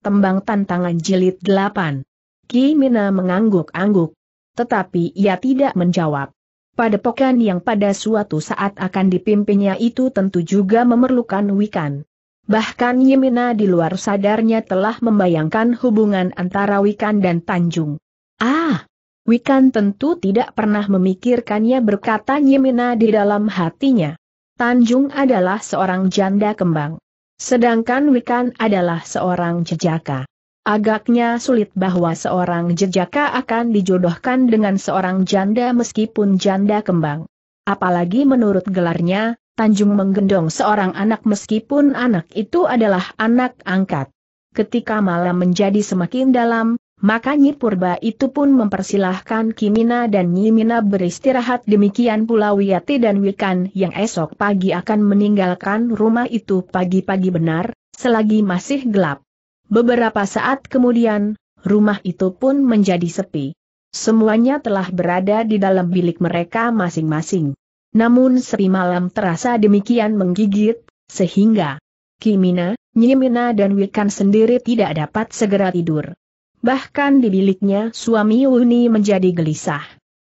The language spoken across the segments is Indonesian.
tembang tantangan jilid 8. Ki Mina mengangguk-angguk. Tetapi ia tidak menjawab. Pada Padepokan yang pada suatu saat akan dipimpinnya itu tentu juga memerlukan Wikan. Bahkan Yemina di luar sadarnya telah membayangkan hubungan antara Wikan dan Tanjung. Ah! Wikan tentu tidak pernah memikirkannya berkata Yemina di dalam hatinya. Tanjung adalah seorang janda kembang. Sedangkan Wikan adalah seorang jejaka. Agaknya sulit bahwa seorang jejaka akan dijodohkan dengan seorang janda meskipun janda kembang. Apalagi menurut gelarnya, Tanjung menggendong seorang anak meskipun anak itu adalah anak angkat. Ketika malam menjadi semakin dalam, maka Nyi Purba itu pun mempersilahkan Kimina dan Nyimina beristirahat demikian pula Wiyati dan Wikan yang esok pagi akan meninggalkan rumah itu pagi-pagi benar, selagi masih gelap. Beberapa saat kemudian, rumah itu pun menjadi sepi. Semuanya telah berada di dalam bilik mereka masing-masing. Namun sepi malam terasa demikian menggigit, sehingga Kimina, Nyimina dan Wikan sendiri tidak dapat segera tidur. Bahkan di biliknya suami Wuni menjadi gelisah.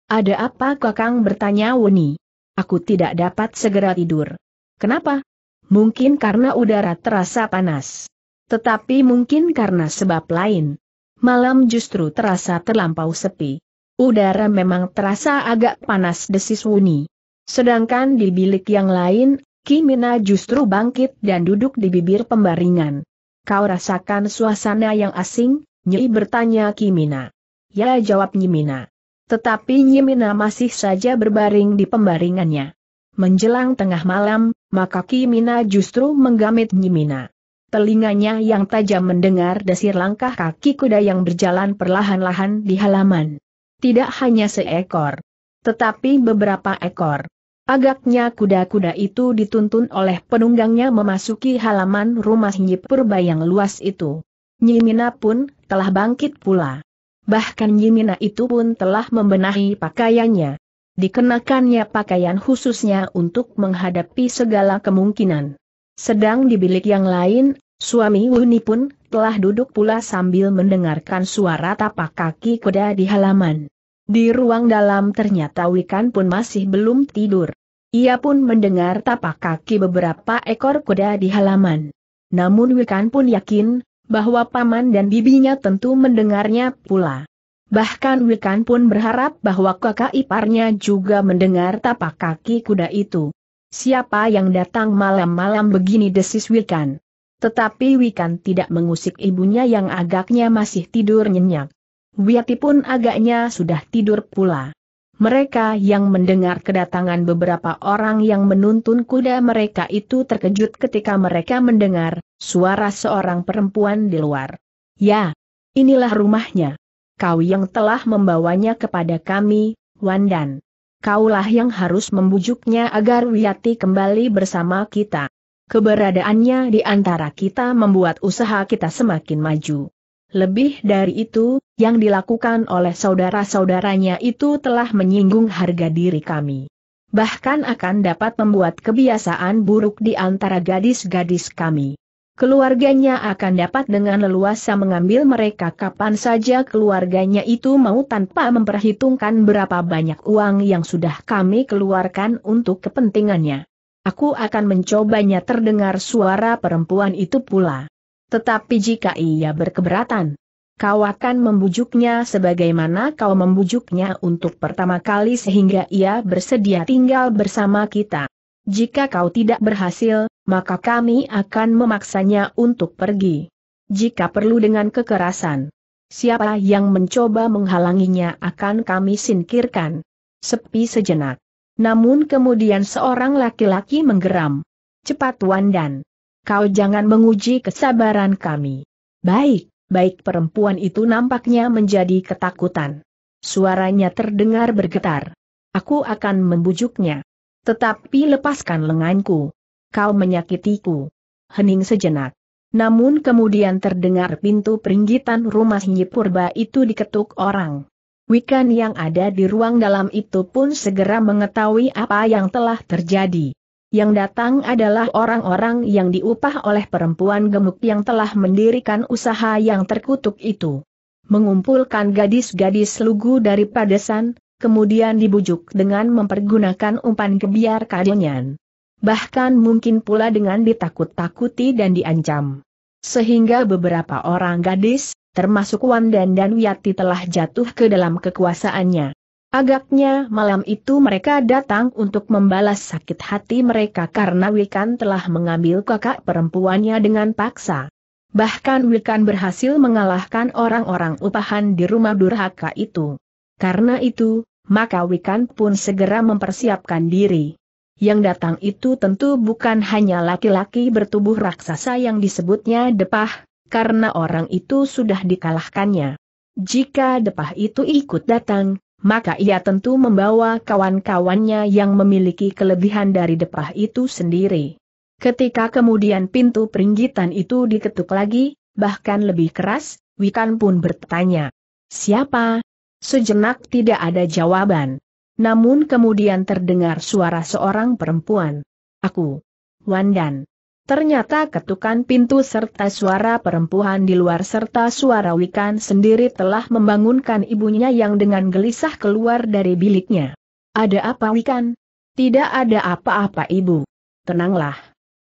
Ada apa kakang bertanya Wuni? Aku tidak dapat segera tidur. Kenapa? Mungkin karena udara terasa panas. Tetapi mungkin karena sebab lain. Malam justru terasa terlampau sepi. Udara memang terasa agak panas desis Wuni. Sedangkan di bilik yang lain, Kimina justru bangkit dan duduk di bibir pembaringan. Kau rasakan suasana yang asing, Nyi bertanya Kimina. Ya jawab Nyimina. Tetapi Nyimina masih saja berbaring di pembaringannya. Menjelang tengah malam, maka Kimina justru menggamit Nyimina. Telinganya yang tajam mendengar desir langkah kaki kuda yang berjalan perlahan-lahan di halaman. Tidak hanya seekor, tetapi beberapa ekor. Agaknya kuda-kuda itu dituntun oleh penunggangnya memasuki halaman rumah Nyipur Bayang luas itu. Nyimina pun telah bangkit pula. Bahkan Nyimina itu pun telah membenahi pakaiannya. Dikenakannya pakaian khususnya untuk menghadapi segala kemungkinan. Sedang di bilik yang lain, suami Wuni pun telah duduk pula sambil mendengarkan suara tapak kaki kuda di halaman. Di ruang dalam ternyata Wikan pun masih belum tidur. Ia pun mendengar tapak kaki beberapa ekor kuda di halaman. Namun Wikan pun yakin, bahwa paman dan bibinya tentu mendengarnya pula. Bahkan Wikan pun berharap bahwa kakak iparnya juga mendengar tapak kaki kuda itu. Siapa yang datang malam-malam begini desis Wikan. Tetapi Wikan tidak mengusik ibunya yang agaknya masih tidur nyenyak. Wiyati pun agaknya sudah tidur pula. Mereka yang mendengar kedatangan beberapa orang yang menuntun kuda mereka itu terkejut ketika mereka mendengar suara seorang perempuan di luar. Ya, inilah rumahnya. Kau yang telah membawanya kepada kami, Wandan. Kaulah yang harus membujuknya agar Wiyati kembali bersama kita. Keberadaannya di antara kita membuat usaha kita semakin maju. Lebih dari itu, yang dilakukan oleh saudara-saudaranya itu telah menyinggung harga diri kami. Bahkan akan dapat membuat kebiasaan buruk di antara gadis-gadis kami. Keluarganya akan dapat dengan leluasa mengambil mereka kapan saja keluarganya itu mau tanpa memperhitungkan berapa banyak uang yang sudah kami keluarkan untuk kepentingannya. Aku akan mencobanya terdengar suara perempuan itu pula. Tetapi jika ia berkeberatan, kau akan membujuknya sebagaimana kau membujuknya untuk pertama kali sehingga ia bersedia tinggal bersama kita. Jika kau tidak berhasil, maka kami akan memaksanya untuk pergi. Jika perlu dengan kekerasan. Siapa yang mencoba menghalanginya akan kami singkirkan. Sepi sejenak. Namun kemudian seorang laki-laki menggeram. Cepat Wandan. Kau jangan menguji kesabaran kami. Baik, baik perempuan itu nampaknya menjadi ketakutan. Suaranya terdengar bergetar. Aku akan membujuknya. Tetapi lepaskan lenganku. Kau menyakitiku. Hening sejenak. Namun kemudian terdengar pintu peringgitan rumah Nyi Purba itu diketuk orang. Wikan yang ada di ruang dalam itu pun segera mengetahui apa yang telah terjadi. Yang datang adalah orang-orang yang diupah oleh perempuan gemuk yang telah mendirikan usaha yang terkutuk itu. Mengumpulkan gadis-gadis lugu dari padesan, kemudian dibujuk dengan mempergunakan umpan kebiar kadonyan. Bahkan mungkin pula dengan ditakut-takuti dan diancam. Sehingga beberapa orang gadis, termasuk Wan dan dan Wiyati telah jatuh ke dalam kekuasaannya. Agaknya malam itu mereka datang untuk membalas sakit hati mereka karena Wikan telah mengambil kakak perempuannya dengan paksa. Bahkan Wikan berhasil mengalahkan orang-orang upahan di rumah durhaka itu. Karena itu, maka Wikan pun segera mempersiapkan diri. Yang datang itu tentu bukan hanya laki-laki bertubuh raksasa yang disebutnya Depah, karena orang itu sudah dikalahkannya. Jika Depah itu ikut datang, maka ia tentu membawa kawan-kawannya yang memiliki kelebihan dari depah itu sendiri. Ketika kemudian pintu peringgitan itu diketuk lagi, bahkan lebih keras, Wikan pun bertanya, Siapa? Sejenak tidak ada jawaban. Namun kemudian terdengar suara seorang perempuan. Aku. Wandan. Ternyata ketukan pintu serta suara perempuan di luar serta suara Wikan sendiri telah membangunkan ibunya yang dengan gelisah keluar dari biliknya. Ada apa Wikan? Tidak ada apa-apa ibu. Tenanglah.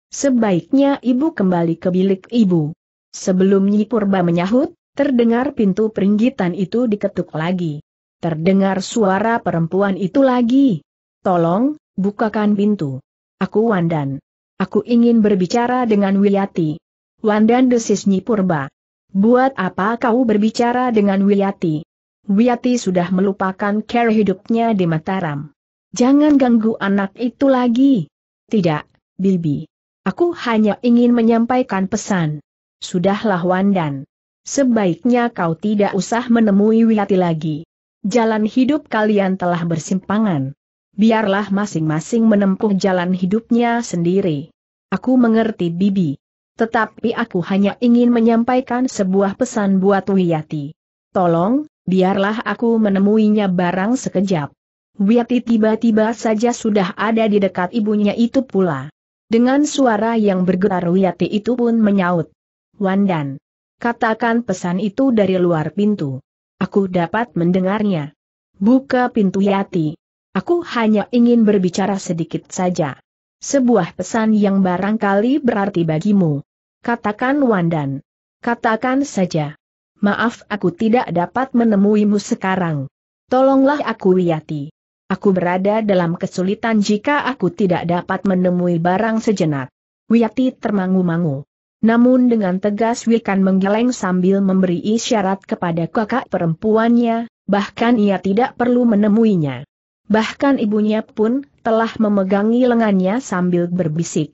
Sebaiknya ibu kembali ke bilik ibu. Sebelum Nyi Purba menyahut, terdengar pintu peringgitan itu diketuk lagi. Terdengar suara perempuan itu lagi. Tolong, bukakan pintu. Aku Wandan. Aku ingin berbicara dengan Wiyati. Wandan desis Nyi Purba. Buat apa kau berbicara dengan Wiyati? Wiyati sudah melupakan care hidupnya di Mataram. Jangan ganggu anak itu lagi. Tidak, Bibi. Aku hanya ingin menyampaikan pesan. Sudahlah Wandan. Sebaiknya kau tidak usah menemui Wiyati lagi. Jalan hidup kalian telah bersimpangan biarlah masing-masing menempuh jalan hidupnya sendiri. Aku mengerti Bibi. Tetapi aku hanya ingin menyampaikan sebuah pesan buat Wiyati. Tolong, biarlah aku menemuinya barang sekejap. Wiyati tiba-tiba saja sudah ada di dekat ibunya itu pula. Dengan suara yang bergetar Wiyati itu pun menyaut. Wandan. Katakan pesan itu dari luar pintu. Aku dapat mendengarnya. Buka pintu Yati. Aku hanya ingin berbicara sedikit saja. Sebuah pesan yang barangkali berarti bagimu. Katakan Wandan. Katakan saja. Maaf aku tidak dapat menemuimu sekarang. Tolonglah aku Wiyati. Aku berada dalam kesulitan jika aku tidak dapat menemui barang sejenak. Wiyati termangu-mangu. Namun dengan tegas Wikan menggeleng sambil memberi isyarat kepada kakak perempuannya, bahkan ia tidak perlu menemuinya. Bahkan ibunya pun telah memegangi lengannya sambil berbisik.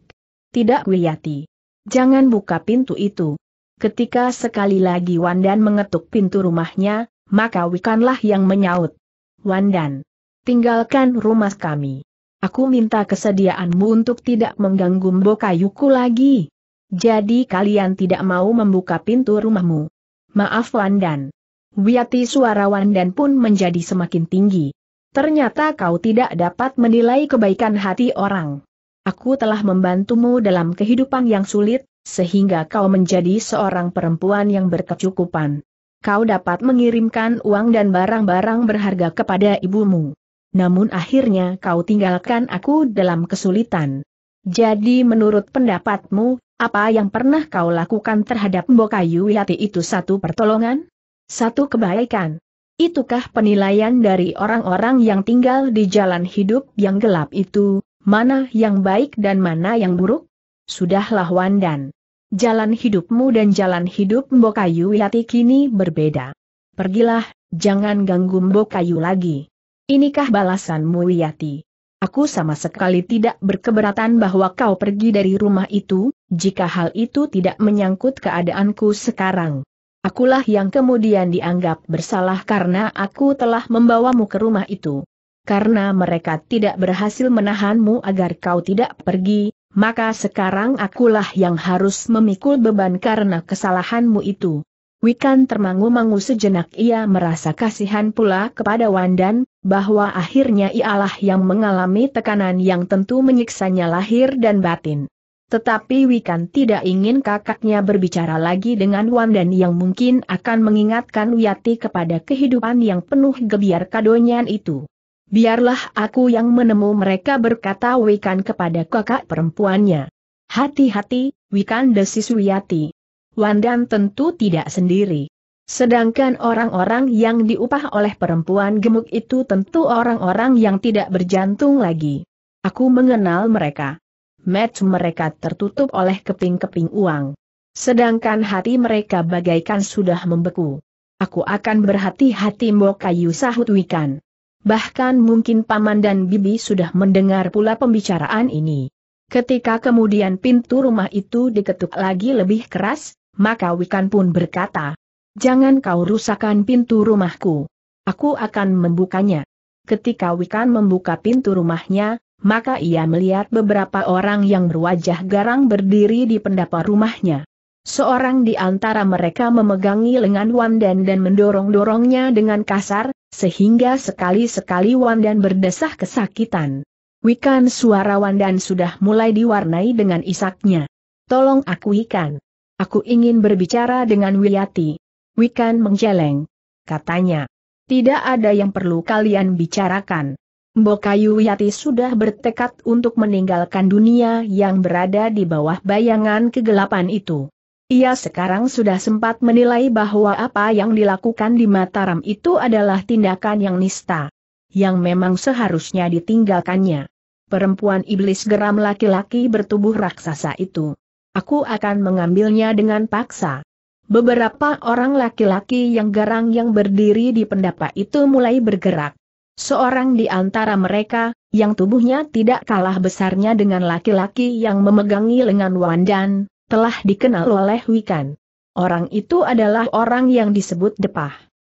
Tidak Wiyati. Jangan buka pintu itu. Ketika sekali lagi Wandan mengetuk pintu rumahnya, maka Wikanlah yang menyaut. Wandan. Tinggalkan rumah kami. Aku minta kesediaanmu untuk tidak mengganggu Mbokayuku lagi. Jadi kalian tidak mau membuka pintu rumahmu. Maaf Wandan. Wiati suara Wandan pun menjadi semakin tinggi. Ternyata kau tidak dapat menilai kebaikan hati orang. Aku telah membantumu dalam kehidupan yang sulit, sehingga kau menjadi seorang perempuan yang berkecukupan. Kau dapat mengirimkan uang dan barang-barang berharga kepada ibumu. Namun akhirnya kau tinggalkan aku dalam kesulitan. Jadi menurut pendapatmu, apa yang pernah kau lakukan terhadap Mbokayu Yati itu satu pertolongan? Satu kebaikan. Itukah penilaian dari orang-orang yang tinggal di jalan hidup yang gelap itu, mana yang baik dan mana yang buruk? Sudahlah Wandan. Jalan hidupmu dan jalan hidup Mbokayu Yati kini berbeda. Pergilah, jangan ganggu Mbokayu lagi. Inikah balasanmu Wiyati? Aku sama sekali tidak berkeberatan bahwa kau pergi dari rumah itu, jika hal itu tidak menyangkut keadaanku sekarang. Akulah yang kemudian dianggap bersalah karena aku telah membawamu ke rumah itu. Karena mereka tidak berhasil menahanmu agar kau tidak pergi, maka sekarang akulah yang harus memikul beban karena kesalahanmu itu. Wikan termangu-mangu sejenak ia merasa kasihan pula kepada Wandan, bahwa akhirnya ialah yang mengalami tekanan yang tentu menyiksanya lahir dan batin. Tetapi Wikan tidak ingin kakaknya berbicara lagi dengan Wan dan yang mungkin akan mengingatkan Wiyati kepada kehidupan yang penuh gebiar kadonyan itu. Biarlah aku yang menemu mereka berkata Wikan kepada kakak perempuannya. Hati-hati, Wikan desis Wiyati. Wandan tentu tidak sendiri. Sedangkan orang-orang yang diupah oleh perempuan gemuk itu tentu orang-orang yang tidak berjantung lagi. Aku mengenal mereka match mereka tertutup oleh keping-keping uang. Sedangkan hati mereka bagaikan sudah membeku. Aku akan berhati-hati Mbok sahut Wikan. Bahkan mungkin Paman dan Bibi sudah mendengar pula pembicaraan ini. Ketika kemudian pintu rumah itu diketuk lagi lebih keras, maka Wikan pun berkata, Jangan kau rusakkan pintu rumahku. Aku akan membukanya. Ketika Wikan membuka pintu rumahnya, maka ia melihat beberapa orang yang berwajah garang berdiri di pendapa rumahnya. Seorang di antara mereka memegangi lengan Wandan dan mendorong-dorongnya dengan kasar, sehingga sekali-sekali Wandan berdesah kesakitan. Wikan suara Wandan sudah mulai diwarnai dengan isaknya. Tolong aku Wikan. Aku ingin berbicara dengan Wiyati. Wikan menjeleng. Katanya. Tidak ada yang perlu kalian bicarakan. Bokayu Yati sudah bertekad untuk meninggalkan dunia yang berada di bawah bayangan kegelapan itu. Ia sekarang sudah sempat menilai bahwa apa yang dilakukan di Mataram itu adalah tindakan yang nista. Yang memang seharusnya ditinggalkannya. Perempuan iblis geram laki-laki bertubuh raksasa itu. Aku akan mengambilnya dengan paksa. Beberapa orang laki-laki yang garang yang berdiri di pendapa itu mulai bergerak. Seorang di antara mereka, yang tubuhnya tidak kalah besarnya dengan laki-laki yang memegangi lengan Wandan, telah dikenal oleh Wikan. Orang itu adalah orang yang disebut Depah.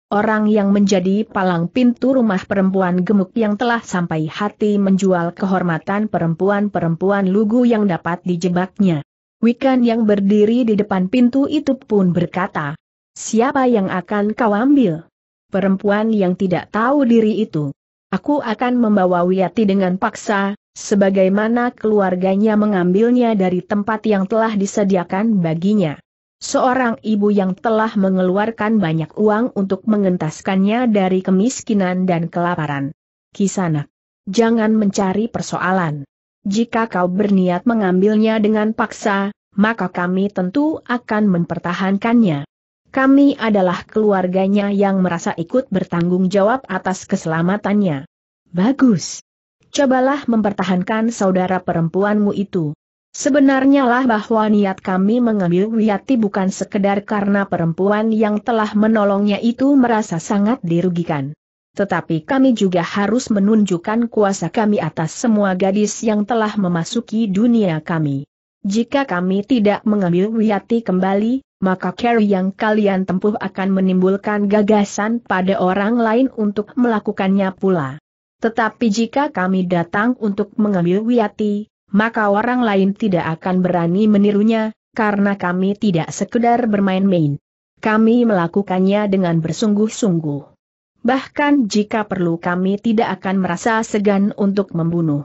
Orang yang menjadi palang pintu rumah perempuan gemuk yang telah sampai hati menjual kehormatan perempuan-perempuan lugu yang dapat dijebaknya. Wikan yang berdiri di depan pintu itu pun berkata, Siapa yang akan kau ambil? perempuan yang tidak tahu diri itu. Aku akan membawa Wiyati dengan paksa, sebagaimana keluarganya mengambilnya dari tempat yang telah disediakan baginya. Seorang ibu yang telah mengeluarkan banyak uang untuk mengentaskannya dari kemiskinan dan kelaparan. Kisanak, jangan mencari persoalan. Jika kau berniat mengambilnya dengan paksa, maka kami tentu akan mempertahankannya. Kami adalah keluarganya yang merasa ikut bertanggung jawab atas keselamatannya. Bagus. Cobalah mempertahankan saudara perempuanmu itu. Sebenarnya lah bahwa niat kami mengambil Wiyati bukan sekedar karena perempuan yang telah menolongnya itu merasa sangat dirugikan. Tetapi kami juga harus menunjukkan kuasa kami atas semua gadis yang telah memasuki dunia kami. Jika kami tidak mengambil Wiyati kembali, maka carry yang kalian tempuh akan menimbulkan gagasan pada orang lain untuk melakukannya pula. Tetapi jika kami datang untuk mengambil Wiyati, maka orang lain tidak akan berani menirunya, karena kami tidak sekedar bermain-main. Kami melakukannya dengan bersungguh-sungguh. Bahkan jika perlu kami tidak akan merasa segan untuk membunuh.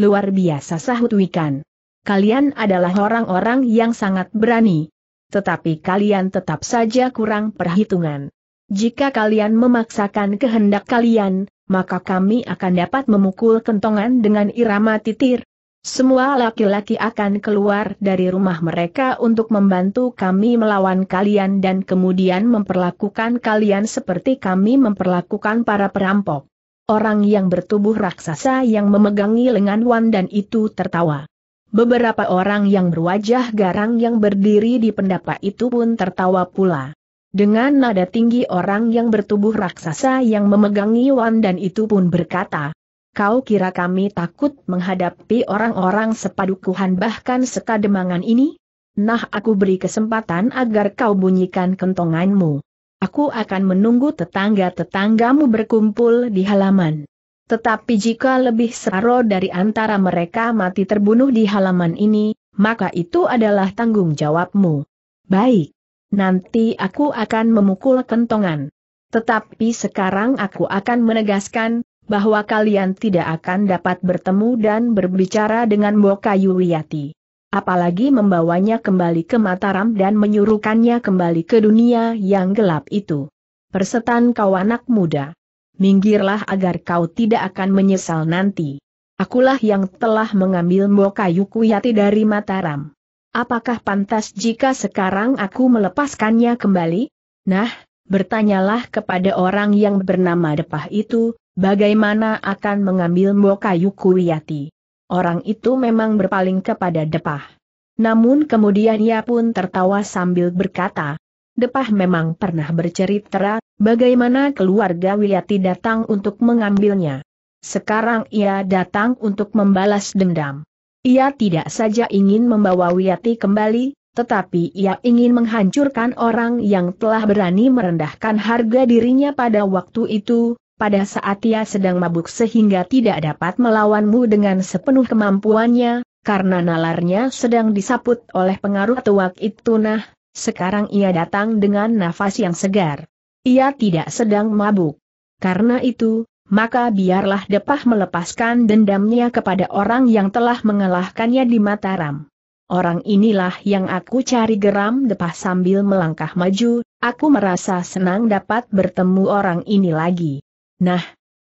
Luar biasa sahut Wikan kalian adalah orang-orang yang sangat berani. Tetapi kalian tetap saja kurang perhitungan. Jika kalian memaksakan kehendak kalian, maka kami akan dapat memukul kentongan dengan irama titir. Semua laki-laki akan keluar dari rumah mereka untuk membantu kami melawan kalian dan kemudian memperlakukan kalian seperti kami memperlakukan para perampok. Orang yang bertubuh raksasa yang memegangi lengan Wan dan itu tertawa. Beberapa orang yang berwajah garang yang berdiri di pendapa itu pun tertawa pula. Dengan nada tinggi orang yang bertubuh raksasa yang memegangi wandan itu pun berkata, Kau kira kami takut menghadapi orang-orang sepadukuhan bahkan sekademangan ini? Nah aku beri kesempatan agar kau bunyikan kentonganmu. Aku akan menunggu tetangga-tetanggamu berkumpul di halaman. Tetapi jika lebih seraro dari antara mereka mati terbunuh di halaman ini, maka itu adalah tanggung jawabmu. Baik. Nanti aku akan memukul kentongan. Tetapi sekarang aku akan menegaskan, bahwa kalian tidak akan dapat bertemu dan berbicara dengan Boka Yuliati. Apalagi membawanya kembali ke Mataram dan menyuruhkannya kembali ke dunia yang gelap itu. Persetan kau anak muda minggirlah agar kau tidak akan menyesal nanti. Akulah yang telah mengambil Mbokayu Kuyati dari Mataram. Apakah pantas jika sekarang aku melepaskannya kembali? Nah, bertanyalah kepada orang yang bernama Depah itu, bagaimana akan mengambil Mbokayu Kuyati. Orang itu memang berpaling kepada Depah. Namun kemudian ia pun tertawa sambil berkata, Depah memang pernah bercerita bagaimana keluarga Wiyati datang untuk mengambilnya. Sekarang ia datang untuk membalas dendam. Ia tidak saja ingin membawa Wiyati kembali, tetapi ia ingin menghancurkan orang yang telah berani merendahkan harga dirinya pada waktu itu, pada saat ia sedang mabuk sehingga tidak dapat melawanmu dengan sepenuh kemampuannya, karena nalarnya sedang disaput oleh pengaruh tuak itu nah, sekarang ia datang dengan nafas yang segar. Ia tidak sedang mabuk. Karena itu, maka biarlah Depah melepaskan dendamnya kepada orang yang telah mengalahkannya di Mataram. Orang inilah yang aku cari geram Depah sambil melangkah maju, aku merasa senang dapat bertemu orang ini lagi. Nah,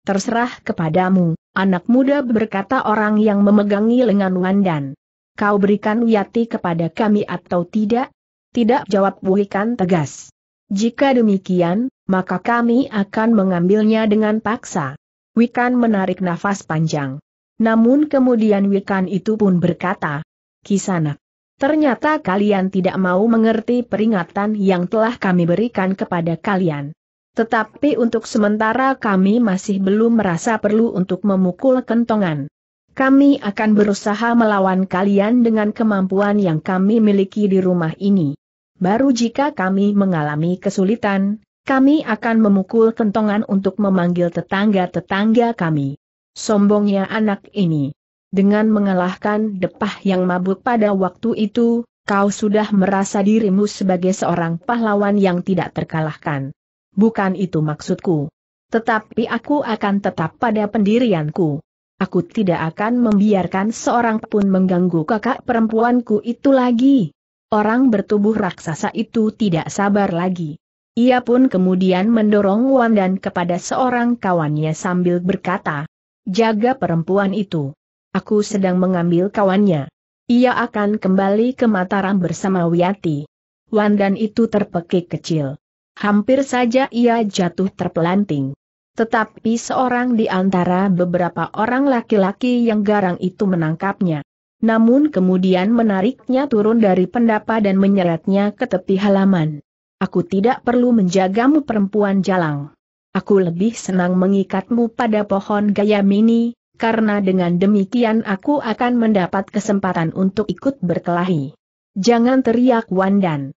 terserah kepadamu, anak muda berkata orang yang memegangi lengan Wandan. Kau berikan Wiyati kepada kami atau tidak? Tidak jawab Wuhikan tegas. Jika demikian, maka kami akan mengambilnya dengan paksa. Wikan menarik nafas panjang. Namun kemudian Wikan itu pun berkata, Kisanak, ternyata kalian tidak mau mengerti peringatan yang telah kami berikan kepada kalian. Tetapi untuk sementara kami masih belum merasa perlu untuk memukul kentongan. Kami akan berusaha melawan kalian dengan kemampuan yang kami miliki di rumah ini. Baru jika kami mengalami kesulitan, kami akan memukul kentongan untuk memanggil tetangga-tetangga kami. Sombongnya anak ini. Dengan mengalahkan depah yang mabuk pada waktu itu, kau sudah merasa dirimu sebagai seorang pahlawan yang tidak terkalahkan. Bukan itu maksudku. Tetapi aku akan tetap pada pendirianku. Aku tidak akan membiarkan seorang pun mengganggu kakak perempuanku itu lagi. Orang bertubuh raksasa itu tidak sabar lagi. Ia pun kemudian mendorong Wandan kepada seorang kawannya sambil berkata, Jaga perempuan itu. Aku sedang mengambil kawannya. Ia akan kembali ke Mataram bersama Wiyati. Wandan itu terpekik kecil. Hampir saja ia jatuh terpelanting. Tetapi seorang di antara beberapa orang laki-laki yang garang itu menangkapnya namun kemudian menariknya turun dari pendapa dan menyeretnya ke tepi halaman. Aku tidak perlu menjagamu perempuan jalang. Aku lebih senang mengikatmu pada pohon gaya mini, karena dengan demikian aku akan mendapat kesempatan untuk ikut berkelahi. Jangan teriak Wandan.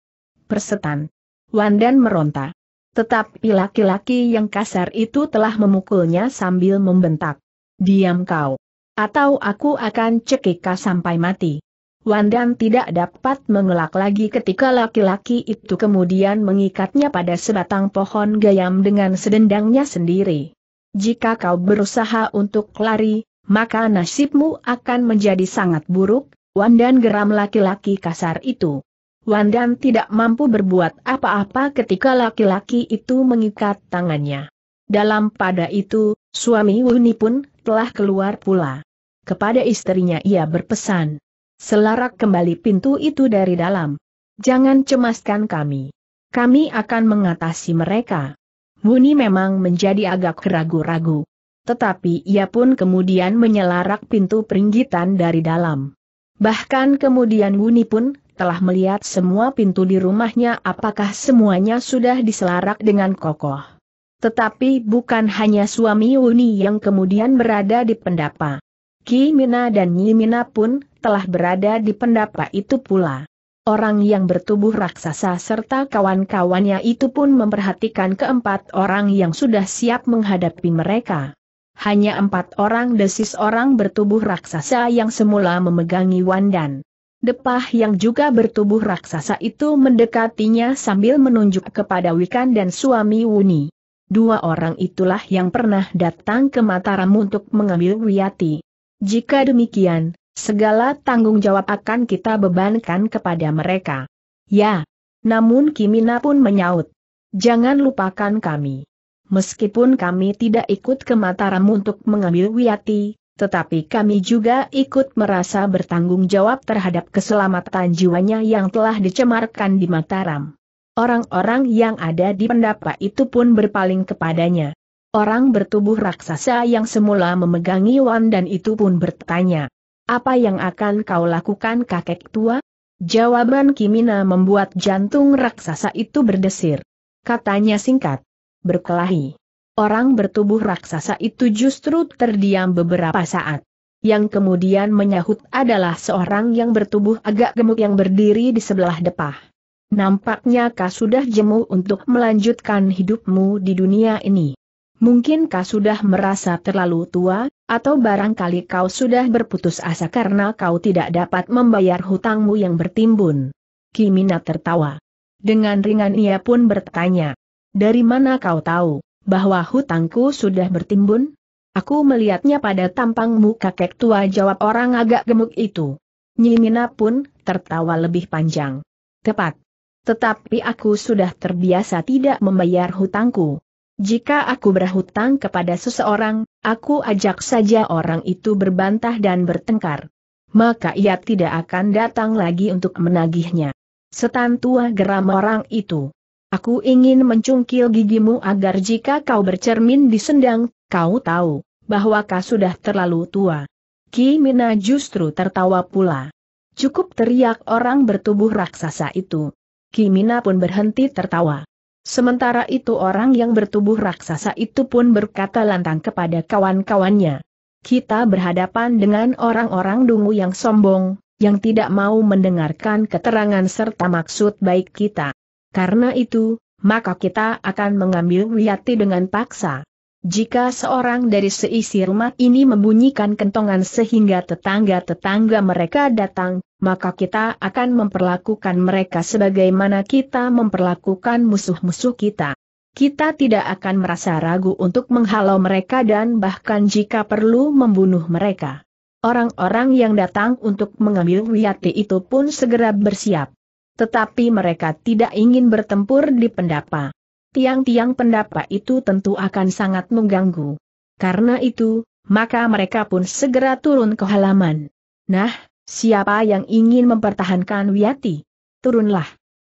Persetan. Wandan meronta. Tetapi laki-laki yang kasar itu telah memukulnya sambil membentak. Diam kau. Atau aku akan cekikah sampai mati. Wandan tidak dapat mengelak lagi ketika laki-laki itu kemudian mengikatnya pada sebatang pohon gayam dengan sedendangnya sendiri. Jika kau berusaha untuk lari, maka nasibmu akan menjadi sangat buruk, Wandan geram laki-laki kasar itu. Wandan tidak mampu berbuat apa-apa ketika laki-laki itu mengikat tangannya. Dalam pada itu, suami Wuni pun telah keluar pula. Kepada istrinya ia berpesan. Selarak kembali pintu itu dari dalam. Jangan cemaskan kami. Kami akan mengatasi mereka. Muni memang menjadi agak ragu-ragu. Tetapi ia pun kemudian menyelarak pintu peringgitan dari dalam. Bahkan kemudian Muni pun telah melihat semua pintu di rumahnya apakah semuanya sudah diselarak dengan kokoh. Tetapi bukan hanya suami Uni yang kemudian berada di pendapa. Ki Mina dan Nyi Mina pun telah berada di pendapa itu pula. Orang yang bertubuh raksasa serta kawan-kawannya itu pun memperhatikan keempat orang yang sudah siap menghadapi mereka. Hanya empat orang desis orang bertubuh raksasa yang semula memegangi wandan. Depah yang juga bertubuh raksasa itu mendekatinya sambil menunjuk kepada Wikan dan suami Wuni. Dua orang itulah yang pernah datang ke Mataram untuk mengambil Wiyati. Jika demikian, segala tanggung jawab akan kita bebankan kepada mereka. Ya. Namun Kimina pun menyaut. Jangan lupakan kami. Meskipun kami tidak ikut ke Mataram untuk mengambil Wiyati, tetapi kami juga ikut merasa bertanggung jawab terhadap keselamatan jiwanya yang telah dicemarkan di Mataram. Orang-orang yang ada di pendapa itu pun berpaling kepadanya. Orang bertubuh raksasa yang semula memegangi Wan dan itu pun bertanya. Apa yang akan kau lakukan kakek tua? Jawaban Kimina membuat jantung raksasa itu berdesir. Katanya singkat. Berkelahi. Orang bertubuh raksasa itu justru terdiam beberapa saat. Yang kemudian menyahut adalah seorang yang bertubuh agak gemuk yang berdiri di sebelah depah. Nampaknya kau sudah jemu untuk melanjutkan hidupmu di dunia ini. Mungkin kau sudah merasa terlalu tua, atau barangkali kau sudah berputus asa karena kau tidak dapat membayar hutangmu yang bertimbun? Kimina tertawa. Dengan ringan ia pun bertanya. Dari mana kau tahu, bahwa hutangku sudah bertimbun? Aku melihatnya pada tampangmu kakek tua jawab orang agak gemuk itu. Nyimina pun tertawa lebih panjang. Tepat. Tetapi aku sudah terbiasa tidak membayar hutangku. Jika aku berhutang kepada seseorang, aku ajak saja orang itu berbantah dan bertengkar. Maka ia tidak akan datang lagi untuk menagihnya. Setan tua geram orang itu. Aku ingin mencungkil gigimu agar jika kau bercermin di sendang, kau tahu bahwa kau sudah terlalu tua. Ki Mina justru tertawa pula. Cukup teriak orang bertubuh raksasa itu. Kimina pun berhenti tertawa. Sementara itu orang yang bertubuh raksasa itu pun berkata lantang kepada kawan-kawannya. Kita berhadapan dengan orang-orang dungu yang sombong, yang tidak mau mendengarkan keterangan serta maksud baik kita. Karena itu, maka kita akan mengambil Wiyati dengan paksa. Jika seorang dari seisi rumah ini membunyikan kentongan sehingga tetangga-tetangga mereka datang, maka kita akan memperlakukan mereka sebagaimana kita memperlakukan musuh-musuh kita. Kita tidak akan merasa ragu untuk menghalau mereka dan bahkan jika perlu membunuh mereka. Orang-orang yang datang untuk mengambil wiyati itu pun segera bersiap. Tetapi mereka tidak ingin bertempur di pendapa tiang-tiang pendapat itu tentu akan sangat mengganggu. Karena itu, maka mereka pun segera turun ke halaman. Nah, siapa yang ingin mempertahankan Wiyati? Turunlah.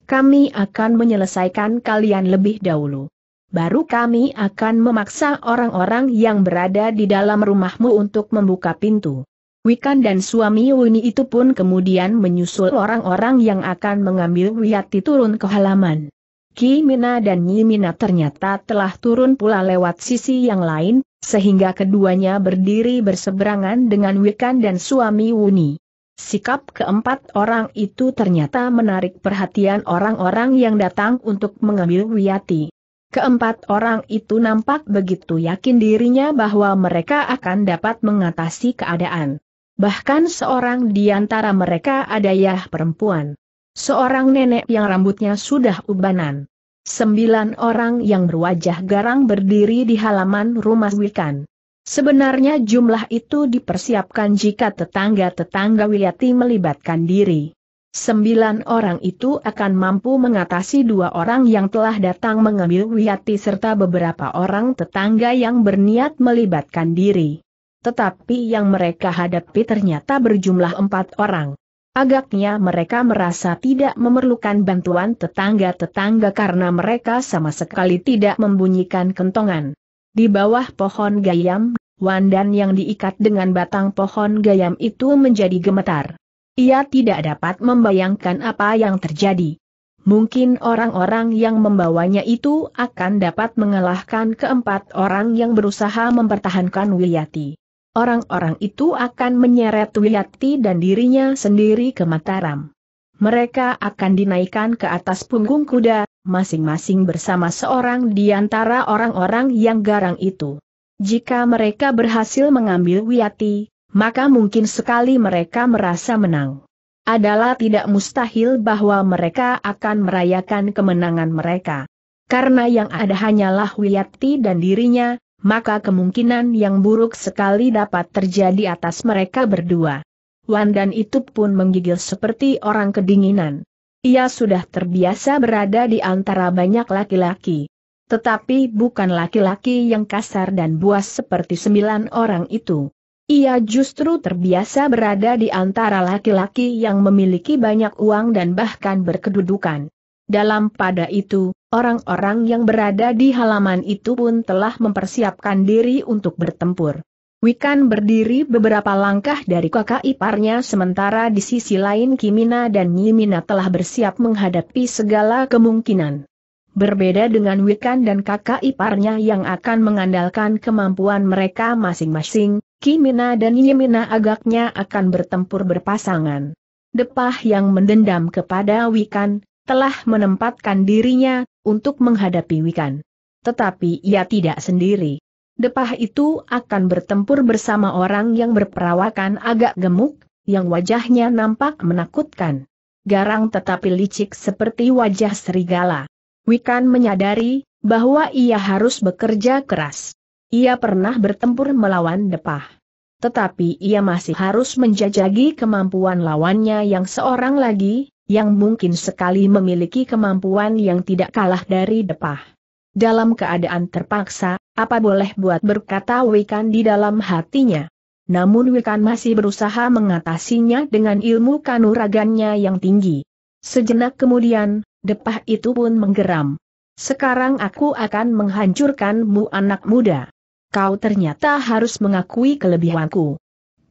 Kami akan menyelesaikan kalian lebih dahulu. Baru kami akan memaksa orang-orang yang berada di dalam rumahmu untuk membuka pintu. Wikan dan suami Wuni itu pun kemudian menyusul orang-orang yang akan mengambil Wiyati turun ke halaman. Kimina dan Nyimina ternyata telah turun pula lewat sisi yang lain, sehingga keduanya berdiri berseberangan dengan Wikan dan suami Wuni. Sikap keempat orang itu ternyata menarik perhatian orang-orang yang datang untuk mengambil Wiyati. Keempat orang itu nampak begitu yakin dirinya bahwa mereka akan dapat mengatasi keadaan. Bahkan seorang di antara mereka ada yah perempuan. Seorang nenek yang rambutnya sudah ubanan. Sembilan orang yang berwajah garang berdiri di halaman rumah Wikan. Sebenarnya jumlah itu dipersiapkan jika tetangga-tetangga Wiyati melibatkan diri. Sembilan orang itu akan mampu mengatasi dua orang yang telah datang mengambil Wiyati serta beberapa orang tetangga yang berniat melibatkan diri. Tetapi yang mereka hadapi ternyata berjumlah empat orang. Agaknya mereka merasa tidak memerlukan bantuan tetangga-tetangga karena mereka sama sekali tidak membunyikan kentongan. Di bawah pohon gayam, wandan yang diikat dengan batang pohon gayam itu menjadi gemetar. Ia tidak dapat membayangkan apa yang terjadi. Mungkin orang-orang yang membawanya itu akan dapat mengalahkan keempat orang yang berusaha mempertahankan Wiyati. Orang-orang itu akan menyeret Wiyati dan dirinya sendiri ke Mataram. Mereka akan dinaikkan ke atas punggung kuda, masing-masing bersama seorang di antara orang-orang yang garang itu. Jika mereka berhasil mengambil Wiyati, maka mungkin sekali mereka merasa menang. Adalah tidak mustahil bahwa mereka akan merayakan kemenangan mereka. Karena yang ada hanyalah Wiyati dan dirinya, maka kemungkinan yang buruk sekali dapat terjadi atas mereka berdua. Wan dan itu pun menggigil seperti orang kedinginan. Ia sudah terbiasa berada di antara banyak laki-laki. Tetapi bukan laki-laki yang kasar dan buas seperti sembilan orang itu. Ia justru terbiasa berada di antara laki-laki yang memiliki banyak uang dan bahkan berkedudukan. Dalam pada itu, Orang-orang yang berada di halaman itu pun telah mempersiapkan diri untuk bertempur. Wikan berdiri beberapa langkah dari kakak iparnya sementara di sisi lain Kimina dan Nyimina telah bersiap menghadapi segala kemungkinan. Berbeda dengan Wikan dan kakak iparnya yang akan mengandalkan kemampuan mereka masing-masing, Kimina dan Nyimina agaknya akan bertempur berpasangan. Depah yang mendendam kepada Wikan, telah menempatkan dirinya untuk menghadapi Wikan. Tetapi ia tidak sendiri. Depah itu akan bertempur bersama orang yang berperawakan agak gemuk, yang wajahnya nampak menakutkan. Garang tetapi licik seperti wajah serigala. Wikan menyadari bahwa ia harus bekerja keras. Ia pernah bertempur melawan Depah. Tetapi ia masih harus menjajagi kemampuan lawannya yang seorang lagi, yang mungkin sekali memiliki kemampuan yang tidak kalah dari Depah. Dalam keadaan terpaksa, apa boleh buat berkata Wikan di dalam hatinya. Namun Wikan masih berusaha mengatasinya dengan ilmu kanuragannya yang tinggi. Sejenak kemudian, Depah itu pun menggeram. Sekarang aku akan menghancurkanmu anak muda. Kau ternyata harus mengakui kelebihanku.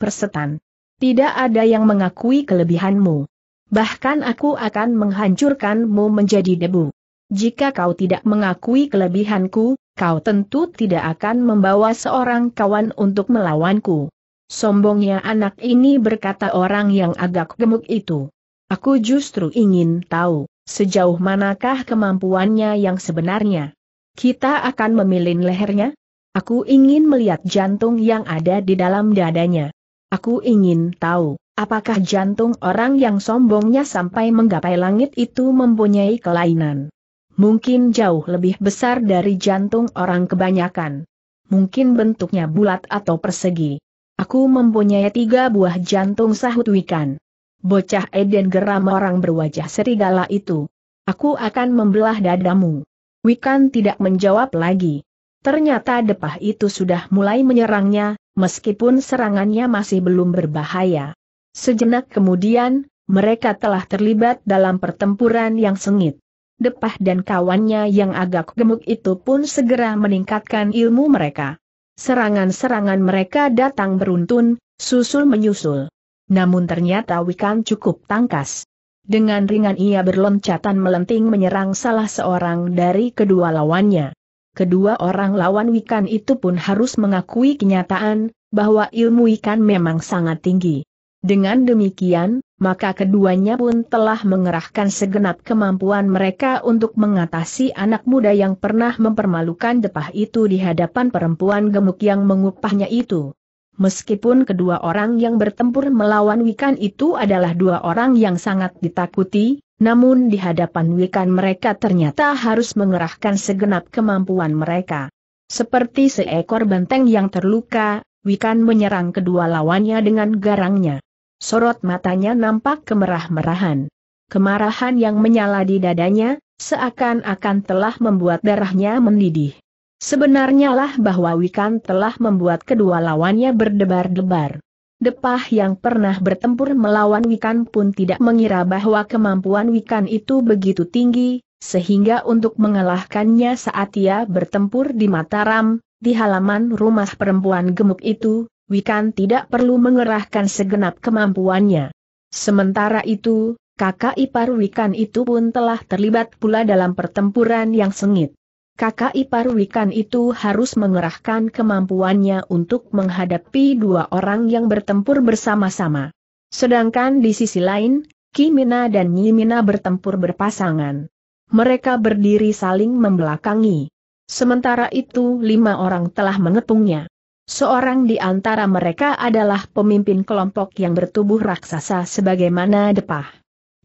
Persetan. Tidak ada yang mengakui kelebihanmu. Bahkan aku akan menghancurkanmu menjadi debu. Jika kau tidak mengakui kelebihanku, kau tentu tidak akan membawa seorang kawan untuk melawanku. Sombongnya anak ini berkata orang yang agak gemuk itu. Aku justru ingin tahu, sejauh manakah kemampuannya yang sebenarnya. Kita akan memilin lehernya? Aku ingin melihat jantung yang ada di dalam dadanya. Aku ingin tahu, Apakah jantung orang yang sombongnya sampai menggapai langit itu mempunyai kelainan? Mungkin jauh lebih besar dari jantung orang kebanyakan. Mungkin bentuknya bulat atau persegi. Aku mempunyai tiga buah jantung sahut Wikan. Bocah Eden geram orang berwajah serigala itu. Aku akan membelah dadamu. Wikan tidak menjawab lagi. Ternyata depah itu sudah mulai menyerangnya, meskipun serangannya masih belum berbahaya. Sejenak kemudian, mereka telah terlibat dalam pertempuran yang sengit. Depah dan kawannya yang agak gemuk itu pun segera meningkatkan ilmu mereka. Serangan-serangan mereka datang beruntun, susul menyusul. Namun ternyata Wikan cukup tangkas. Dengan ringan ia berloncatan melenting menyerang salah seorang dari kedua lawannya. Kedua orang lawan Wikan itu pun harus mengakui kenyataan, bahwa ilmu Wikan memang sangat tinggi. Dengan demikian, maka keduanya pun telah mengerahkan segenap kemampuan mereka untuk mengatasi anak muda yang pernah mempermalukan Depah itu di hadapan perempuan gemuk yang mengupahnya itu. Meskipun kedua orang yang bertempur melawan Wikan itu adalah dua orang yang sangat ditakuti, namun di hadapan Wikan mereka ternyata harus mengerahkan segenap kemampuan mereka. Seperti seekor benteng yang terluka, Wikan menyerang kedua lawannya dengan garangnya sorot matanya nampak kemerah-merahan. Kemarahan yang menyala di dadanya, seakan-akan telah membuat darahnya mendidih. Sebenarnya lah bahwa Wikan telah membuat kedua lawannya berdebar-debar. Depah yang pernah bertempur melawan Wikan pun tidak mengira bahwa kemampuan Wikan itu begitu tinggi, sehingga untuk mengalahkannya saat ia bertempur di Mataram, di halaman rumah perempuan gemuk itu, Wikan tidak perlu mengerahkan segenap kemampuannya. Sementara itu, kakak ipar Wikan itu pun telah terlibat pula dalam pertempuran yang sengit. Kakak ipar Wikan itu harus mengerahkan kemampuannya untuk menghadapi dua orang yang bertempur bersama-sama. Sedangkan di sisi lain, Kimina dan Nyimina bertempur berpasangan. Mereka berdiri saling membelakangi. Sementara itu lima orang telah mengepungnya. Seorang di antara mereka adalah pemimpin kelompok yang bertubuh raksasa sebagaimana Depah.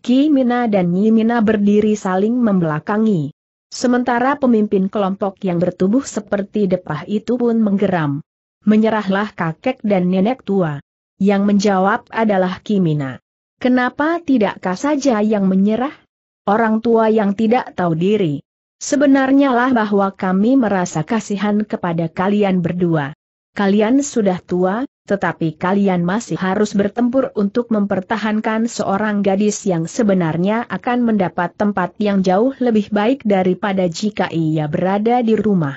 Ki Mina dan Nyi Mina berdiri saling membelakangi. Sementara pemimpin kelompok yang bertubuh seperti Depah itu pun menggeram. Menyerahlah kakek dan nenek tua. Yang menjawab adalah Ki Mina. Kenapa tidakkah saja yang menyerah? Orang tua yang tidak tahu diri. Sebenarnya lah bahwa kami merasa kasihan kepada kalian berdua. Kalian sudah tua, tetapi kalian masih harus bertempur untuk mempertahankan seorang gadis yang sebenarnya akan mendapat tempat yang jauh lebih baik daripada jika ia berada di rumah.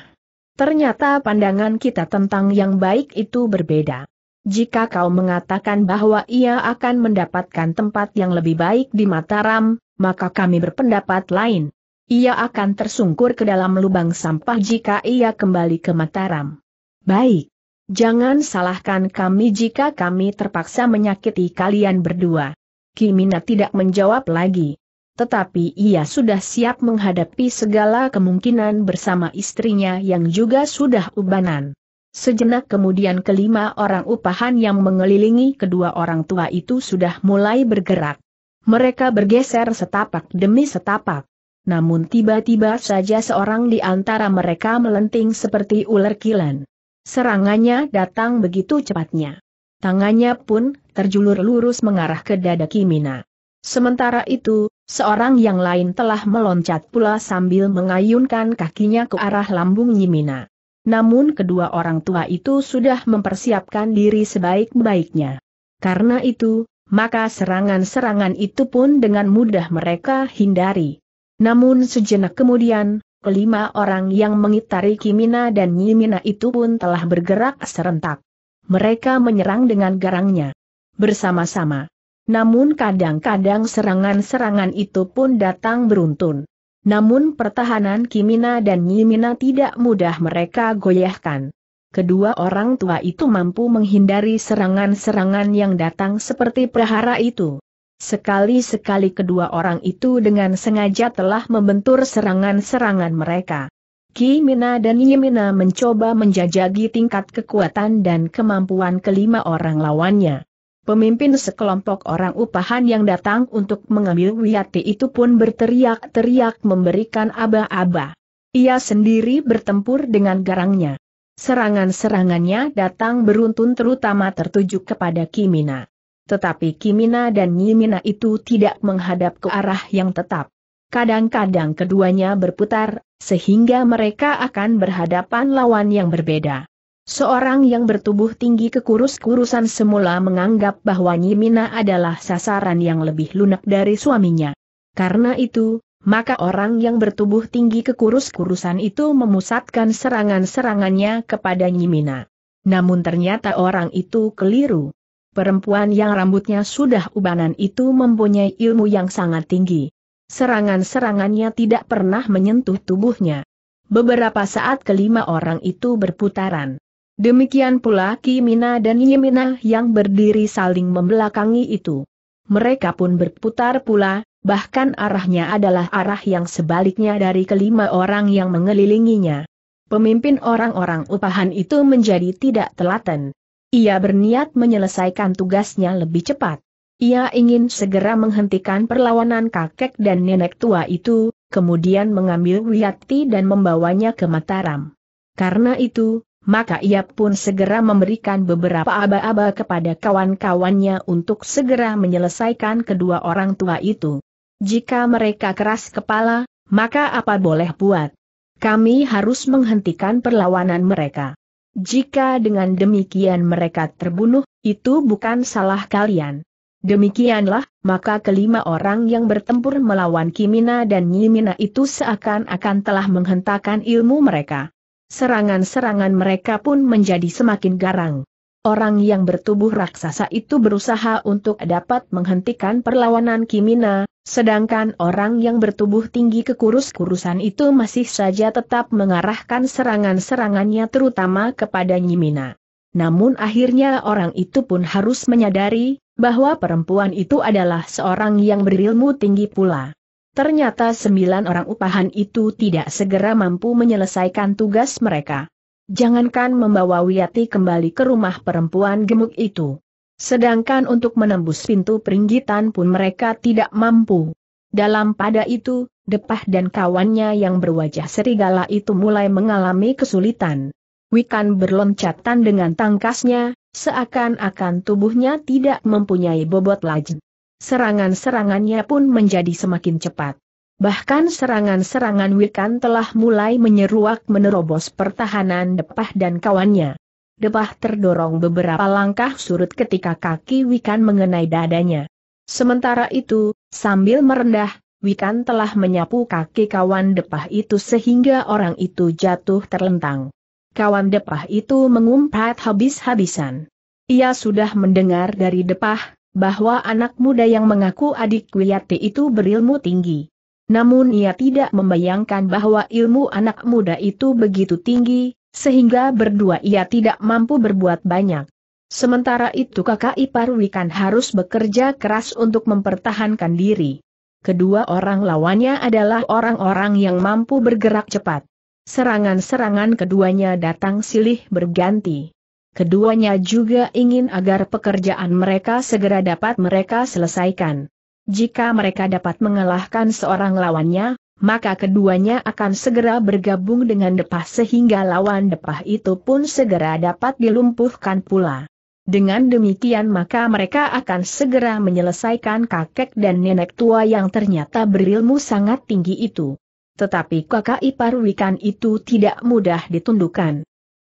Ternyata pandangan kita tentang yang baik itu berbeda. Jika kau mengatakan bahwa ia akan mendapatkan tempat yang lebih baik di Mataram, maka kami berpendapat lain. Ia akan tersungkur ke dalam lubang sampah jika ia kembali ke Mataram. Baik. Jangan salahkan kami jika kami terpaksa menyakiti kalian berdua. Kimina tidak menjawab lagi. Tetapi ia sudah siap menghadapi segala kemungkinan bersama istrinya yang juga sudah ubanan. Sejenak kemudian kelima orang upahan yang mengelilingi kedua orang tua itu sudah mulai bergerak. Mereka bergeser setapak demi setapak. Namun tiba-tiba saja seorang di antara mereka melenting seperti ular kilan. Serangannya datang begitu cepatnya. Tangannya pun terjulur lurus mengarah ke dada Kimina. Sementara itu, seorang yang lain telah meloncat pula sambil mengayunkan kakinya ke arah lambung Yimina. Namun kedua orang tua itu sudah mempersiapkan diri sebaik-baiknya. Karena itu, maka serangan-serangan itu pun dengan mudah mereka hindari. Namun sejenak kemudian, Kelima orang yang mengitari Kimina dan Nyimina itu pun telah bergerak serentak. Mereka menyerang dengan garangnya. Bersama-sama. Namun kadang-kadang serangan-serangan itu pun datang beruntun. Namun pertahanan Kimina dan Nyimina tidak mudah mereka goyahkan. Kedua orang tua itu mampu menghindari serangan-serangan yang datang seperti prahara itu. Sekali-sekali kedua orang itu dengan sengaja telah membentur serangan-serangan mereka. Ki Mina dan Yimina mencoba menjajagi tingkat kekuatan dan kemampuan kelima orang lawannya. Pemimpin sekelompok orang upahan yang datang untuk mengambil Wiyati itu pun berteriak-teriak memberikan aba-aba. Ia sendiri bertempur dengan garangnya. Serangan-serangannya datang beruntun terutama tertuju kepada Kimina. Tetapi Kimina dan Nyimina itu tidak menghadap ke arah yang tetap. Kadang-kadang keduanya berputar, sehingga mereka akan berhadapan lawan yang berbeda. Seorang yang bertubuh tinggi kekurus-kurusan semula menganggap bahwa Nyimina adalah sasaran yang lebih lunak dari suaminya. Karena itu, maka orang yang bertubuh tinggi kekurus-kurusan itu memusatkan serangan-serangannya kepada Nyimina. Namun ternyata orang itu keliru. Perempuan yang rambutnya sudah ubanan itu mempunyai ilmu yang sangat tinggi. Serangan-serangannya tidak pernah menyentuh tubuhnya. Beberapa saat kelima orang itu berputaran. Demikian pula Kimina dan Yimina yang berdiri saling membelakangi itu. Mereka pun berputar pula, bahkan arahnya adalah arah yang sebaliknya dari kelima orang yang mengelilinginya. Pemimpin orang-orang upahan itu menjadi tidak telaten. Ia berniat menyelesaikan tugasnya lebih cepat. Ia ingin segera menghentikan perlawanan kakek dan nenek tua itu, kemudian mengambil Wiyati dan membawanya ke Mataram. Karena itu, maka ia pun segera memberikan beberapa aba-aba kepada kawan-kawannya untuk segera menyelesaikan kedua orang tua itu. Jika mereka keras kepala, maka apa boleh buat? Kami harus menghentikan perlawanan mereka. Jika dengan demikian mereka terbunuh, itu bukan salah kalian. Demikianlah, maka kelima orang yang bertempur melawan Kimina dan Nyimina itu seakan-akan telah menghentakkan ilmu mereka. Serangan-serangan mereka pun menjadi semakin garang. Orang yang bertubuh raksasa itu berusaha untuk dapat menghentikan perlawanan Kimina, Sedangkan orang yang bertubuh tinggi kekurus-kurusan itu masih saja tetap mengarahkan serangan-serangannya terutama kepada Nyimina. Namun akhirnya orang itu pun harus menyadari, bahwa perempuan itu adalah seorang yang berilmu tinggi pula. Ternyata sembilan orang upahan itu tidak segera mampu menyelesaikan tugas mereka. Jangankan membawa Wiyati kembali ke rumah perempuan gemuk itu. Sedangkan untuk menembus pintu peringgitan pun mereka tidak mampu. Dalam pada itu, Depah dan kawannya yang berwajah serigala itu mulai mengalami kesulitan. Wikan berloncatan dengan tangkasnya, seakan-akan tubuhnya tidak mempunyai bobot lagi. Serangan-serangannya pun menjadi semakin cepat. Bahkan serangan-serangan Wikan telah mulai menyeruak menerobos pertahanan Depah dan kawannya. Debah terdorong beberapa langkah surut ketika kaki Wikan mengenai dadanya. Sementara itu, sambil merendah, Wikan telah menyapu kaki kawan Depah itu sehingga orang itu jatuh terlentang. Kawan Depah itu mengumpat habis-habisan. Ia sudah mendengar dari Depah, bahwa anak muda yang mengaku adik Wiyati itu berilmu tinggi. Namun ia tidak membayangkan bahwa ilmu anak muda itu begitu tinggi, sehingga berdua ia tidak mampu berbuat banyak. Sementara itu kakak ipar Wikan harus bekerja keras untuk mempertahankan diri. Kedua orang lawannya adalah orang-orang yang mampu bergerak cepat. Serangan-serangan keduanya datang silih berganti. Keduanya juga ingin agar pekerjaan mereka segera dapat mereka selesaikan. Jika mereka dapat mengalahkan seorang lawannya, maka keduanya akan segera bergabung dengan Depah sehingga lawan Depah itu pun segera dapat dilumpuhkan pula. Dengan demikian maka mereka akan segera menyelesaikan kakek dan nenek tua yang ternyata berilmu sangat tinggi itu. Tetapi kakak ipar Wikan itu tidak mudah ditundukkan.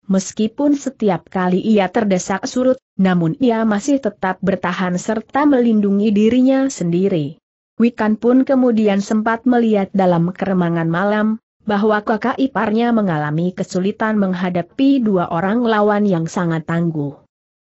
Meskipun setiap kali ia terdesak surut, namun ia masih tetap bertahan serta melindungi dirinya sendiri. Wikan pun kemudian sempat melihat dalam keremangan malam, bahwa kakak iparnya mengalami kesulitan menghadapi dua orang lawan yang sangat tangguh.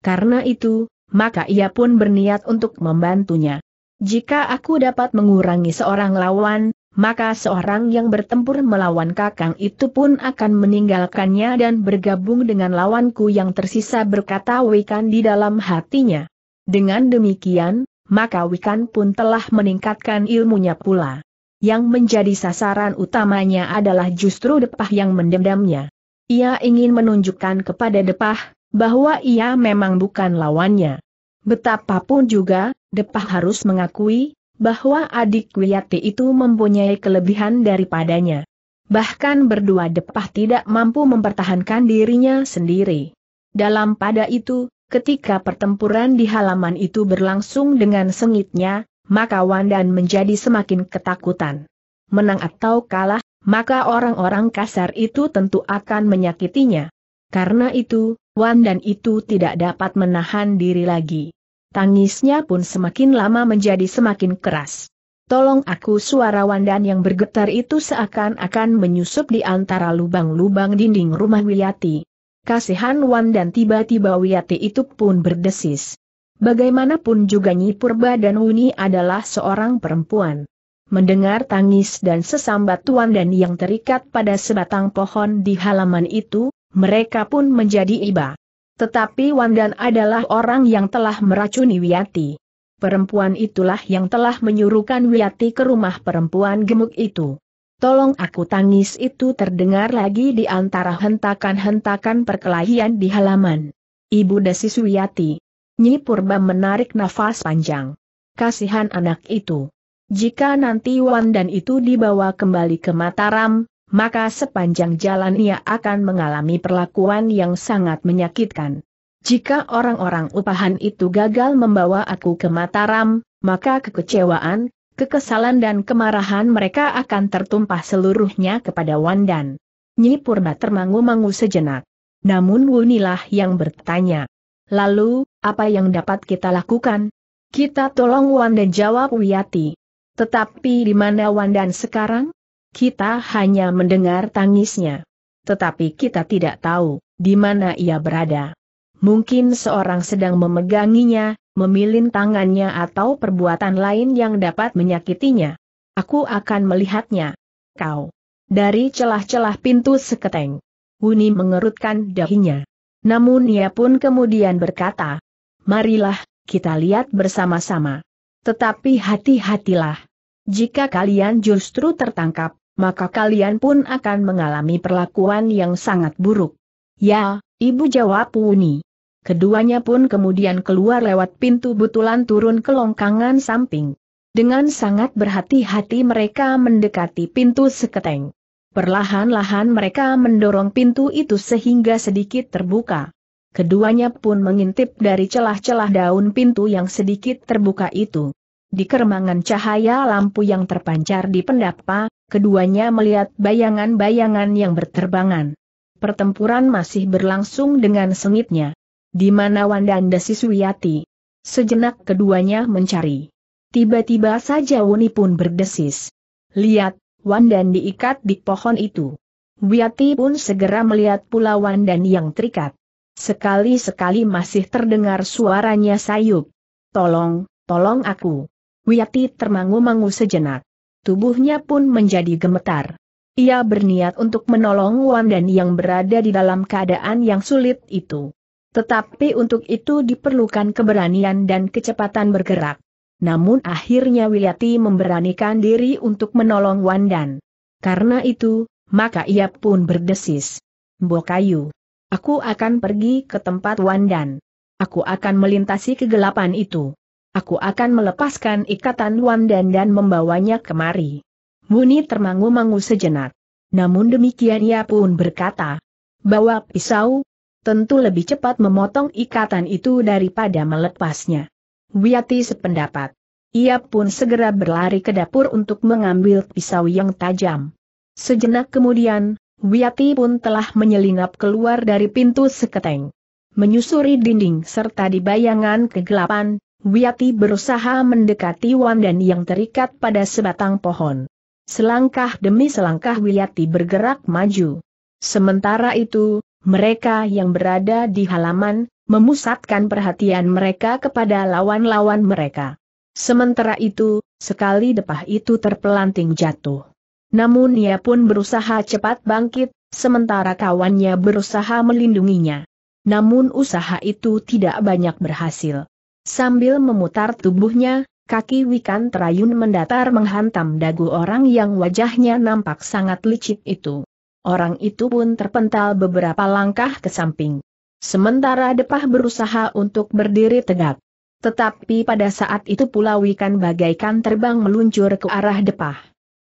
Karena itu, maka ia pun berniat untuk membantunya. Jika aku dapat mengurangi seorang lawan, maka seorang yang bertempur melawan kakang itu pun akan meninggalkannya dan bergabung dengan lawanku yang tersisa berkata Wikan di dalam hatinya. Dengan demikian, maka Wikan pun telah meningkatkan ilmunya pula. Yang menjadi sasaran utamanya adalah justru Depah yang mendendamnya. Ia ingin menunjukkan kepada Depah, bahwa ia memang bukan lawannya. Betapapun juga, Depah harus mengakui, bahwa adik Wiyati itu mempunyai kelebihan daripadanya. Bahkan berdua Depah tidak mampu mempertahankan dirinya sendiri. Dalam pada itu, Ketika pertempuran di halaman itu berlangsung dengan sengitnya, maka Wandan menjadi semakin ketakutan. Menang atau kalah, maka orang-orang kasar itu tentu akan menyakitinya. Karena itu, Wandan itu tidak dapat menahan diri lagi. Tangisnya pun semakin lama menjadi semakin keras. Tolong aku suara Wandan yang bergetar itu seakan-akan menyusup di antara lubang-lubang dinding rumah Wiyati. Kasihan Wan dan tiba-tiba Wiyati itu pun berdesis. Bagaimanapun juga Nyi Purba dan Wuni adalah seorang perempuan. Mendengar tangis dan sesambat Tuan dan yang terikat pada sebatang pohon di halaman itu, mereka pun menjadi iba. Tetapi Wandan adalah orang yang telah meracuni Wiyati. Perempuan itulah yang telah menyuruhkan Wiyati ke rumah perempuan gemuk itu. Tolong aku tangis itu terdengar lagi di antara hentakan-hentakan perkelahian di halaman. Ibu Desi Suyati. Nyi Purba menarik nafas panjang. Kasihan anak itu. Jika nanti Wan Dan itu dibawa kembali ke Mataram, maka sepanjang jalan ia akan mengalami perlakuan yang sangat menyakitkan. Jika orang-orang upahan itu gagal membawa aku ke Mataram, maka kekecewaan, kekesalan dan kemarahan mereka akan tertumpah seluruhnya kepada Wandan. Nyi Purba termangu-mangu sejenak. Namun Wunilah yang bertanya. Lalu, apa yang dapat kita lakukan? Kita tolong Wandan jawab Wiyati. Tetapi di mana Wandan sekarang? Kita hanya mendengar tangisnya. Tetapi kita tidak tahu di mana ia berada. Mungkin seorang sedang memeganginya, memilin tangannya atau perbuatan lain yang dapat menyakitinya. Aku akan melihatnya. Kau. Dari celah-celah pintu seketeng. Wuni mengerutkan dahinya. Namun ia pun kemudian berkata, Marilah, kita lihat bersama-sama. Tetapi hati-hatilah. Jika kalian justru tertangkap, maka kalian pun akan mengalami perlakuan yang sangat buruk. Ya, ibu jawab Wuni. Keduanya pun kemudian keluar lewat pintu butulan turun ke longkangan samping. Dengan sangat berhati-hati mereka mendekati pintu seketeng. Perlahan-lahan mereka mendorong pintu itu sehingga sedikit terbuka. Keduanya pun mengintip dari celah-celah daun pintu yang sedikit terbuka itu. Di keremangan cahaya lampu yang terpancar di pendapa, keduanya melihat bayangan-bayangan yang berterbangan. Pertempuran masih berlangsung dengan sengitnya. Di mana Wandanda Sisuyati? Sejenak keduanya mencari. Tiba-tiba saja Wuni pun berdesis. Lihat, Wanda diikat di pohon itu. Wiyati pun segera melihat pula Wanda yang terikat. Sekali-sekali masih terdengar suaranya sayup. Tolong, tolong aku. Wiyati termangu-mangu sejenak. Tubuhnya pun menjadi gemetar. Ia berniat untuk menolong Wanda yang berada di dalam keadaan yang sulit itu. Tetapi untuk itu diperlukan keberanian dan kecepatan bergerak. Namun akhirnya Wiliati memberanikan diri untuk menolong Wandan. Karena itu, maka ia pun berdesis. Bokayu, aku akan pergi ke tempat Wandan. Aku akan melintasi kegelapan itu. Aku akan melepaskan ikatan Wandan dan membawanya kemari. Muni termangu-mangu sejenak. Namun demikian ia pun berkata, bawa pisau, tentu lebih cepat memotong ikatan itu daripada melepasnya. Wiyati sependapat. Ia pun segera berlari ke dapur untuk mengambil pisau yang tajam. Sejenak kemudian, Wiyati pun telah menyelinap keluar dari pintu seketeng. Menyusuri dinding serta di bayangan kegelapan, Wiyati berusaha mendekati dan yang terikat pada sebatang pohon. Selangkah demi selangkah Wiyati bergerak maju. Sementara itu, mereka yang berada di halaman, memusatkan perhatian mereka kepada lawan-lawan mereka. Sementara itu, sekali depah itu terpelanting jatuh. Namun ia pun berusaha cepat bangkit, sementara kawannya berusaha melindunginya. Namun usaha itu tidak banyak berhasil. Sambil memutar tubuhnya, kaki Wikan Terayun mendatar menghantam dagu orang yang wajahnya nampak sangat licik itu. Orang itu pun terpental beberapa langkah ke samping. Sementara Depah berusaha untuk berdiri tegak. Tetapi pada saat itu pula Wikan bagaikan terbang meluncur ke arah Depah.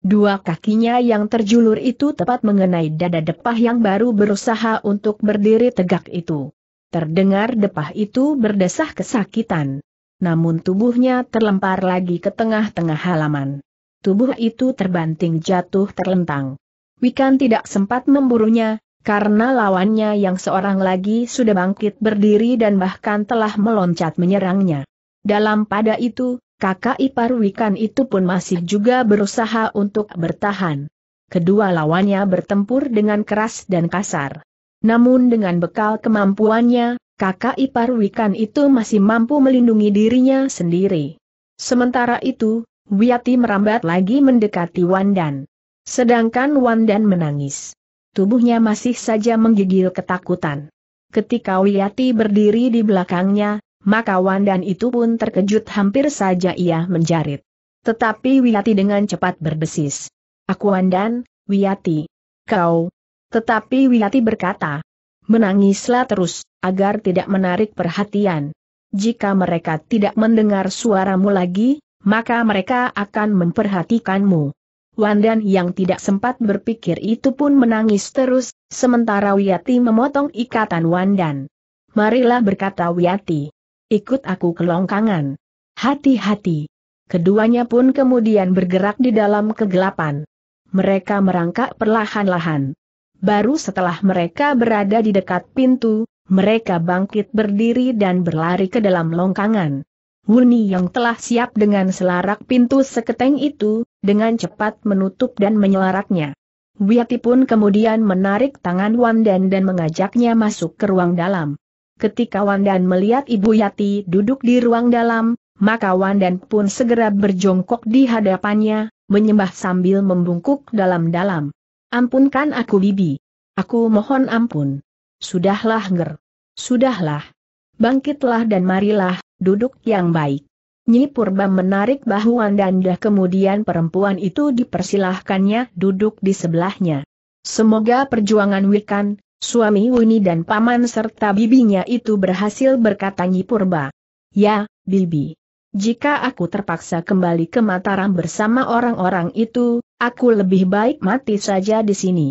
Dua kakinya yang terjulur itu tepat mengenai dada Depah yang baru berusaha untuk berdiri tegak itu. Terdengar Depah itu berdesah kesakitan. Namun tubuhnya terlempar lagi ke tengah-tengah halaman. Tubuh itu terbanting jatuh terlentang. Wikan tidak sempat memburunya, karena lawannya yang seorang lagi sudah bangkit berdiri dan bahkan telah meloncat menyerangnya. Dalam pada itu, kakak ipar Wikan itu pun masih juga berusaha untuk bertahan. Kedua lawannya bertempur dengan keras dan kasar. Namun dengan bekal kemampuannya, kakak ipar Wikan itu masih mampu melindungi dirinya sendiri. Sementara itu, Wiyati merambat lagi mendekati Wandan. Sedangkan Wan dan menangis. Tubuhnya masih saja menggigil ketakutan. Ketika Wiyati berdiri di belakangnya, maka Wan dan itu pun terkejut hampir saja ia menjarit. Tetapi Wiyati dengan cepat berdesis. Aku Wandan, Wiyati. Kau. Tetapi Wiyati berkata. Menangislah terus, agar tidak menarik perhatian. Jika mereka tidak mendengar suaramu lagi, maka mereka akan memperhatikanmu. Wandan yang tidak sempat berpikir itu pun menangis terus, sementara Wiyati memotong ikatan Wandan. Marilah berkata Wiyati. Ikut aku ke longkangan. Hati-hati. Keduanya pun kemudian bergerak di dalam kegelapan. Mereka merangkak perlahan-lahan. Baru setelah mereka berada di dekat pintu, mereka bangkit berdiri dan berlari ke dalam longkangan. Wuni yang telah siap dengan selarak pintu seketeng itu, dengan cepat menutup dan menyelaraknya. Wiyati pun kemudian menarik tangan Wandan dan mengajaknya masuk ke ruang dalam. Ketika Wandan melihat Ibu Yati duduk di ruang dalam, maka Wandan pun segera berjongkok di hadapannya, menyembah sambil membungkuk dalam-dalam. Ampunkan aku Bibi. Aku mohon ampun. Sudahlah ger, Sudahlah. Bangkitlah dan marilah duduk yang baik. Nyi Purba menarik bahu Wandanda kemudian perempuan itu dipersilahkannya duduk di sebelahnya. Semoga perjuangan Wikan, suami Wini dan paman serta bibinya itu berhasil berkata Nyi Purba. Ya, bibi. Jika aku terpaksa kembali ke Mataram bersama orang-orang itu, aku lebih baik mati saja di sini.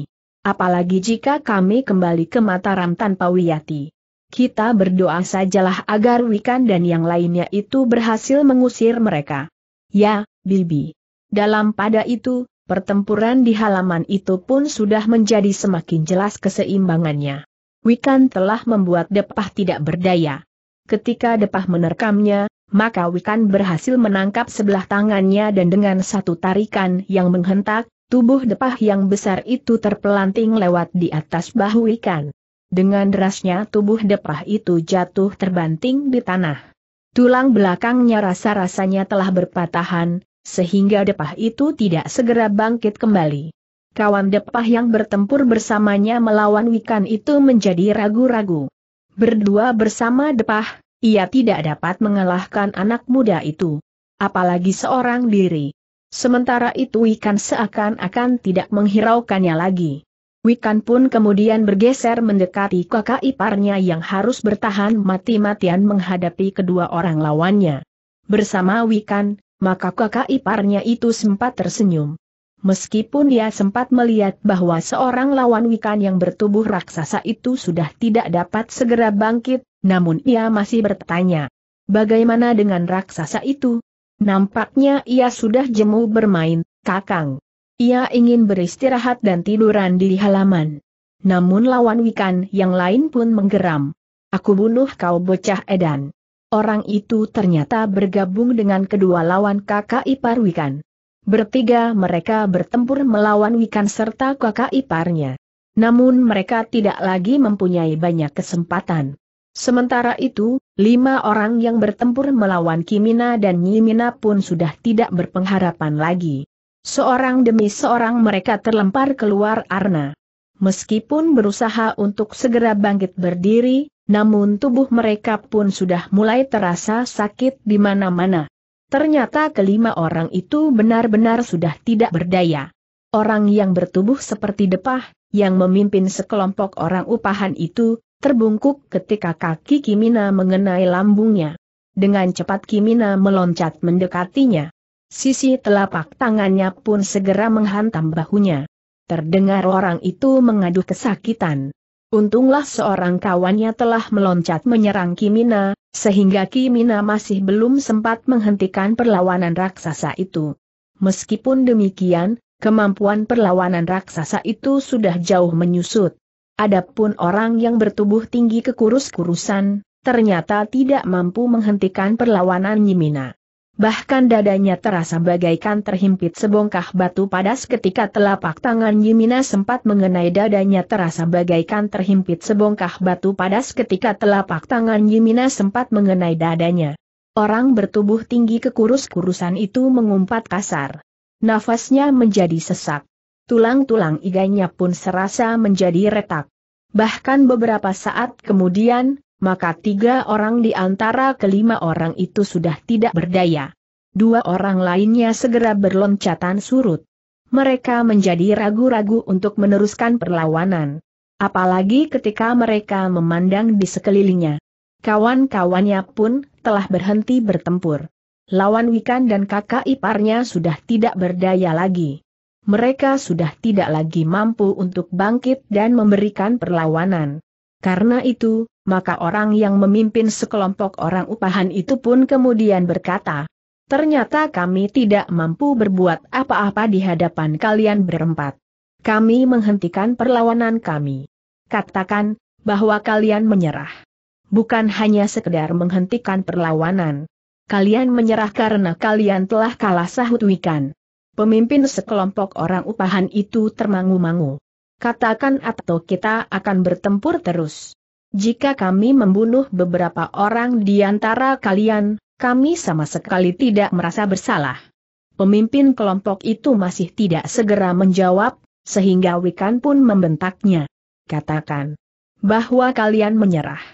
Apalagi jika kami kembali ke Mataram tanpa Wiyati kita berdoa sajalah agar Wikan dan yang lainnya itu berhasil mengusir mereka. Ya, Bibi. Dalam pada itu, pertempuran di halaman itu pun sudah menjadi semakin jelas keseimbangannya. Wikan telah membuat Depah tidak berdaya. Ketika Depah menerkamnya, maka Wikan berhasil menangkap sebelah tangannya dan dengan satu tarikan yang menghentak, tubuh Depah yang besar itu terpelanting lewat di atas bahu Wikan. Dengan derasnya tubuh depah itu jatuh terbanting di tanah. Tulang belakangnya rasa-rasanya telah berpatahan, sehingga depah itu tidak segera bangkit kembali. Kawan depah yang bertempur bersamanya melawan Wikan itu menjadi ragu-ragu. Berdua bersama depah, ia tidak dapat mengalahkan anak muda itu. Apalagi seorang diri. Sementara itu Wikan seakan-akan tidak menghiraukannya lagi. Wikan pun kemudian bergeser mendekati kakak iparnya yang harus bertahan mati-matian menghadapi kedua orang lawannya. Bersama Wikan, maka kakak iparnya itu sempat tersenyum. Meskipun dia sempat melihat bahwa seorang lawan Wikan yang bertubuh raksasa itu sudah tidak dapat segera bangkit, namun ia masih bertanya, bagaimana dengan raksasa itu? Nampaknya ia sudah jemu bermain, kakang. Ia ingin beristirahat dan tiduran di halaman. Namun lawan Wikan yang lain pun menggeram. Aku bunuh kau bocah edan. Orang itu ternyata bergabung dengan kedua lawan kakak ipar Wikan. Bertiga mereka bertempur melawan Wikan serta kakak iparnya. Namun mereka tidak lagi mempunyai banyak kesempatan. Sementara itu, lima orang yang bertempur melawan Kimina dan Nyimina pun sudah tidak berpengharapan lagi. Seorang demi seorang mereka terlempar keluar arna. Meskipun berusaha untuk segera bangkit berdiri, namun tubuh mereka pun sudah mulai terasa sakit di mana-mana. Ternyata kelima orang itu benar-benar sudah tidak berdaya. Orang yang bertubuh seperti depah, yang memimpin sekelompok orang upahan itu, terbungkuk ketika kaki Kimina mengenai lambungnya. Dengan cepat Kimina meloncat mendekatinya. Sisi telapak tangannya pun segera menghantam bahunya. Terdengar orang itu mengadu kesakitan. Untunglah seorang kawannya telah meloncat menyerang Kimina, sehingga Kimina masih belum sempat menghentikan perlawanan raksasa itu. Meskipun demikian, kemampuan perlawanan raksasa itu sudah jauh menyusut. Adapun orang yang bertubuh tinggi kekurus-kurusan, ternyata tidak mampu menghentikan perlawanan Nyimina. Bahkan dadanya terasa bagaikan terhimpit sebongkah batu padas ketika telapak tangan Yimina sempat mengenai dadanya terasa bagaikan terhimpit sebongkah batu padas ketika telapak tangan Yimina sempat mengenai dadanya. Orang bertubuh tinggi kekurus-kurusan itu mengumpat kasar. Nafasnya menjadi sesak. Tulang-tulang iganya pun serasa menjadi retak. Bahkan beberapa saat kemudian, maka tiga orang di antara kelima orang itu sudah tidak berdaya. Dua orang lainnya segera berloncatan surut. Mereka menjadi ragu-ragu untuk meneruskan perlawanan. Apalagi ketika mereka memandang di sekelilingnya. Kawan-kawannya pun telah berhenti bertempur. Lawan Wikan dan kakak iparnya sudah tidak berdaya lagi. Mereka sudah tidak lagi mampu untuk bangkit dan memberikan perlawanan. Karena itu, maka orang yang memimpin sekelompok orang upahan itu pun kemudian berkata, Ternyata kami tidak mampu berbuat apa-apa di hadapan kalian berempat. Kami menghentikan perlawanan kami. Katakan, bahwa kalian menyerah. Bukan hanya sekedar menghentikan perlawanan. Kalian menyerah karena kalian telah kalah sahut wikan. Pemimpin sekelompok orang upahan itu termangu-mangu. Katakan atau kita akan bertempur terus. Jika kami membunuh beberapa orang di antara kalian, kami sama sekali tidak merasa bersalah. Pemimpin kelompok itu masih tidak segera menjawab, sehingga Wikan pun membentaknya. Katakan bahwa kalian menyerah.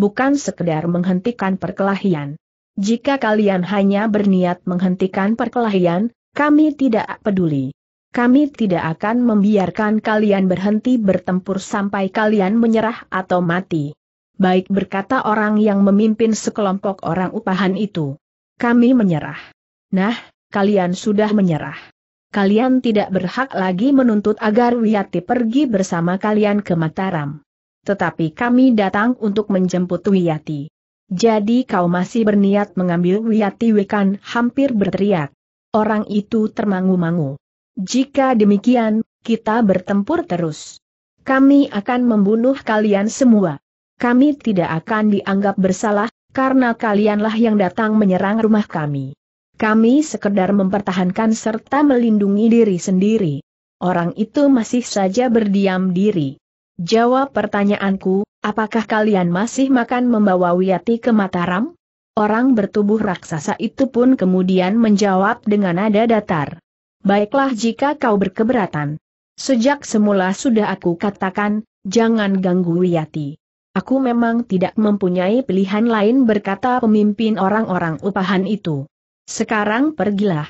Bukan sekedar menghentikan perkelahian. Jika kalian hanya berniat menghentikan perkelahian, kami tidak peduli. Kami tidak akan membiarkan kalian berhenti bertempur sampai kalian menyerah atau mati. Baik berkata orang yang memimpin sekelompok orang upahan itu. Kami menyerah. Nah, kalian sudah menyerah. Kalian tidak berhak lagi menuntut agar Wiyati pergi bersama kalian ke Mataram. Tetapi kami datang untuk menjemput Wiyati. Jadi kau masih berniat mengambil Wiyati Wikan hampir berteriak. Orang itu termangu-mangu. Jika demikian, kita bertempur terus. Kami akan membunuh kalian semua. Kami tidak akan dianggap bersalah, karena kalianlah yang datang menyerang rumah kami. Kami sekedar mempertahankan serta melindungi diri sendiri. Orang itu masih saja berdiam diri. Jawab pertanyaanku, apakah kalian masih makan membawa Wiyati ke Mataram? Orang bertubuh raksasa itu pun kemudian menjawab dengan nada datar. Baiklah jika kau berkeberatan. Sejak semula sudah aku katakan, jangan ganggu Wiyati. Aku memang tidak mempunyai pilihan lain berkata pemimpin orang-orang upahan itu. Sekarang pergilah.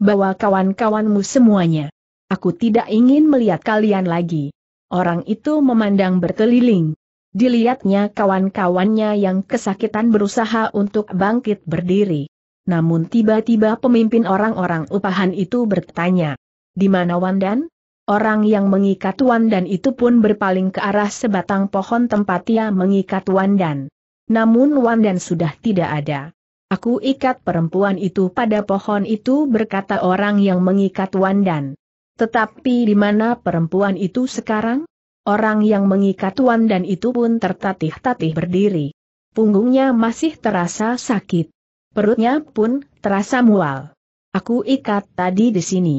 Bawa kawan-kawanmu semuanya. Aku tidak ingin melihat kalian lagi. Orang itu memandang berkeliling. Dilihatnya kawan-kawannya yang kesakitan berusaha untuk bangkit berdiri. Namun tiba-tiba pemimpin orang-orang upahan itu bertanya, di mana Wandan? Orang yang mengikat Wandan itu pun berpaling ke arah sebatang pohon tempat ia mengikat Wandan. Namun Wandan sudah tidak ada. Aku ikat perempuan itu pada pohon itu berkata orang yang mengikat Wandan. Tetapi di mana perempuan itu sekarang? Orang yang mengikat Wandan itu pun tertatih-tatih berdiri. Punggungnya masih terasa sakit. Perutnya pun terasa mual. Aku ikat tadi di sini.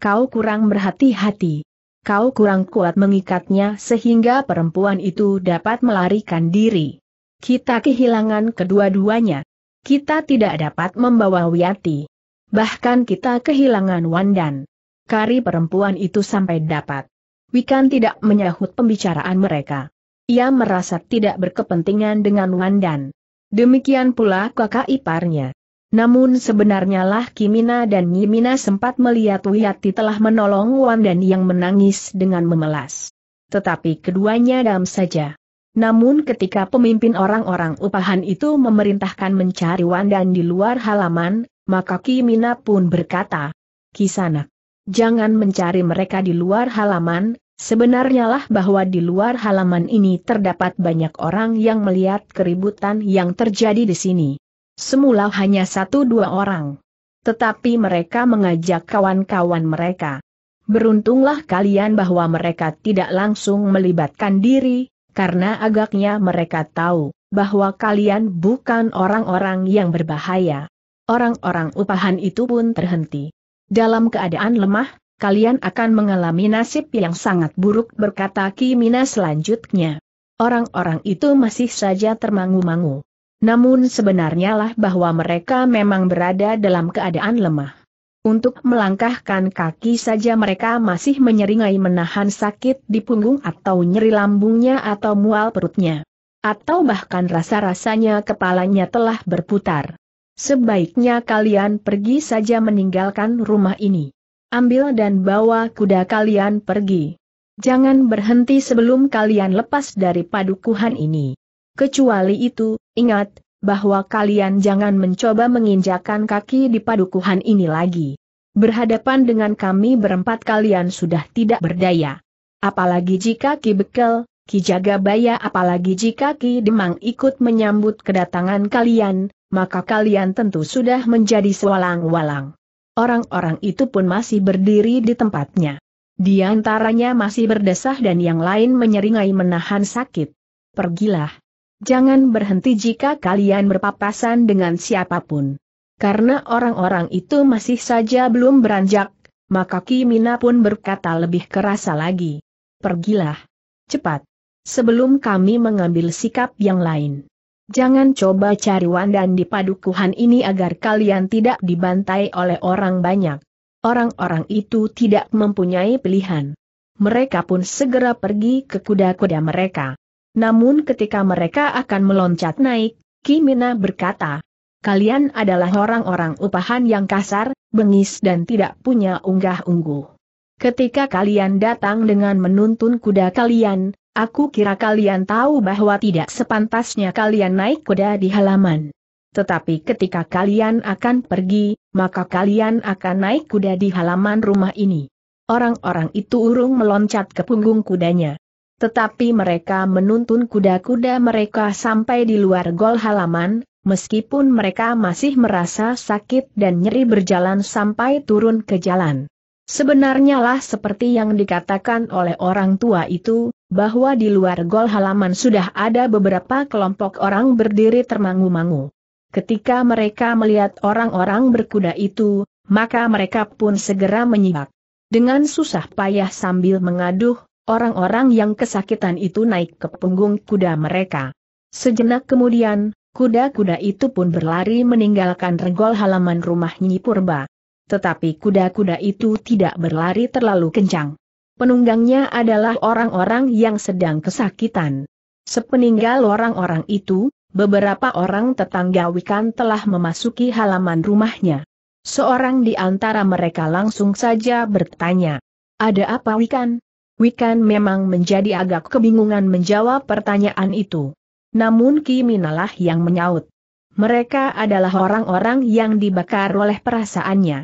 Kau kurang berhati-hati. Kau kurang kuat mengikatnya sehingga perempuan itu dapat melarikan diri. Kita kehilangan kedua-duanya. Kita tidak dapat membawa Wiyati. Bahkan kita kehilangan Wandan. Kari perempuan itu sampai dapat. Wikan tidak menyahut pembicaraan mereka. Ia merasa tidak berkepentingan dengan Wandan. Demikian pula kakak iparnya. Namun sebenarnya lah Kimina dan Nyimina sempat melihat Wiyati telah menolong Wan dan yang menangis dengan memelas. Tetapi keduanya dam saja. Namun ketika pemimpin orang-orang upahan itu memerintahkan mencari Wan dan di luar halaman, maka Kimina pun berkata, Kisana, jangan mencari mereka di luar halaman, Sebenarnya lah bahwa di luar halaman ini terdapat banyak orang yang melihat keributan yang terjadi di sini. Semula hanya satu dua orang. Tetapi mereka mengajak kawan-kawan mereka. Beruntunglah kalian bahwa mereka tidak langsung melibatkan diri, karena agaknya mereka tahu bahwa kalian bukan orang-orang yang berbahaya. Orang-orang upahan itu pun terhenti. Dalam keadaan lemah, kalian akan mengalami nasib yang sangat buruk berkata Kimina selanjutnya. Orang-orang itu masih saja termangu-mangu. Namun sebenarnya lah bahwa mereka memang berada dalam keadaan lemah. Untuk melangkahkan kaki saja mereka masih menyeringai menahan sakit di punggung atau nyeri lambungnya atau mual perutnya. Atau bahkan rasa-rasanya kepalanya telah berputar. Sebaiknya kalian pergi saja meninggalkan rumah ini ambil dan bawa kuda kalian pergi. Jangan berhenti sebelum kalian lepas dari padukuhan ini. Kecuali itu, ingat, bahwa kalian jangan mencoba menginjakan kaki di padukuhan ini lagi. Berhadapan dengan kami berempat kalian sudah tidak berdaya. Apalagi jika Ki Bekel, Ki Jagabaya apalagi jika Ki Demang ikut menyambut kedatangan kalian, maka kalian tentu sudah menjadi sewalang-walang. Orang-orang itu pun masih berdiri di tempatnya. Di antaranya masih berdesah dan yang lain menyeringai menahan sakit. Pergilah. Jangan berhenti jika kalian berpapasan dengan siapapun. Karena orang-orang itu masih saja belum beranjak, maka Kimina pun berkata lebih kerasa lagi. Pergilah. Cepat. Sebelum kami mengambil sikap yang lain. Jangan coba cari wandan di padukuhan ini agar kalian tidak dibantai oleh orang banyak. Orang-orang itu tidak mempunyai pilihan. Mereka pun segera pergi ke kuda-kuda mereka. Namun ketika mereka akan meloncat naik, Kimina berkata, Kalian adalah orang-orang upahan yang kasar, bengis dan tidak punya unggah-ungguh. Ketika kalian datang dengan menuntun kuda kalian, Aku kira kalian tahu bahwa tidak sepantasnya kalian naik kuda di halaman. Tetapi ketika kalian akan pergi, maka kalian akan naik kuda di halaman rumah ini. Orang-orang itu urung meloncat ke punggung kudanya. Tetapi mereka menuntun kuda-kuda mereka sampai di luar gol halaman, meskipun mereka masih merasa sakit dan nyeri berjalan sampai turun ke jalan. Sebenarnya lah seperti yang dikatakan oleh orang tua itu, bahwa di luar gol halaman sudah ada beberapa kelompok orang berdiri termangu-mangu. Ketika mereka melihat orang-orang berkuda itu, maka mereka pun segera menyibak. Dengan susah payah sambil mengaduh, orang-orang yang kesakitan itu naik ke punggung kuda mereka. Sejenak kemudian, kuda-kuda itu pun berlari meninggalkan regol halaman rumah Nyi Purba tetapi kuda-kuda itu tidak berlari terlalu kencang. Penunggangnya adalah orang-orang yang sedang kesakitan. Sepeninggal orang-orang itu, beberapa orang tetangga Wikan telah memasuki halaman rumahnya. Seorang di antara mereka langsung saja bertanya, ada apa Wikan? Wikan memang menjadi agak kebingungan menjawab pertanyaan itu. Namun Kiminalah yang menyaut. Mereka adalah orang-orang yang dibakar oleh perasaannya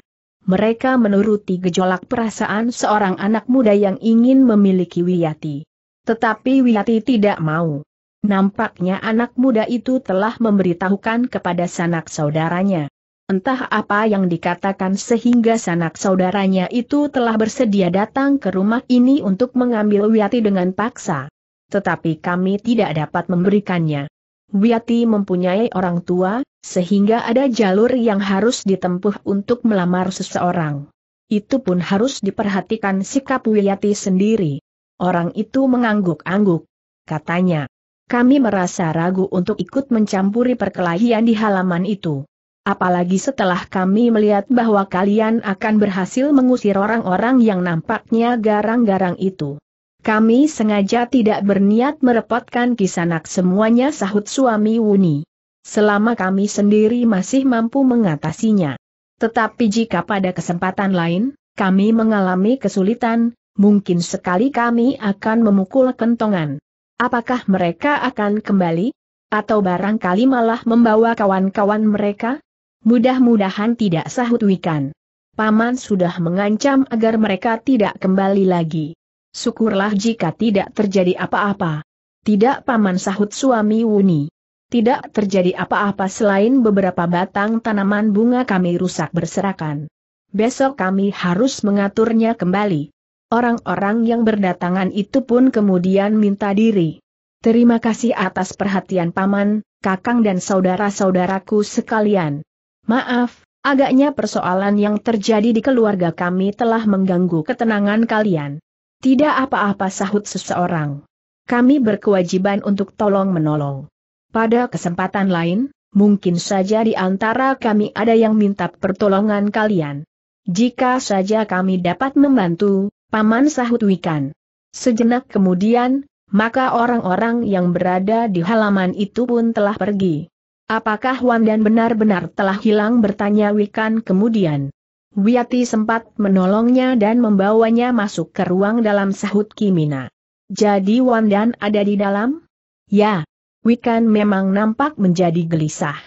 mereka menuruti gejolak perasaan seorang anak muda yang ingin memiliki Wiyati. Tetapi Wiyati tidak mau. Nampaknya anak muda itu telah memberitahukan kepada sanak saudaranya. Entah apa yang dikatakan sehingga sanak saudaranya itu telah bersedia datang ke rumah ini untuk mengambil Wiyati dengan paksa. Tetapi kami tidak dapat memberikannya. Wiyati mempunyai orang tua, sehingga ada jalur yang harus ditempuh untuk melamar seseorang. Itu pun harus diperhatikan sikap Wiyati sendiri. Orang itu mengangguk-angguk. Katanya, kami merasa ragu untuk ikut mencampuri perkelahian di halaman itu. Apalagi setelah kami melihat bahwa kalian akan berhasil mengusir orang-orang yang nampaknya garang-garang itu. Kami sengaja tidak berniat merepotkan kisanak semuanya sahut suami Wuni selama kami sendiri masih mampu mengatasinya. Tetapi jika pada kesempatan lain, kami mengalami kesulitan, mungkin sekali kami akan memukul kentongan. Apakah mereka akan kembali? Atau barangkali malah membawa kawan-kawan mereka? Mudah-mudahan tidak sahut Wikan. Paman sudah mengancam agar mereka tidak kembali lagi. Syukurlah jika tidak terjadi apa-apa. Tidak paman sahut suami Wuni tidak terjadi apa-apa selain beberapa batang tanaman bunga kami rusak berserakan. Besok kami harus mengaturnya kembali. Orang-orang yang berdatangan itu pun kemudian minta diri. Terima kasih atas perhatian paman, kakang dan saudara-saudaraku sekalian. Maaf, agaknya persoalan yang terjadi di keluarga kami telah mengganggu ketenangan kalian. Tidak apa-apa sahut seseorang. Kami berkewajiban untuk tolong menolong. Pada kesempatan lain, mungkin saja di antara kami ada yang minta pertolongan kalian. Jika saja kami dapat membantu, Paman sahut Wikan. Sejenak kemudian, maka orang-orang yang berada di halaman itu pun telah pergi. Apakah Wandan benar-benar telah hilang bertanya Wikan kemudian. Wiyati sempat menolongnya dan membawanya masuk ke ruang dalam sahut Kimina. Jadi Wandan ada di dalam? Ya, Wikan memang nampak menjadi gelisah.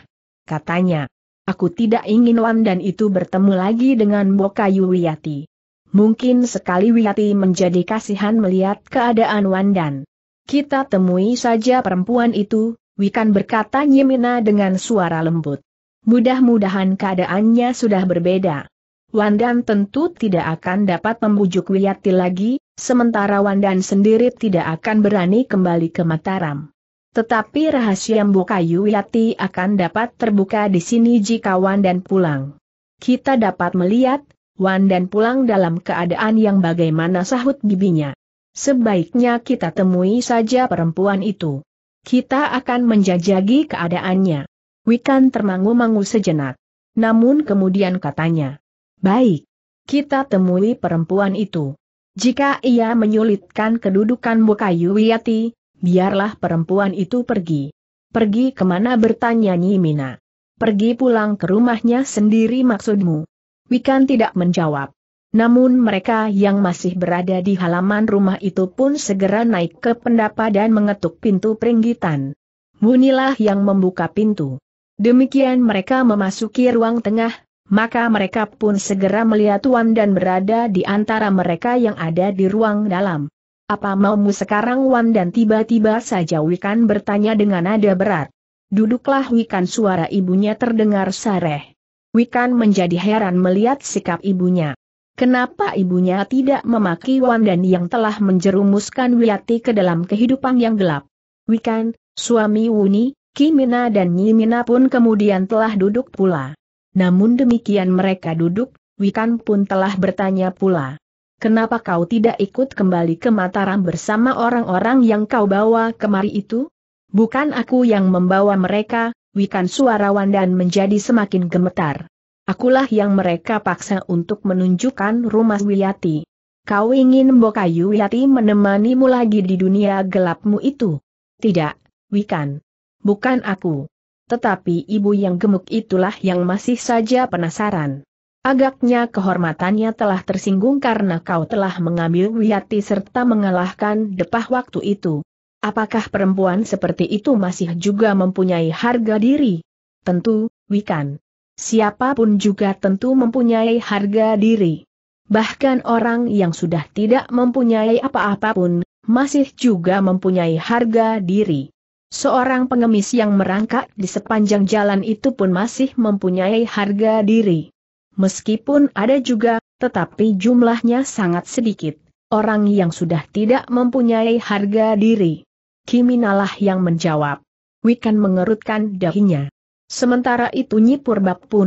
Katanya, aku tidak ingin Wan dan itu bertemu lagi dengan Bokayu Wiyati. Mungkin sekali Wiyati menjadi kasihan melihat keadaan Wandan. Kita temui saja perempuan itu, Wikan berkata Nyemina dengan suara lembut. Mudah-mudahan keadaannya sudah berbeda. Wandan tentu tidak akan dapat membujuk Wiyati lagi, sementara Wandan sendiri tidak akan berani kembali ke Mataram. Tetapi rahasia Mbokayu Yuyati akan dapat terbuka di sini jika Wan dan pulang. Kita dapat melihat, Wan dan pulang dalam keadaan yang bagaimana sahut bibinya. Sebaiknya kita temui saja perempuan itu. Kita akan menjajagi keadaannya. Wikan termangu-mangu sejenak. Namun kemudian katanya, Baik, kita temui perempuan itu. Jika ia menyulitkan kedudukan Bukayu Wiyati, biarlah perempuan itu pergi. Pergi kemana bertanya Nyi mina, Pergi pulang ke rumahnya sendiri maksudmu. Wikan tidak menjawab. Namun mereka yang masih berada di halaman rumah itu pun segera naik ke pendapa dan mengetuk pintu peringgitan. Munilah yang membuka pintu. Demikian mereka memasuki ruang tengah, maka mereka pun segera melihat Wan dan berada di antara mereka yang ada di ruang dalam apa maumu sekarang Wan dan tiba-tiba saja Wikan bertanya dengan nada berat. Duduklah Wikan suara ibunya terdengar sareh. Wikan menjadi heran melihat sikap ibunya. Kenapa ibunya tidak memaki Wan dan yang telah menjerumuskan Wiyati ke dalam kehidupan yang gelap? Wikan, suami Wuni, Kimina dan Nyimina pun kemudian telah duduk pula. Namun demikian mereka duduk, Wikan pun telah bertanya pula kenapa kau tidak ikut kembali ke Mataram bersama orang-orang yang kau bawa kemari itu? Bukan aku yang membawa mereka, wikan suara Wandan menjadi semakin gemetar. Akulah yang mereka paksa untuk menunjukkan rumah Wiyati. Kau ingin Mbokayu Wiyati menemanimu lagi di dunia gelapmu itu? Tidak, Wikan. Bukan aku. Tetapi ibu yang gemuk itulah yang masih saja penasaran. Agaknya kehormatannya telah tersinggung karena kau telah mengambil Wiyati serta mengalahkan Depah waktu itu. Apakah perempuan seperti itu masih juga mempunyai harga diri? Tentu, Wikan. Siapapun juga tentu mempunyai harga diri. Bahkan orang yang sudah tidak mempunyai apa-apa pun, masih juga mempunyai harga diri. Seorang pengemis yang merangkak di sepanjang jalan itu pun masih mempunyai harga diri meskipun ada juga, tetapi jumlahnya sangat sedikit, orang yang sudah tidak mempunyai harga diri. Kiminalah yang menjawab. Wikan mengerutkan dahinya. Sementara itu Nyi pun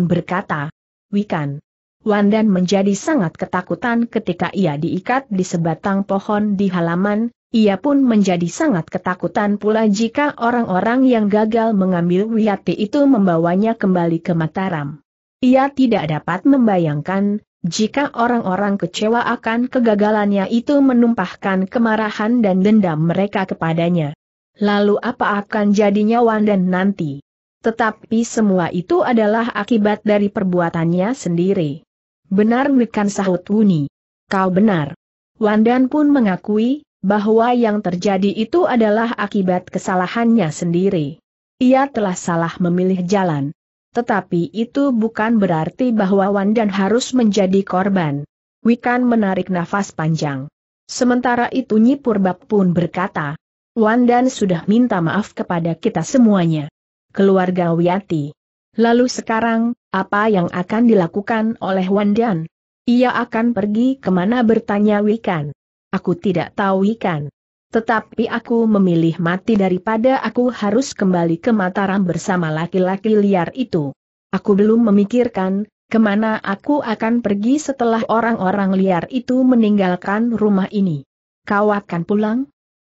berkata, Wikan. Wandan menjadi sangat ketakutan ketika ia diikat di sebatang pohon di halaman, ia pun menjadi sangat ketakutan pula jika orang-orang yang gagal mengambil Wiyati itu membawanya kembali ke Mataram. Ia tidak dapat membayangkan, jika orang-orang kecewa akan kegagalannya itu menumpahkan kemarahan dan dendam mereka kepadanya. Lalu apa akan jadinya Wanda nanti? Tetapi semua itu adalah akibat dari perbuatannya sendiri. Benar bukan sahut Wuni. Kau benar. Wandan pun mengakui, bahwa yang terjadi itu adalah akibat kesalahannya sendiri. Ia telah salah memilih jalan. Tetapi itu bukan berarti bahwa Wandan harus menjadi korban. Wikan menarik nafas panjang. Sementara itu Nyi Purba pun berkata, Wandan sudah minta maaf kepada kita semuanya. Keluarga Wiyati. Lalu sekarang, apa yang akan dilakukan oleh Wandan? Ia akan pergi kemana bertanya Wikan. Aku tidak tahu Wikan. Tetapi aku memilih mati daripada aku harus kembali ke Mataram bersama laki-laki liar itu. Aku belum memikirkan, kemana aku akan pergi setelah orang-orang liar itu meninggalkan rumah ini. Kau akan pulang?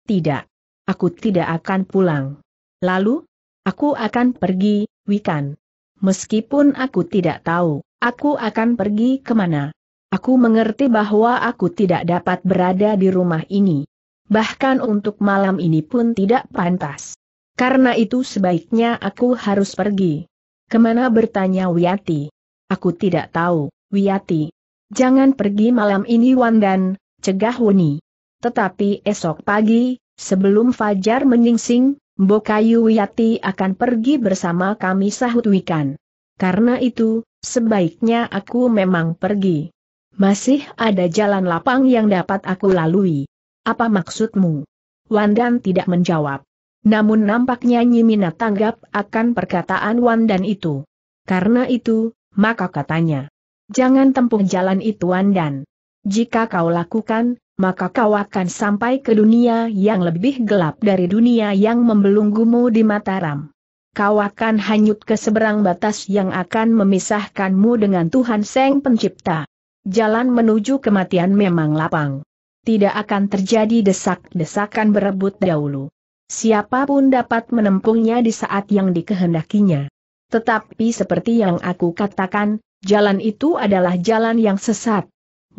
Tidak. Aku tidak akan pulang. Lalu, aku akan pergi, Wikan. Meskipun aku tidak tahu, aku akan pergi kemana. Aku mengerti bahwa aku tidak dapat berada di rumah ini bahkan untuk malam ini pun tidak pantas. Karena itu sebaiknya aku harus pergi. Kemana bertanya Wiyati? Aku tidak tahu, Wiyati. Jangan pergi malam ini Wandan, cegah Wuni. Tetapi esok pagi, sebelum Fajar menyingsing, Bokayu Wiyati akan pergi bersama kami sahut Wikan. Karena itu, sebaiknya aku memang pergi. Masih ada jalan lapang yang dapat aku lalui. Apa maksudmu? Wandan tidak menjawab. Namun nampaknya Nyimina tanggap akan perkataan Wandan itu. Karena itu, maka katanya, jangan tempuh jalan itu Wandan. Jika kau lakukan, maka kau akan sampai ke dunia yang lebih gelap dari dunia yang membelunggumu di Mataram. Kau akan hanyut ke seberang batas yang akan memisahkanmu dengan Tuhan Seng Pencipta. Jalan menuju kematian memang lapang tidak akan terjadi desak-desakan berebut dahulu. Siapapun dapat menempuhnya di saat yang dikehendakinya. Tetapi seperti yang aku katakan, jalan itu adalah jalan yang sesat.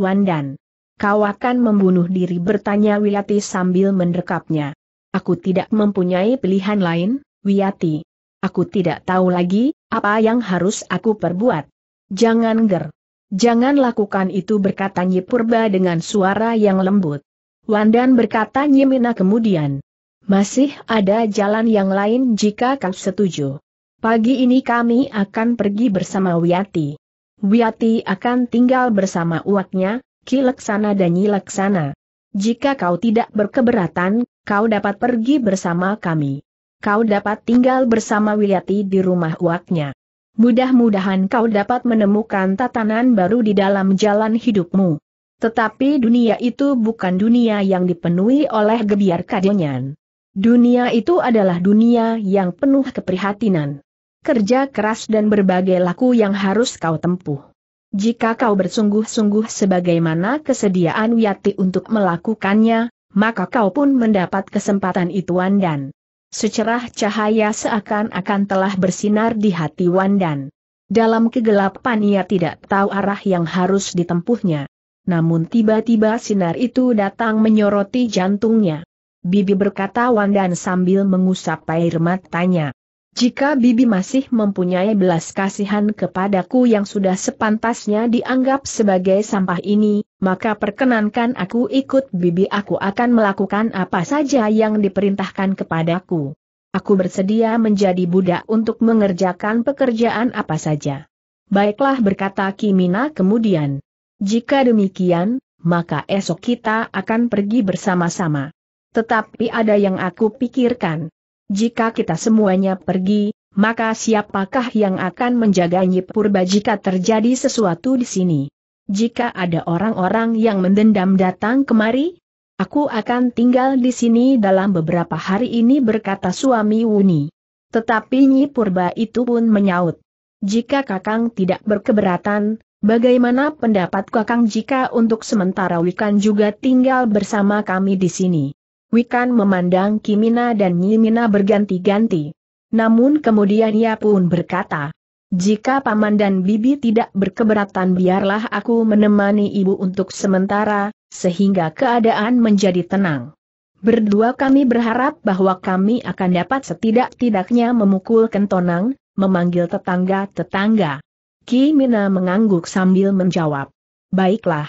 Wandan, kau akan membunuh diri bertanya Wiyati sambil mendekapnya. Aku tidak mempunyai pilihan lain, Wiyati. Aku tidak tahu lagi, apa yang harus aku perbuat. Jangan ger. Jangan lakukan itu berkata Nyi Purba dengan suara yang lembut. Wandan berkata Nyi Mina kemudian. Masih ada jalan yang lain jika kau setuju. Pagi ini kami akan pergi bersama Wiyati. Wiyati akan tinggal bersama uaknya, Ki Leksana dan Nyi Leksana. Jika kau tidak berkeberatan, kau dapat pergi bersama kami. Kau dapat tinggal bersama Wiyati di rumah uaknya mudah-mudahan kau dapat menemukan tatanan baru di dalam jalan hidupmu. Tetapi dunia itu bukan dunia yang dipenuhi oleh gebiar kadonyan. Dunia itu adalah dunia yang penuh keprihatinan. Kerja keras dan berbagai laku yang harus kau tempuh. Jika kau bersungguh-sungguh sebagaimana kesediaan Wiyati untuk melakukannya, maka kau pun mendapat kesempatan itu dan. Secerah cahaya seakan-akan telah bersinar di hati Wandan. Dalam kegelapan ia tidak tahu arah yang harus ditempuhnya. Namun tiba-tiba sinar itu datang menyoroti jantungnya. Bibi berkata Wandan sambil mengusap air matanya. Jika Bibi masih mempunyai belas kasihan kepadaku yang sudah sepantasnya dianggap sebagai sampah ini, maka perkenankan aku ikut Bibi aku akan melakukan apa saja yang diperintahkan kepadaku. Aku bersedia menjadi budak untuk mengerjakan pekerjaan apa saja. Baiklah berkata Kimina kemudian. Jika demikian, maka esok kita akan pergi bersama-sama. Tetapi ada yang aku pikirkan. Jika kita semuanya pergi, maka siapakah yang akan menjaga Nyipurba jika terjadi sesuatu di sini? Jika ada orang-orang yang mendendam datang kemari, aku akan tinggal di sini dalam beberapa hari ini berkata suami Wuni. Tetapi Nyi Purba itu pun menyaut. Jika Kakang tidak berkeberatan, bagaimana pendapat Kakang jika untuk sementara Wikan juga tinggal bersama kami di sini? Wikan memandang Kimina dan Nyimina berganti-ganti. Namun kemudian ia pun berkata, jika paman dan bibi tidak berkeberatan biarlah aku menemani ibu untuk sementara, sehingga keadaan menjadi tenang. Berdua kami berharap bahwa kami akan dapat setidak-tidaknya memukul kentonang, memanggil tetangga-tetangga. Kimina mengangguk sambil menjawab. Baiklah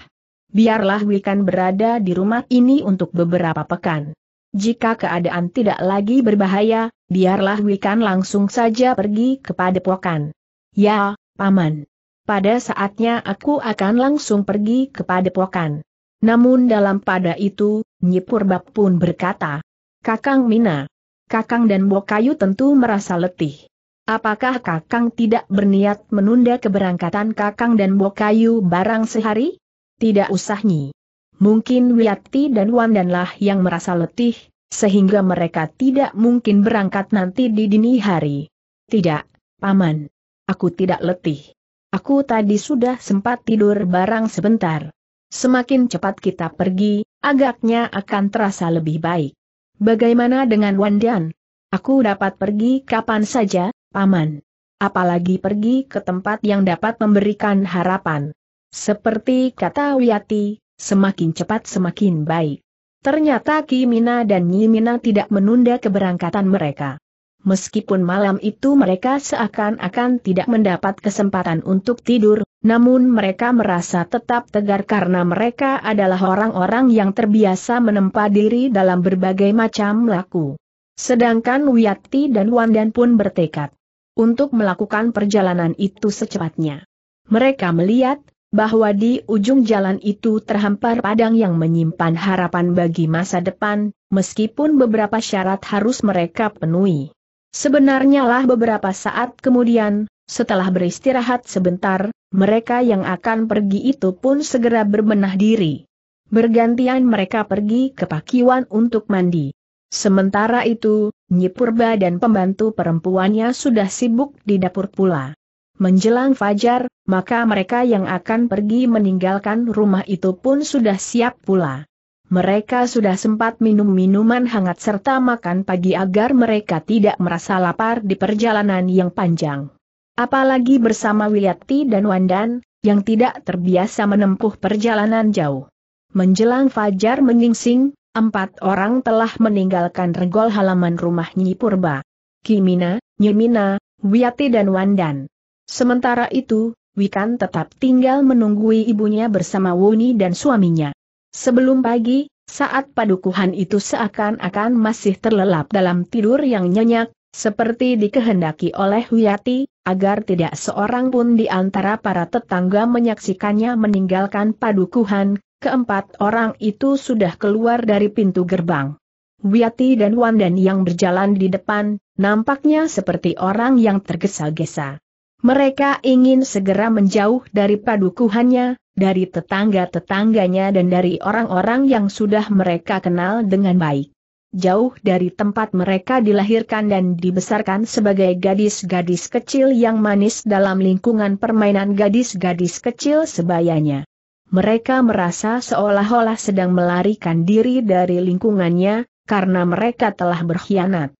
biarlah Wikan berada di rumah ini untuk beberapa pekan. Jika keadaan tidak lagi berbahaya, biarlah Wikan langsung saja pergi kepada Pokan. Ya, Paman. Pada saatnya aku akan langsung pergi kepada Pokan. Namun dalam pada itu, Nyipurbab pun berkata, Kakang Mina, Kakang dan Bokayu tentu merasa letih. Apakah Kakang tidak berniat menunda keberangkatan Kakang dan Bokayu barang sehari? Tidak usah Nyi. Mungkin Wiyati dan Wandanlah yang merasa letih, sehingga mereka tidak mungkin berangkat nanti di dini hari. Tidak, Paman. Aku tidak letih. Aku tadi sudah sempat tidur barang sebentar. Semakin cepat kita pergi, agaknya akan terasa lebih baik. Bagaimana dengan Wandan? Aku dapat pergi kapan saja, Paman. Apalagi pergi ke tempat yang dapat memberikan harapan. Seperti kata Wiyati, semakin cepat semakin baik. Ternyata Ki Mina dan Nyi Mina tidak menunda keberangkatan mereka. Meskipun malam itu mereka seakan-akan tidak mendapat kesempatan untuk tidur, namun mereka merasa tetap tegar karena mereka adalah orang-orang yang terbiasa menempa diri dalam berbagai macam laku. Sedangkan Wiyati dan Wandan pun bertekad untuk melakukan perjalanan itu secepatnya. Mereka melihat bahwa di ujung jalan itu terhampar padang yang menyimpan harapan bagi masa depan, meskipun beberapa syarat harus mereka penuhi. Sebenarnya lah beberapa saat kemudian, setelah beristirahat sebentar, mereka yang akan pergi itu pun segera berbenah diri. Bergantian mereka pergi ke pakiwan untuk mandi. Sementara itu, Nyipurba dan pembantu perempuannya sudah sibuk di dapur pula. Menjelang fajar, maka mereka yang akan pergi meninggalkan rumah itu pun sudah siap pula. Mereka sudah sempat minum minuman hangat serta makan pagi agar mereka tidak merasa lapar di perjalanan yang panjang. Apalagi bersama Wiliati dan Wandan, yang tidak terbiasa menempuh perjalanan jauh. Menjelang fajar menyingsing, empat orang telah meninggalkan regol halaman rumah Nyi Purba. Kimina, Nyemina, Wiyati dan Wandan. Sementara itu, Wikan tetap tinggal menunggui ibunya bersama Wuni dan suaminya. Sebelum pagi, saat padukuhan itu seakan-akan masih terlelap dalam tidur yang nyenyak, seperti dikehendaki oleh Huyati, agar tidak seorang pun di antara para tetangga menyaksikannya meninggalkan padukuhan, keempat orang itu sudah keluar dari pintu gerbang. Wiyati dan Wandan yang berjalan di depan, nampaknya seperti orang yang tergesa-gesa. Mereka ingin segera menjauh dari padukuhannya, dari tetangga-tetangganya dan dari orang-orang yang sudah mereka kenal dengan baik. Jauh dari tempat mereka dilahirkan dan dibesarkan sebagai gadis-gadis kecil yang manis dalam lingkungan permainan gadis-gadis kecil sebayanya. Mereka merasa seolah-olah sedang melarikan diri dari lingkungannya, karena mereka telah berkhianat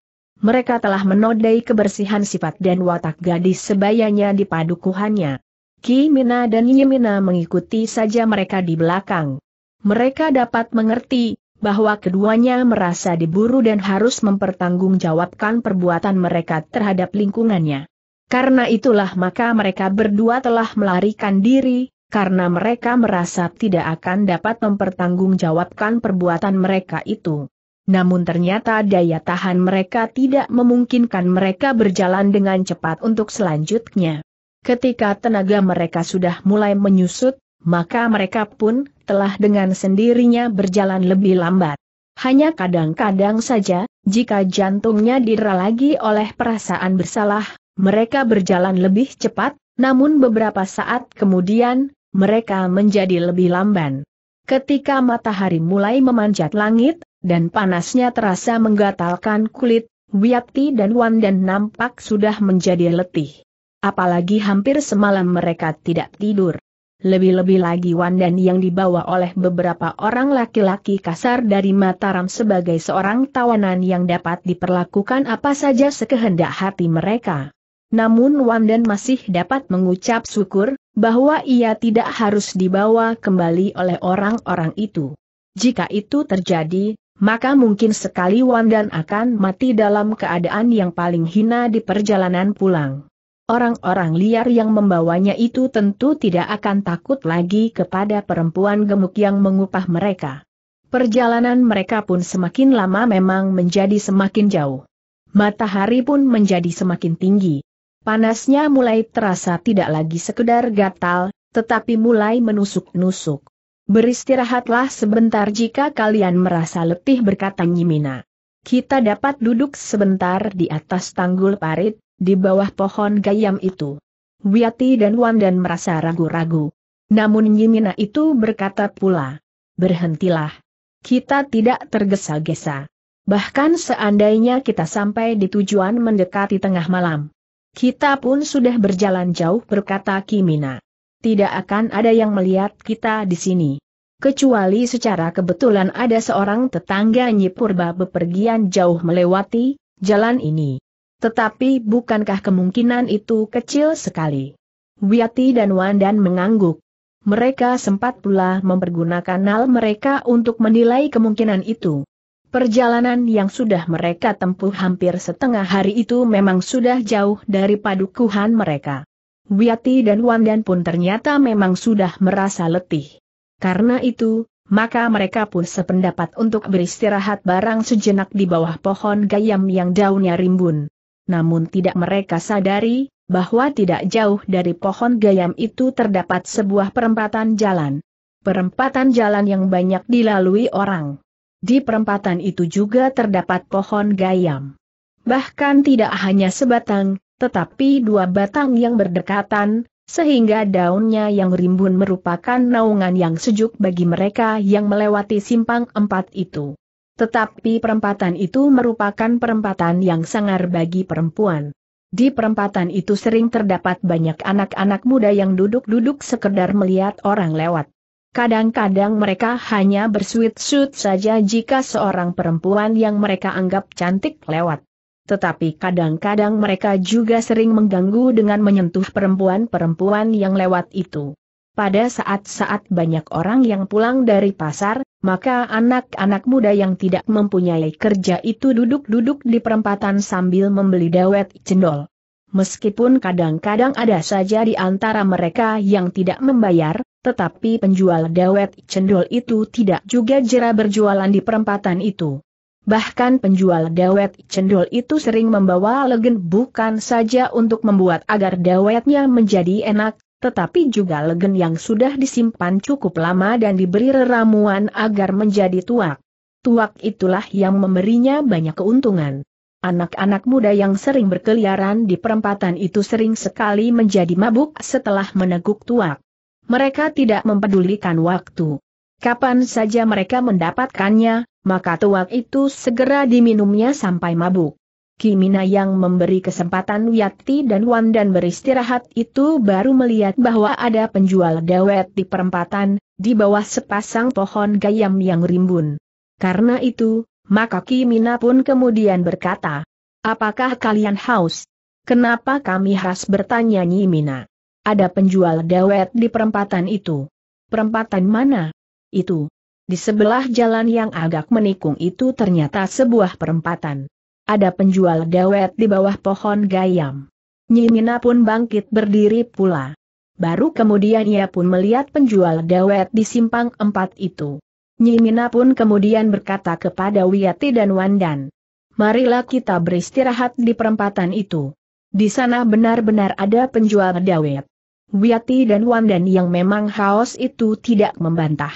mereka telah menodai kebersihan sifat dan watak gadis sebayanya di padukuhannya. Ki Mina dan Yemina mengikuti saja mereka di belakang. Mereka dapat mengerti bahwa keduanya merasa diburu dan harus mempertanggungjawabkan perbuatan mereka terhadap lingkungannya. Karena itulah maka mereka berdua telah melarikan diri, karena mereka merasa tidak akan dapat mempertanggungjawabkan perbuatan mereka itu. Namun ternyata daya tahan mereka tidak memungkinkan mereka berjalan dengan cepat untuk selanjutnya. Ketika tenaga mereka sudah mulai menyusut, maka mereka pun telah dengan sendirinya berjalan lebih lambat. Hanya kadang-kadang saja, jika jantungnya dira lagi oleh perasaan bersalah, mereka berjalan lebih cepat, namun beberapa saat kemudian, mereka menjadi lebih lamban. Ketika matahari mulai memanjat langit, dan panasnya terasa menggatalkan kulit, Wiyati dan Wandan nampak sudah menjadi letih. Apalagi hampir semalam mereka tidak tidur. Lebih-lebih lagi Wandan yang dibawa oleh beberapa orang laki-laki kasar dari Mataram sebagai seorang tawanan yang dapat diperlakukan apa saja sekehendak hati mereka. Namun Wandan masih dapat mengucap syukur, bahwa ia tidak harus dibawa kembali oleh orang-orang itu. Jika itu terjadi, maka mungkin sekali Wandan akan mati dalam keadaan yang paling hina di perjalanan pulang. Orang-orang liar yang membawanya itu tentu tidak akan takut lagi kepada perempuan gemuk yang mengupah mereka. Perjalanan mereka pun semakin lama memang menjadi semakin jauh. Matahari pun menjadi semakin tinggi. Panasnya mulai terasa tidak lagi sekedar gatal, tetapi mulai menusuk-nusuk. Beristirahatlah sebentar jika kalian merasa letih berkata Nyimina. Kita dapat duduk sebentar di atas tanggul parit, di bawah pohon gayam itu. Wiati dan Wandan merasa ragu-ragu. Namun Nyimina itu berkata pula. Berhentilah. Kita tidak tergesa-gesa. Bahkan seandainya kita sampai di tujuan mendekati tengah malam. Kita pun sudah berjalan jauh berkata Kimina tidak akan ada yang melihat kita di sini. Kecuali secara kebetulan ada seorang tetangga Nyipurba bepergian jauh melewati jalan ini. Tetapi bukankah kemungkinan itu kecil sekali? Wiyati dan Wandan mengangguk. Mereka sempat pula mempergunakan nal mereka untuk menilai kemungkinan itu. Perjalanan yang sudah mereka tempuh hampir setengah hari itu memang sudah jauh dari padukuhan mereka. Wiyati dan Wandan pun ternyata memang sudah merasa letih. Karena itu, maka mereka pun sependapat untuk beristirahat barang sejenak di bawah pohon gayam yang daunnya rimbun. Namun tidak mereka sadari, bahwa tidak jauh dari pohon gayam itu terdapat sebuah perempatan jalan. Perempatan jalan yang banyak dilalui orang. Di perempatan itu juga terdapat pohon gayam. Bahkan tidak hanya sebatang, tetapi dua batang yang berdekatan, sehingga daunnya yang rimbun merupakan naungan yang sejuk bagi mereka yang melewati simpang empat itu. Tetapi perempatan itu merupakan perempatan yang sangar bagi perempuan. Di perempatan itu sering terdapat banyak anak-anak muda yang duduk-duduk sekedar melihat orang lewat. Kadang-kadang mereka hanya bersuit-suit saja jika seorang perempuan yang mereka anggap cantik lewat. Tetapi kadang-kadang mereka juga sering mengganggu dengan menyentuh perempuan-perempuan yang lewat itu. Pada saat-saat banyak orang yang pulang dari pasar, maka anak-anak muda yang tidak mempunyai kerja itu duduk-duduk di perempatan sambil membeli dawet cendol. Meskipun kadang-kadang ada saja di antara mereka yang tidak membayar, tetapi penjual dawet cendol itu tidak juga jera berjualan di perempatan itu. Bahkan penjual dawet cendol itu sering membawa legen bukan saja untuk membuat agar dawetnya menjadi enak, tetapi juga legen yang sudah disimpan cukup lama dan diberi ramuan agar menjadi tuak. Tuak itulah yang memberinya banyak keuntungan. Anak-anak muda yang sering berkeliaran di perempatan itu sering sekali menjadi mabuk setelah meneguk tuak. Mereka tidak mempedulikan waktu. Kapan saja mereka mendapatkannya, maka tuak itu segera diminumnya sampai mabuk. Kimina yang memberi kesempatan Yati dan Wan dan beristirahat itu baru melihat bahwa ada penjual dawet di perempatan, di bawah sepasang pohon gayam yang rimbun. Karena itu, maka Kimina pun kemudian berkata, Apakah kalian haus? Kenapa kami harus bertanya Nyimina? Ada penjual dawet di perempatan itu. Perempatan mana? itu. Di sebelah jalan yang agak menikung itu ternyata sebuah perempatan. Ada penjual dawet di bawah pohon gayam. Nyimina pun bangkit berdiri pula. Baru kemudian ia pun melihat penjual dawet di simpang empat itu. Nyimina pun kemudian berkata kepada Wiyati dan Wandan. Marilah kita beristirahat di perempatan itu. Di sana benar-benar ada penjual dawet. Wiyati dan Wandan yang memang haus itu tidak membantah.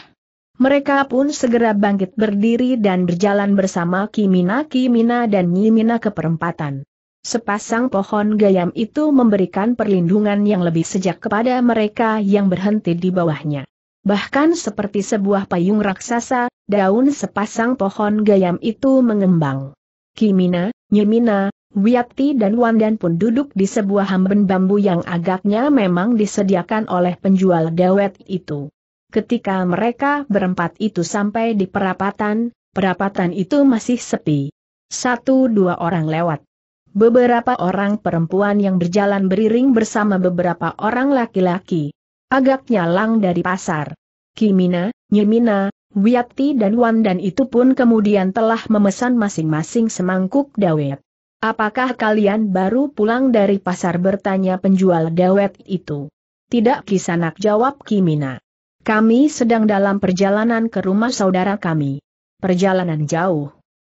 Mereka pun segera bangkit berdiri dan berjalan bersama Kimina Kimina dan Nyimina ke perempatan. Sepasang pohon gayam itu memberikan perlindungan yang lebih sejak kepada mereka yang berhenti di bawahnya. Bahkan seperti sebuah payung raksasa, daun sepasang pohon gayam itu mengembang. Kimina, Nyimina, Wiyati dan Wandan pun duduk di sebuah hamben bambu yang agaknya memang disediakan oleh penjual dawet itu. Ketika mereka berempat itu sampai di perapatan, perapatan itu masih sepi. Satu dua orang lewat. Beberapa orang perempuan yang berjalan beriring bersama beberapa orang laki-laki. Agaknya lang dari pasar. Kimina, Nyimina, Wiyati dan Wan dan itu pun kemudian telah memesan masing-masing semangkuk dawet. Apakah kalian baru pulang dari pasar bertanya penjual dawet itu? Tidak kisanak jawab Kimina. Kami sedang dalam perjalanan ke rumah saudara kami. Perjalanan jauh.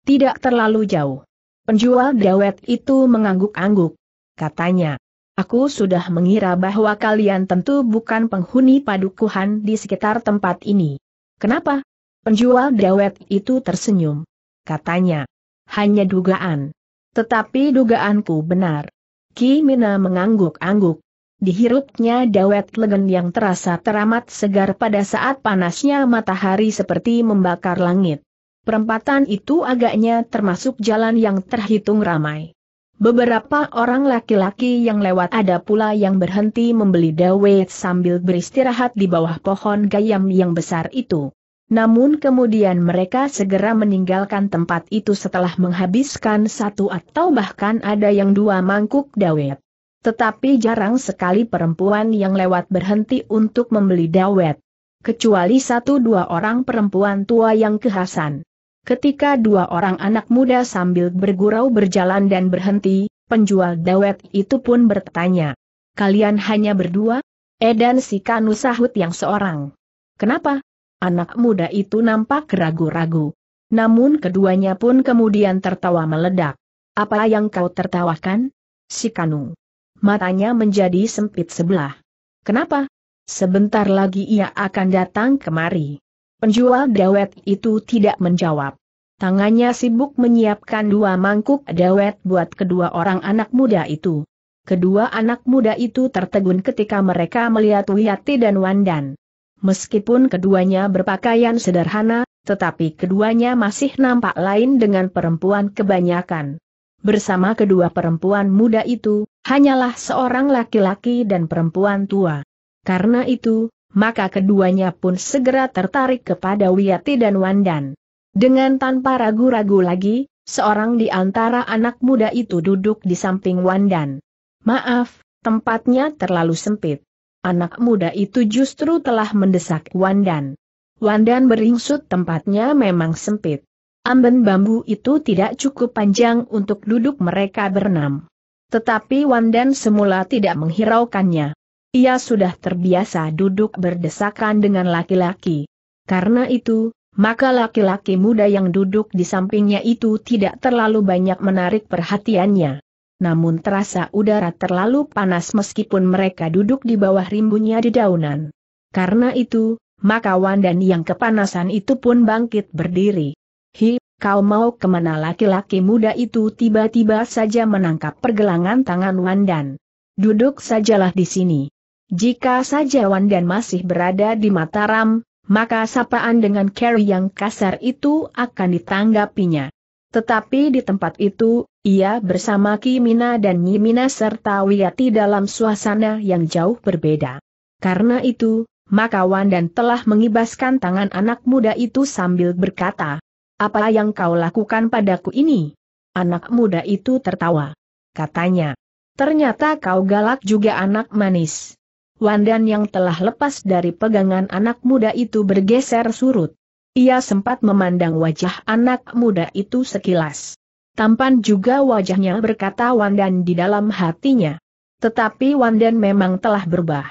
Tidak terlalu jauh. Penjual dawet itu mengangguk-angguk. Katanya, Aku sudah mengira bahwa kalian tentu bukan penghuni padukuhan di sekitar tempat ini. Kenapa? Penjual dawet itu tersenyum. Katanya, hanya dugaan. Tetapi dugaanku benar. Mina mengangguk-angguk dihirupnya dawet legen yang terasa teramat segar pada saat panasnya matahari seperti membakar langit. Perempatan itu agaknya termasuk jalan yang terhitung ramai. Beberapa orang laki-laki yang lewat ada pula yang berhenti membeli dawet sambil beristirahat di bawah pohon gayam yang besar itu. Namun kemudian mereka segera meninggalkan tempat itu setelah menghabiskan satu atau bahkan ada yang dua mangkuk dawet. Tetapi jarang sekali perempuan yang lewat berhenti untuk membeli dawet. Kecuali satu dua orang perempuan tua yang kehasan. Ketika dua orang anak muda sambil bergurau berjalan dan berhenti, penjual dawet itu pun bertanya. Kalian hanya berdua? Edan si Kanu sahut yang seorang. Kenapa? Anak muda itu nampak ragu-ragu. Namun keduanya pun kemudian tertawa meledak. Apa yang kau tertawakan? Si Kanu matanya menjadi sempit sebelah. Kenapa? Sebentar lagi ia akan datang kemari. Penjual dawet itu tidak menjawab. Tangannya sibuk menyiapkan dua mangkuk dawet buat kedua orang anak muda itu. Kedua anak muda itu tertegun ketika mereka melihat Wiyati dan Wandan. Meskipun keduanya berpakaian sederhana, tetapi keduanya masih nampak lain dengan perempuan kebanyakan. Bersama kedua perempuan muda itu, Hanyalah seorang laki-laki dan perempuan tua. Karena itu, maka keduanya pun segera tertarik kepada Wiyati dan Wandan. Dengan tanpa ragu-ragu lagi, seorang di antara anak muda itu duduk di samping Wandan. Maaf, tempatnya terlalu sempit. Anak muda itu justru telah mendesak Wandan. Wandan beringsut tempatnya memang sempit. Amben bambu itu tidak cukup panjang untuk duduk mereka berenam. Tetapi Wandan semula tidak menghiraukannya. Ia sudah terbiasa duduk berdesakan dengan laki-laki. Karena itu, maka laki-laki muda yang duduk di sampingnya itu tidak terlalu banyak menarik perhatiannya. Namun terasa udara terlalu panas meskipun mereka duduk di bawah rimbunnya di daunan. Karena itu, maka Wandan yang kepanasan itu pun bangkit berdiri. Hi, Kau mau kemana laki-laki muda itu tiba-tiba saja menangkap pergelangan tangan Wandan. Duduk sajalah di sini. Jika saja Wandan masih berada di Mataram, maka sapaan dengan Carrie yang kasar itu akan ditanggapinya. Tetapi di tempat itu, ia bersama Kimina dan Nyimina serta Wiyati dalam suasana yang jauh berbeda. Karena itu, maka Wandan telah mengibaskan tangan anak muda itu sambil berkata, apa yang kau lakukan padaku ini? Anak muda itu tertawa. Katanya, ternyata kau galak juga anak manis. Wandan yang telah lepas dari pegangan anak muda itu bergeser surut. Ia sempat memandang wajah anak muda itu sekilas. Tampan juga wajahnya berkata Wandan di dalam hatinya. Tetapi Wandan memang telah berubah.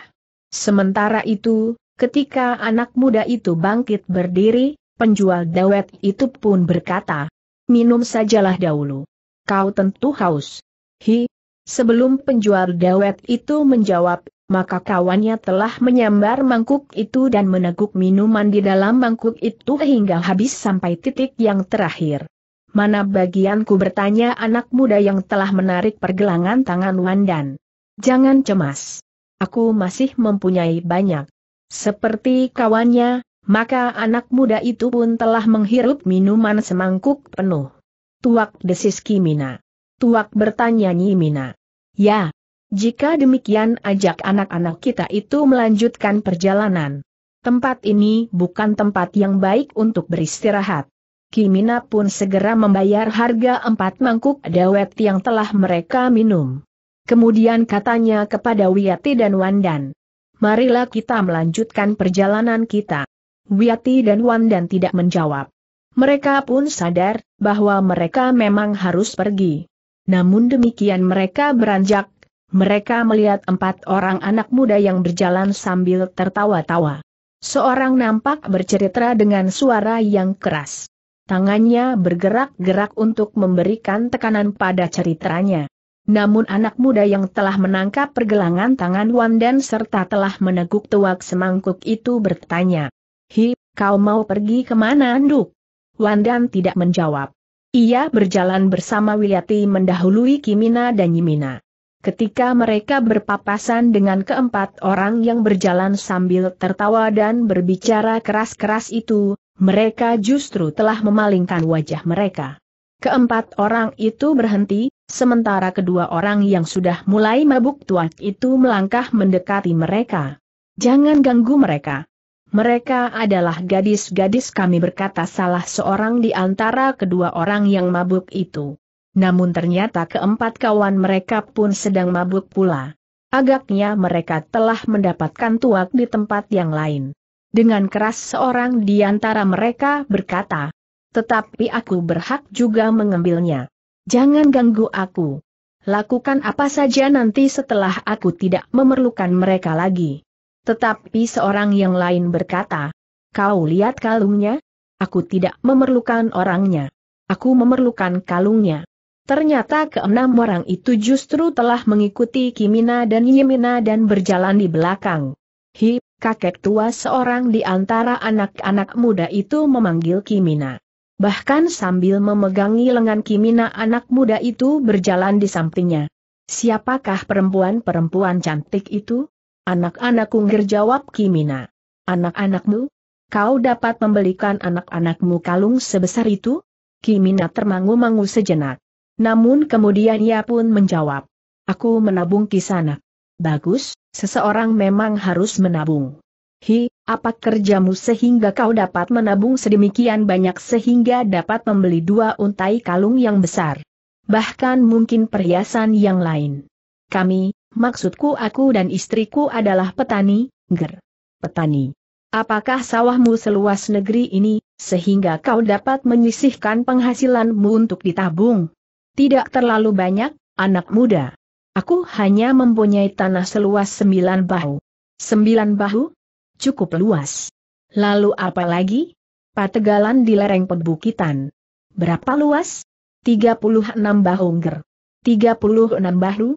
Sementara itu, ketika anak muda itu bangkit berdiri, Penjual dawet itu pun berkata, minum sajalah dahulu. Kau tentu haus. Hi, sebelum penjual dawet itu menjawab, maka kawannya telah menyambar mangkuk itu dan meneguk minuman di dalam mangkuk itu hingga habis sampai titik yang terakhir. Mana bagianku bertanya anak muda yang telah menarik pergelangan tangan Wandan. Jangan cemas. Aku masih mempunyai banyak. Seperti kawannya, maka anak muda itu pun telah menghirup minuman semangkuk penuh. Tuak desis Kimina. Tuak bertanya Nyimina. Ya, jika demikian ajak anak-anak kita itu melanjutkan perjalanan. Tempat ini bukan tempat yang baik untuk beristirahat. Kimina pun segera membayar harga empat mangkuk dawet yang telah mereka minum. Kemudian katanya kepada Wiyati dan Wandan. Marilah kita melanjutkan perjalanan kita. Wiati dan Wan dan tidak menjawab. Mereka pun sadar bahwa mereka memang harus pergi. Namun demikian mereka beranjak, mereka melihat empat orang anak muda yang berjalan sambil tertawa-tawa. Seorang nampak bercerita dengan suara yang keras. Tangannya bergerak-gerak untuk memberikan tekanan pada ceritanya. Namun anak muda yang telah menangkap pergelangan tangan Wandan serta telah meneguk tuak semangkuk itu bertanya, Hi, kau mau pergi kemana Anduk? Wandan tidak menjawab. Ia berjalan bersama Wiyati mendahului Kimina dan Yimina. Ketika mereka berpapasan dengan keempat orang yang berjalan sambil tertawa dan berbicara keras-keras itu, mereka justru telah memalingkan wajah mereka. Keempat orang itu berhenti, sementara kedua orang yang sudah mulai mabuk tuak itu melangkah mendekati mereka. Jangan ganggu mereka, mereka adalah gadis-gadis kami berkata salah seorang di antara kedua orang yang mabuk itu. Namun ternyata keempat kawan mereka pun sedang mabuk pula. Agaknya mereka telah mendapatkan tuak di tempat yang lain. Dengan keras seorang di antara mereka berkata, tetapi aku berhak juga mengambilnya. Jangan ganggu aku. Lakukan apa saja nanti setelah aku tidak memerlukan mereka lagi. Tetapi seorang yang lain berkata, kau lihat kalungnya? Aku tidak memerlukan orangnya. Aku memerlukan kalungnya. Ternyata keenam orang itu justru telah mengikuti Kimina dan Yimina dan berjalan di belakang. Hi, kakek tua seorang di antara anak-anak muda itu memanggil Kimina. Bahkan sambil memegangi lengan Kimina anak muda itu berjalan di sampingnya. Siapakah perempuan-perempuan cantik itu? Anak-anak unggir jawab Kimina. Anak-anakmu? Kau dapat membelikan anak-anakmu kalung sebesar itu? Kimina termangu-mangu sejenak. Namun kemudian ia pun menjawab. Aku menabung kisana. Bagus, seseorang memang harus menabung. Hi, apa kerjamu sehingga kau dapat menabung sedemikian banyak sehingga dapat membeli dua untai kalung yang besar? Bahkan mungkin perhiasan yang lain. Kami, Maksudku aku dan istriku adalah petani, ger. Petani. Apakah sawahmu seluas negeri ini, sehingga kau dapat menyisihkan penghasilanmu untuk ditabung? Tidak terlalu banyak, anak muda. Aku hanya mempunyai tanah seluas sembilan bahu. Sembilan bahu? Cukup luas. Lalu apa lagi? Pategalan di lereng pebukitan. Berapa luas? 36 bahu ger. 36 bahu?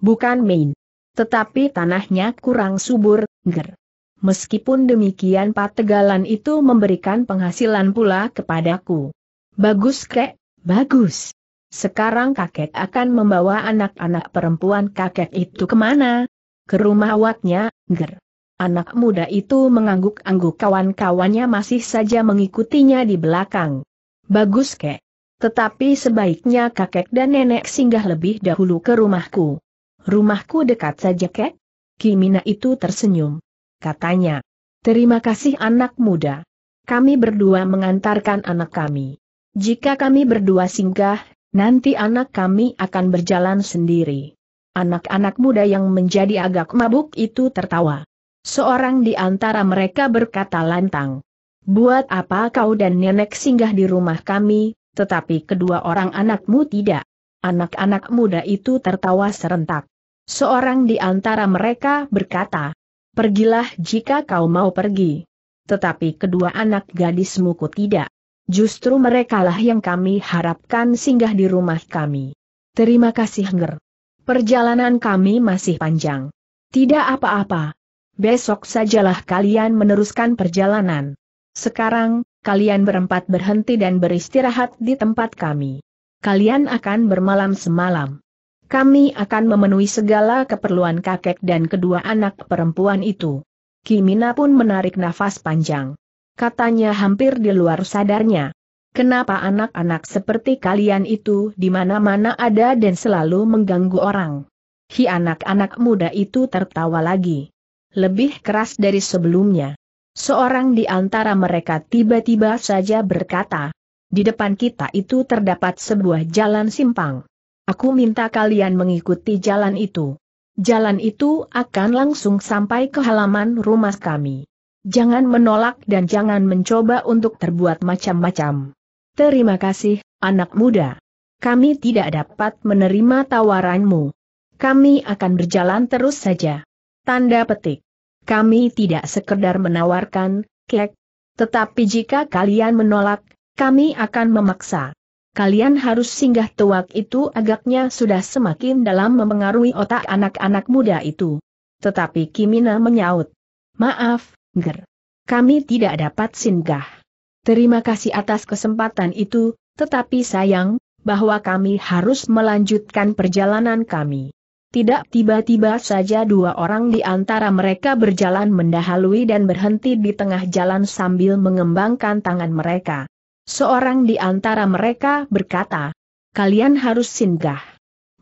bukan main. Tetapi tanahnya kurang subur, ger. Meskipun demikian pategalan itu memberikan penghasilan pula kepadaku. Bagus kek, bagus. Sekarang kakek akan membawa anak-anak perempuan kakek itu kemana? Ke rumah awaknya, ger. Anak muda itu mengangguk-angguk kawan-kawannya masih saja mengikutinya di belakang. Bagus kek. Tetapi sebaiknya kakek dan nenek singgah lebih dahulu ke rumahku. Rumahku dekat saja kek? Kimina itu tersenyum. Katanya, terima kasih anak muda. Kami berdua mengantarkan anak kami. Jika kami berdua singgah, nanti anak kami akan berjalan sendiri. Anak-anak muda yang menjadi agak mabuk itu tertawa. Seorang di antara mereka berkata lantang. Buat apa kau dan nenek singgah di rumah kami, tetapi kedua orang anakmu tidak. Anak-anak muda itu tertawa serentak. Seorang di antara mereka berkata, Pergilah jika kau mau pergi. Tetapi kedua anak gadismu ku tidak. Justru merekalah yang kami harapkan singgah di rumah kami. Terima kasih Nger. Perjalanan kami masih panjang. Tidak apa-apa. Besok sajalah kalian meneruskan perjalanan. Sekarang, kalian berempat berhenti dan beristirahat di tempat kami. Kalian akan bermalam semalam kami akan memenuhi segala keperluan kakek dan kedua anak perempuan itu. Kimina pun menarik nafas panjang. Katanya hampir di luar sadarnya. Kenapa anak-anak seperti kalian itu di mana-mana ada dan selalu mengganggu orang? Hi anak-anak muda itu tertawa lagi. Lebih keras dari sebelumnya. Seorang di antara mereka tiba-tiba saja berkata, di depan kita itu terdapat sebuah jalan simpang. Aku minta kalian mengikuti jalan itu. Jalan itu akan langsung sampai ke halaman rumah kami. Jangan menolak dan jangan mencoba untuk terbuat macam-macam. Terima kasih, anak muda. Kami tidak dapat menerima tawaranmu. Kami akan berjalan terus saja. Tanda petik. Kami tidak sekedar menawarkan, kek. Tetapi jika kalian menolak, kami akan memaksa kalian harus singgah tuak itu agaknya sudah semakin dalam mempengaruhi otak anak-anak muda itu. Tetapi Kimina menyaut. Maaf, Ger. Kami tidak dapat singgah. Terima kasih atas kesempatan itu, tetapi sayang, bahwa kami harus melanjutkan perjalanan kami. Tidak tiba-tiba saja dua orang di antara mereka berjalan mendahului dan berhenti di tengah jalan sambil mengembangkan tangan mereka. Seorang di antara mereka berkata, kalian harus singgah.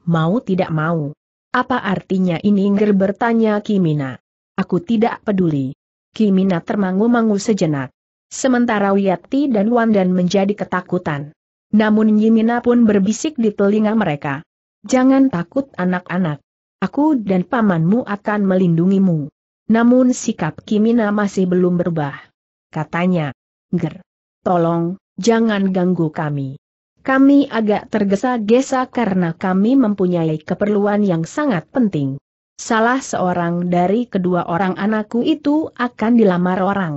Mau tidak mau. Apa artinya ini Inger bertanya Kimina. Aku tidak peduli. Kimina termangu-mangu sejenak. Sementara Wiyati dan Wandan menjadi ketakutan. Namun Yimina pun berbisik di telinga mereka. Jangan takut anak-anak. Aku dan pamanmu akan melindungimu. Namun sikap Kimina masih belum berubah. Katanya, Ger, tolong, jangan ganggu kami. Kami agak tergesa-gesa karena kami mempunyai keperluan yang sangat penting. Salah seorang dari kedua orang anakku itu akan dilamar orang.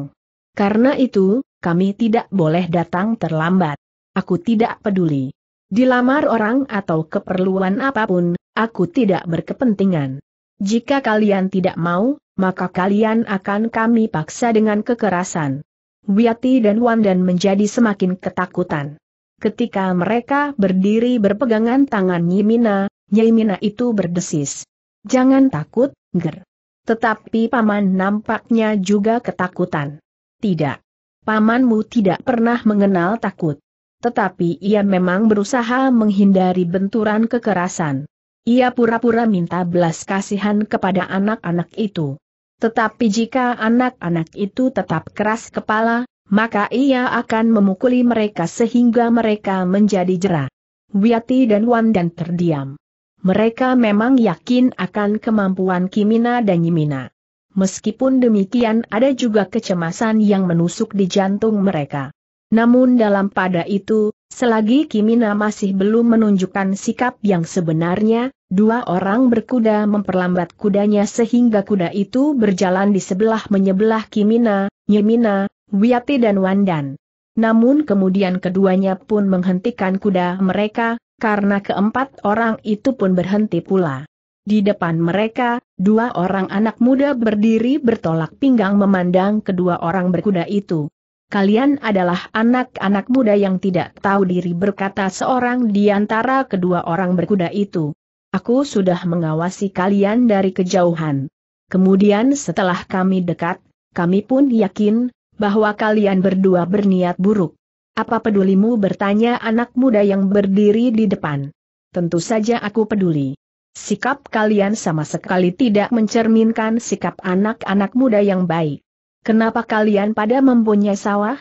Karena itu, kami tidak boleh datang terlambat. Aku tidak peduli. Dilamar orang atau keperluan apapun, aku tidak berkepentingan. Jika kalian tidak mau, maka kalian akan kami paksa dengan kekerasan. Wiati dan dan menjadi semakin ketakutan. Ketika mereka berdiri berpegangan tangan Nyimina, Nyimina itu berdesis. Jangan takut, Ger. Tetapi Paman nampaknya juga ketakutan. Tidak. Pamanmu tidak pernah mengenal takut. Tetapi ia memang berusaha menghindari benturan kekerasan. Ia pura-pura minta belas kasihan kepada anak-anak itu. Tetapi jika anak-anak itu tetap keras kepala, maka ia akan memukuli mereka sehingga mereka menjadi jerah. Wiyati dan Wan dan terdiam. Mereka memang yakin akan kemampuan Kimina dan Yimina. Meskipun demikian ada juga kecemasan yang menusuk di jantung mereka. Namun dalam pada itu, selagi Kimina masih belum menunjukkan sikap yang sebenarnya, Dua orang berkuda memperlambat kudanya sehingga kuda itu berjalan di sebelah menyebelah Kimina, Nyemina, Wiyati dan Wandan. Namun kemudian keduanya pun menghentikan kuda mereka, karena keempat orang itu pun berhenti pula. Di depan mereka, dua orang anak muda berdiri bertolak pinggang memandang kedua orang berkuda itu. Kalian adalah anak-anak muda yang tidak tahu diri berkata seorang di antara kedua orang berkuda itu. Aku sudah mengawasi kalian dari kejauhan. Kemudian setelah kami dekat, kami pun yakin, bahwa kalian berdua berniat buruk. Apa pedulimu bertanya anak muda yang berdiri di depan. Tentu saja aku peduli. Sikap kalian sama sekali tidak mencerminkan sikap anak-anak muda yang baik. Kenapa kalian pada mempunyai sawah?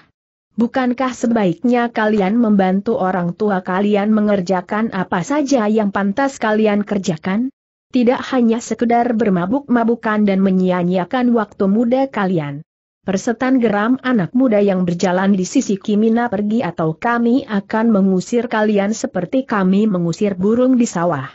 Bukankah sebaiknya kalian membantu orang tua kalian mengerjakan apa saja yang pantas kalian kerjakan? Tidak hanya sekedar bermabuk-mabukan dan menyia-nyiakan waktu muda kalian. Persetan geram anak muda yang berjalan di sisi Kimina pergi atau kami akan mengusir kalian seperti kami mengusir burung di sawah.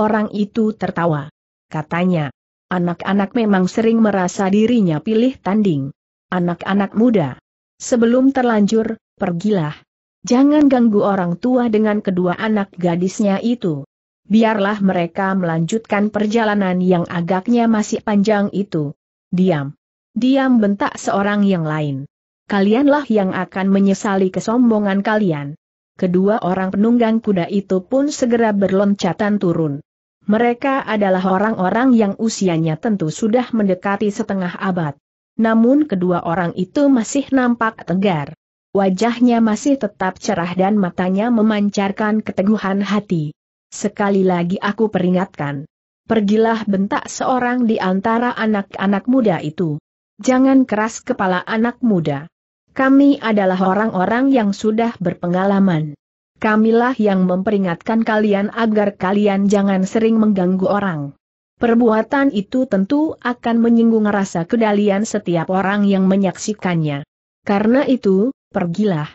Orang itu tertawa. Katanya, anak-anak memang sering merasa dirinya pilih tanding. Anak-anak muda Sebelum terlanjur, pergilah. Jangan ganggu orang tua dengan kedua anak gadisnya itu. Biarlah mereka melanjutkan perjalanan yang agaknya masih panjang itu. Diam. Diam bentak seorang yang lain. Kalianlah yang akan menyesali kesombongan kalian. Kedua orang penunggang kuda itu pun segera berloncatan turun. Mereka adalah orang-orang yang usianya tentu sudah mendekati setengah abad namun kedua orang itu masih nampak tegar. Wajahnya masih tetap cerah dan matanya memancarkan keteguhan hati. Sekali lagi aku peringatkan. Pergilah bentak seorang di antara anak-anak muda itu. Jangan keras kepala anak muda. Kami adalah orang-orang yang sudah berpengalaman. Kamilah yang memperingatkan kalian agar kalian jangan sering mengganggu orang. Perbuatan itu tentu akan menyinggung rasa kedalian setiap orang yang menyaksikannya. Karena itu, pergilah.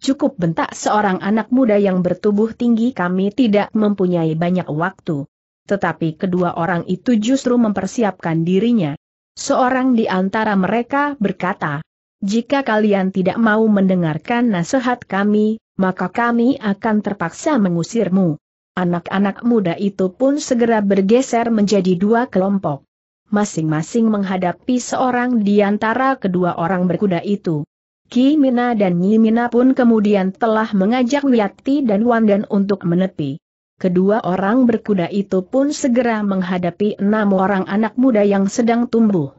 Cukup bentak seorang anak muda yang bertubuh tinggi kami tidak mempunyai banyak waktu. Tetapi kedua orang itu justru mempersiapkan dirinya. Seorang di antara mereka berkata, jika kalian tidak mau mendengarkan nasihat kami, maka kami akan terpaksa mengusirmu. Anak-anak muda itu pun segera bergeser menjadi dua kelompok. Masing-masing menghadapi seorang di antara kedua orang berkuda itu. Ki Mina dan Nyi Mina pun kemudian telah mengajak Wiyati dan Wandan untuk menepi. Kedua orang berkuda itu pun segera menghadapi enam orang anak muda yang sedang tumbuh.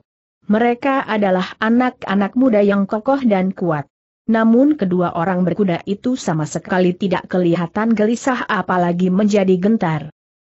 Mereka adalah anak-anak muda yang kokoh dan kuat. Namun kedua orang berkuda itu sama sekali tidak kelihatan gelisah apalagi menjadi gentar.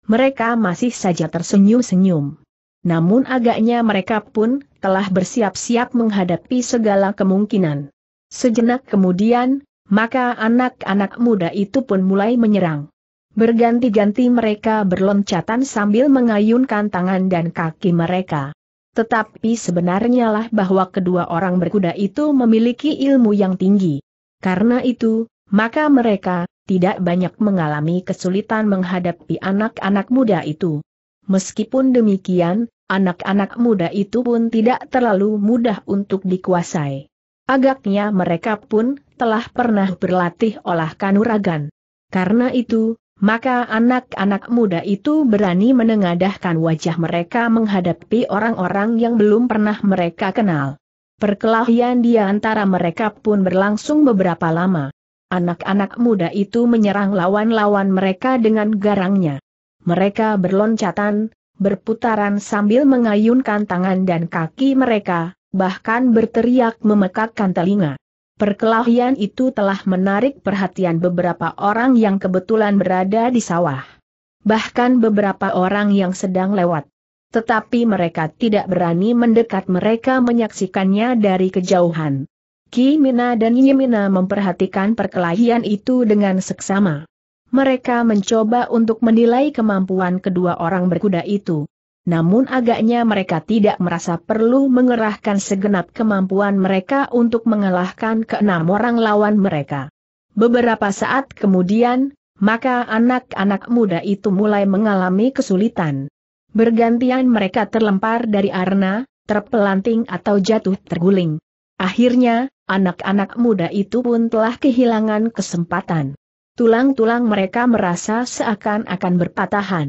Mereka masih saja tersenyum-senyum. Namun agaknya mereka pun telah bersiap-siap menghadapi segala kemungkinan. Sejenak kemudian, maka anak-anak muda itu pun mulai menyerang. Berganti-ganti mereka berloncatan sambil mengayunkan tangan dan kaki mereka. Tetapi sebenarnya lah bahwa kedua orang berkuda itu memiliki ilmu yang tinggi. Karena itu, maka mereka tidak banyak mengalami kesulitan menghadapi anak-anak muda itu. Meskipun demikian, anak-anak muda itu pun tidak terlalu mudah untuk dikuasai. Agaknya mereka pun telah pernah berlatih olah kanuragan. Karena itu, maka anak-anak muda itu berani menengadahkan wajah mereka menghadapi orang-orang yang belum pernah mereka kenal. Perkelahian di antara mereka pun berlangsung beberapa lama. Anak-anak muda itu menyerang lawan-lawan mereka dengan garangnya. Mereka berloncatan, berputaran sambil mengayunkan tangan dan kaki mereka, bahkan berteriak memekakkan telinga. Perkelahian itu telah menarik perhatian beberapa orang yang kebetulan berada di sawah. Bahkan beberapa orang yang sedang lewat. Tetapi mereka tidak berani mendekat mereka menyaksikannya dari kejauhan. Ki Mina dan Yimina memperhatikan perkelahian itu dengan seksama. Mereka mencoba untuk menilai kemampuan kedua orang berkuda itu namun agaknya mereka tidak merasa perlu mengerahkan segenap kemampuan mereka untuk mengalahkan keenam orang lawan mereka. Beberapa saat kemudian, maka anak-anak muda itu mulai mengalami kesulitan. Bergantian mereka terlempar dari arena, terpelanting atau jatuh terguling. Akhirnya, anak-anak muda itu pun telah kehilangan kesempatan. Tulang-tulang mereka merasa seakan-akan berpatahan.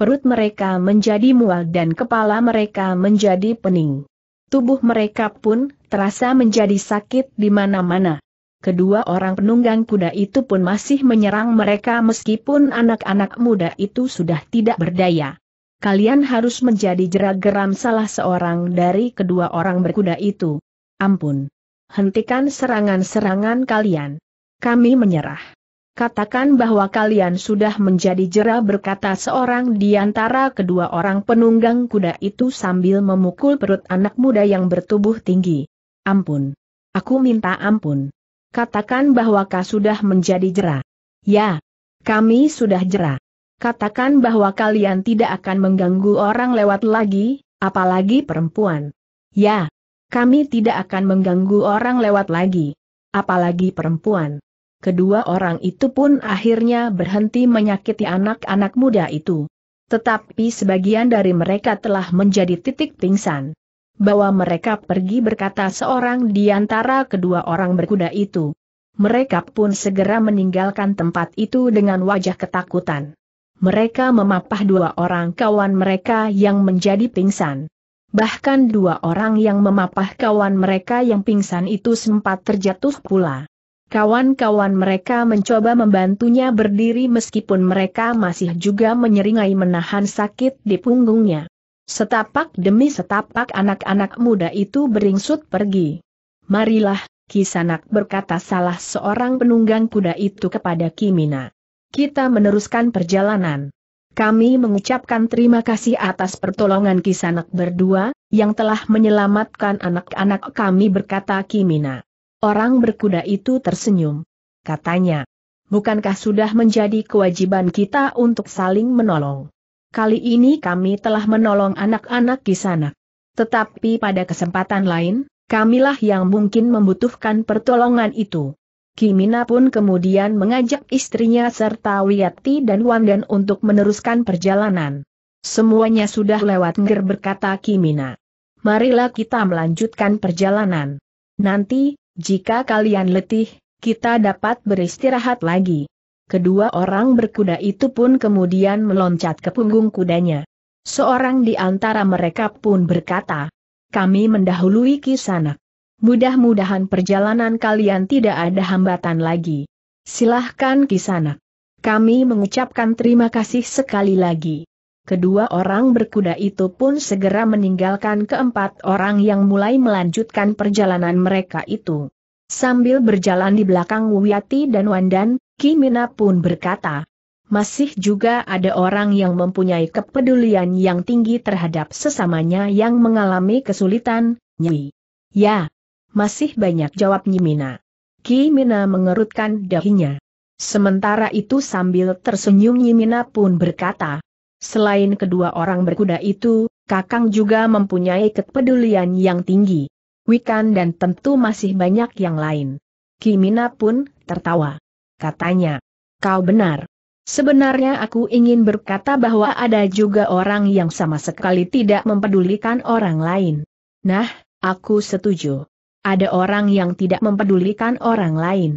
Perut mereka menjadi mual dan kepala mereka menjadi pening. Tubuh mereka pun terasa menjadi sakit di mana-mana. Kedua orang penunggang kuda itu pun masih menyerang mereka meskipun anak-anak muda itu sudah tidak berdaya. Kalian harus menjadi jerak geram salah seorang dari kedua orang berkuda itu. Ampun. Hentikan serangan-serangan kalian. Kami menyerah. Katakan bahwa kalian sudah menjadi jera berkata seorang di antara kedua orang penunggang kuda itu sambil memukul perut anak muda yang bertubuh tinggi. Ampun. Aku minta ampun. Katakan bahwa kau sudah menjadi jera. Ya. Kami sudah jera. Katakan bahwa kalian tidak akan mengganggu orang lewat lagi, apalagi perempuan. Ya. Kami tidak akan mengganggu orang lewat lagi. Apalagi perempuan kedua orang itu pun akhirnya berhenti menyakiti anak-anak muda itu. Tetapi sebagian dari mereka telah menjadi titik pingsan. Bahwa mereka pergi berkata seorang di antara kedua orang berkuda itu. Mereka pun segera meninggalkan tempat itu dengan wajah ketakutan. Mereka memapah dua orang kawan mereka yang menjadi pingsan. Bahkan dua orang yang memapah kawan mereka yang pingsan itu sempat terjatuh pula. Kawan-kawan mereka mencoba membantunya berdiri meskipun mereka masih juga menyeringai menahan sakit di punggungnya. Setapak demi setapak anak-anak muda itu beringsut pergi. Marilah, Kisanak berkata salah seorang penunggang kuda itu kepada Kimina. Kita meneruskan perjalanan. Kami mengucapkan terima kasih atas pertolongan Kisanak berdua, yang telah menyelamatkan anak-anak kami berkata Kimina. Orang berkuda itu tersenyum. Katanya, bukankah sudah menjadi kewajiban kita untuk saling menolong? Kali ini kami telah menolong anak-anak di sana. Tetapi pada kesempatan lain, kamilah yang mungkin membutuhkan pertolongan itu. Kimina pun kemudian mengajak istrinya serta Wiyati dan Wandan untuk meneruskan perjalanan. Semuanya sudah lewat ngger berkata Kimina. Marilah kita melanjutkan perjalanan. Nanti, jika kalian letih, kita dapat beristirahat lagi. Kedua orang berkuda itu pun kemudian meloncat ke punggung kudanya. Seorang di antara mereka pun berkata, kami mendahului kisanak. Mudah-mudahan perjalanan kalian tidak ada hambatan lagi. Silahkan kisanak. Kami mengucapkan terima kasih sekali lagi. Kedua orang berkuda itu pun segera meninggalkan keempat orang yang mulai melanjutkan perjalanan mereka itu. Sambil berjalan di belakang Wuyati dan Wandan, Kimina pun berkata, masih juga ada orang yang mempunyai kepedulian yang tinggi terhadap sesamanya yang mengalami kesulitan, Nyi. Ya, masih banyak jawab Nyimina. Kimina mengerutkan dahinya. Sementara itu sambil tersenyum Nyimina pun berkata, Selain kedua orang berkuda itu, Kakang juga mempunyai kepedulian yang tinggi. Wikan dan tentu masih banyak yang lain. Kimina pun tertawa. Katanya, kau benar. Sebenarnya aku ingin berkata bahwa ada juga orang yang sama sekali tidak mempedulikan orang lain. Nah, aku setuju. Ada orang yang tidak mempedulikan orang lain.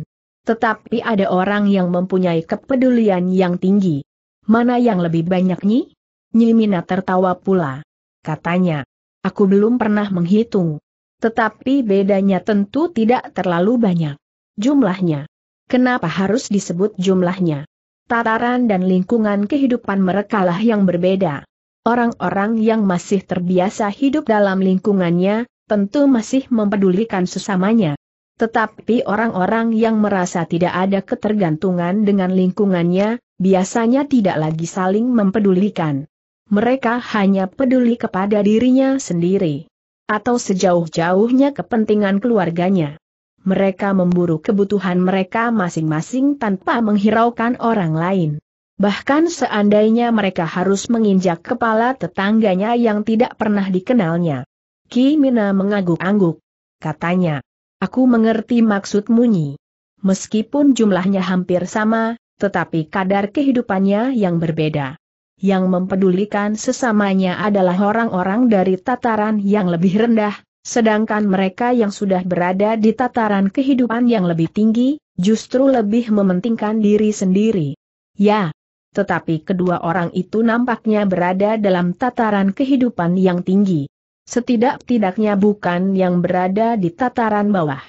Tetapi ada orang yang mempunyai kepedulian yang tinggi. Mana yang lebih banyak Nyi? Mina tertawa pula. Katanya, aku belum pernah menghitung. Tetapi bedanya tentu tidak terlalu banyak. Jumlahnya. Kenapa harus disebut jumlahnya? Tataran dan lingkungan kehidupan mereka lah yang berbeda. Orang-orang yang masih terbiasa hidup dalam lingkungannya, tentu masih mempedulikan sesamanya. Tetapi orang-orang yang merasa tidak ada ketergantungan dengan lingkungannya, biasanya tidak lagi saling mempedulikan. Mereka hanya peduli kepada dirinya sendiri. Atau sejauh-jauhnya kepentingan keluarganya. Mereka memburu kebutuhan mereka masing-masing tanpa menghiraukan orang lain. Bahkan seandainya mereka harus menginjak kepala tetangganya yang tidak pernah dikenalnya. Ki Mina mengangguk-angguk. Katanya, aku mengerti maksudmu Nyi. Meskipun jumlahnya hampir sama, tetapi kadar kehidupannya yang berbeda. Yang mempedulikan sesamanya adalah orang-orang dari tataran yang lebih rendah, sedangkan mereka yang sudah berada di tataran kehidupan yang lebih tinggi, justru lebih mementingkan diri sendiri. Ya, tetapi kedua orang itu nampaknya berada dalam tataran kehidupan yang tinggi. Setidak-tidaknya bukan yang berada di tataran bawah.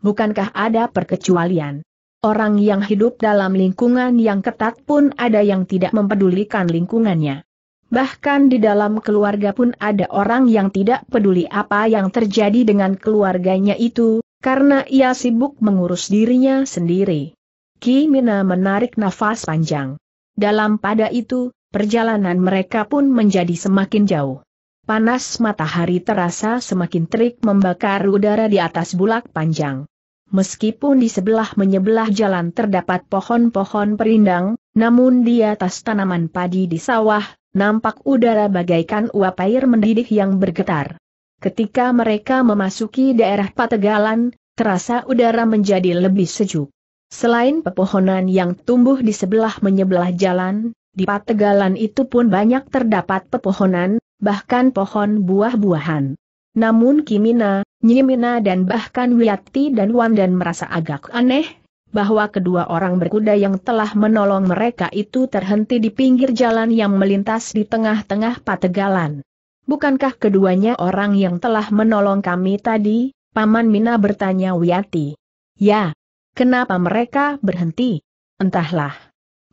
Bukankah ada perkecualian? Orang yang hidup dalam lingkungan yang ketat pun ada yang tidak mempedulikan lingkungannya. Bahkan di dalam keluarga pun ada orang yang tidak peduli apa yang terjadi dengan keluarganya itu, karena ia sibuk mengurus dirinya sendiri. Ki Mina menarik nafas panjang. Dalam pada itu, perjalanan mereka pun menjadi semakin jauh. Panas matahari terasa semakin terik membakar udara di atas bulak panjang. Meskipun di sebelah menyebelah jalan terdapat pohon-pohon perindang, namun di atas tanaman padi di sawah, nampak udara bagaikan uap air mendidih yang bergetar. Ketika mereka memasuki daerah Pategalan, terasa udara menjadi lebih sejuk. Selain pepohonan yang tumbuh di sebelah menyebelah jalan, di Pategalan itu pun banyak terdapat pepohonan, bahkan pohon buah-buahan. Namun Kimina, Nyimina dan bahkan Wiyati dan dan merasa agak aneh, bahwa kedua orang berkuda yang telah menolong mereka itu terhenti di pinggir jalan yang melintas di tengah-tengah pategalan. Bukankah keduanya orang yang telah menolong kami tadi? Paman Mina bertanya Wiyati. Ya. Kenapa mereka berhenti? Entahlah.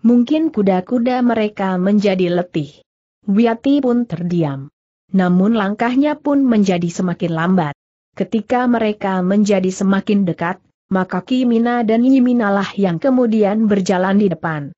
Mungkin kuda-kuda mereka menjadi letih. Wiyati pun terdiam namun langkahnya pun menjadi semakin lambat. Ketika mereka menjadi semakin dekat, maka Kimina dan Yimina lah yang kemudian berjalan di depan.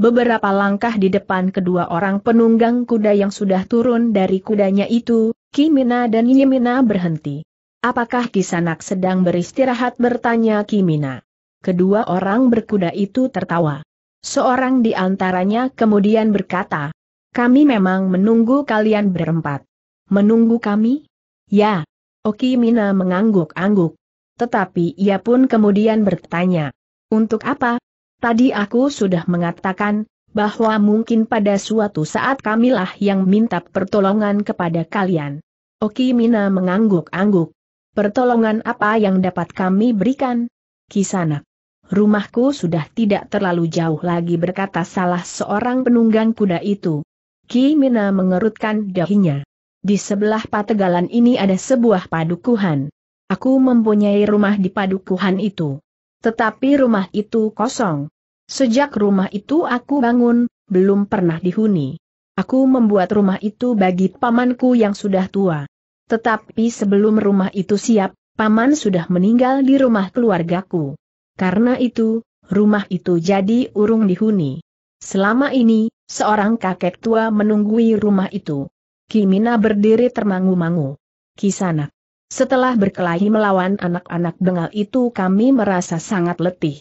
Beberapa langkah di depan kedua orang penunggang kuda yang sudah turun dari kudanya itu, Kimina dan Yimina berhenti. Apakah Kisanak sedang beristirahat bertanya Kimina. Kedua orang berkuda itu tertawa. Seorang di antaranya kemudian berkata, kami memang menunggu kalian berempat. Menunggu kami? Ya. Oki Mina mengangguk-angguk. Tetapi ia pun kemudian bertanya. Untuk apa? Tadi aku sudah mengatakan, bahwa mungkin pada suatu saat kamilah yang minta pertolongan kepada kalian. Oki Mina mengangguk-angguk. Pertolongan apa yang dapat kami berikan? Kisanak. Rumahku sudah tidak terlalu jauh lagi berkata salah seorang penunggang kuda itu. Ki Mina mengerutkan dahinya. Di sebelah pategalan ini ada sebuah padukuhan. Aku mempunyai rumah di padukuhan itu. Tetapi rumah itu kosong. Sejak rumah itu aku bangun, belum pernah dihuni. Aku membuat rumah itu bagi pamanku yang sudah tua. Tetapi sebelum rumah itu siap, paman sudah meninggal di rumah keluargaku. Karena itu, rumah itu jadi urung dihuni. Selama ini, seorang kakek tua menunggui rumah itu. Kimina berdiri termangu-mangu. Kisanak. Setelah berkelahi melawan anak-anak bengal itu kami merasa sangat letih.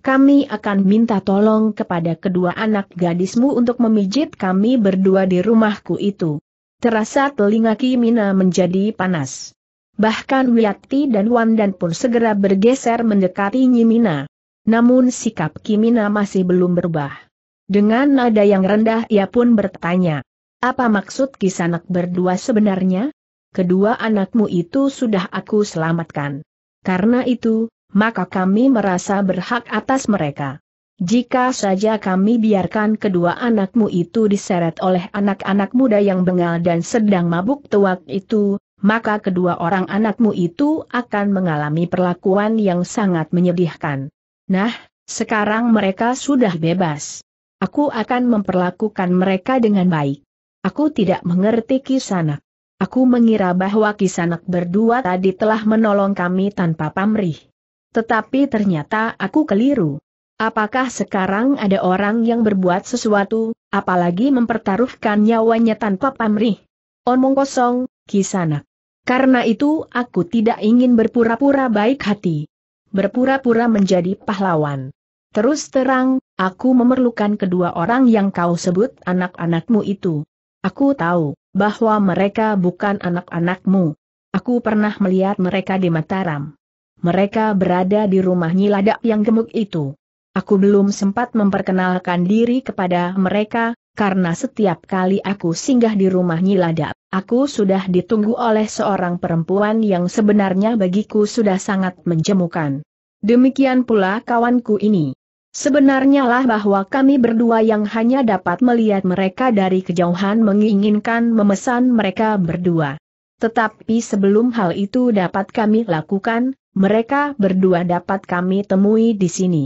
Kami akan minta tolong kepada kedua anak gadismu untuk memijit kami berdua di rumahku itu. Terasa telinga Kimina menjadi panas. Bahkan Wiyati dan Wandan pun segera bergeser mendekati Nyimina. Namun sikap Kimina masih belum berubah. Dengan nada yang rendah ia pun bertanya, apa maksud kisanak berdua sebenarnya? Kedua anakmu itu sudah aku selamatkan. Karena itu, maka kami merasa berhak atas mereka. Jika saja kami biarkan kedua anakmu itu diseret oleh anak-anak muda yang bengal dan sedang mabuk tuak itu, maka kedua orang anakmu itu akan mengalami perlakuan yang sangat menyedihkan. Nah, sekarang mereka sudah bebas. Aku akan memperlakukan mereka dengan baik. Aku tidak mengerti Kisanak. Aku mengira bahwa Kisanak berdua tadi telah menolong kami tanpa pamrih. Tetapi ternyata aku keliru. Apakah sekarang ada orang yang berbuat sesuatu, apalagi mempertaruhkan nyawanya tanpa pamrih? Omong kosong, Kisanak. Karena itu aku tidak ingin berpura-pura baik hati. Berpura-pura menjadi pahlawan. Terus terang, aku memerlukan kedua orang yang kau sebut anak-anakmu itu. Aku tahu bahwa mereka bukan anak-anakmu. Aku pernah melihat mereka di Mataram. Mereka berada di rumah Nyiladak yang gemuk itu. Aku belum sempat memperkenalkan diri kepada mereka, karena setiap kali aku singgah di rumah Nyiladak, aku sudah ditunggu oleh seorang perempuan yang sebenarnya bagiku sudah sangat menjemukan. Demikian pula kawanku ini. Sebenarnya lah bahwa kami berdua yang hanya dapat melihat mereka dari kejauhan menginginkan memesan mereka berdua. Tetapi sebelum hal itu dapat kami lakukan, mereka berdua dapat kami temui di sini.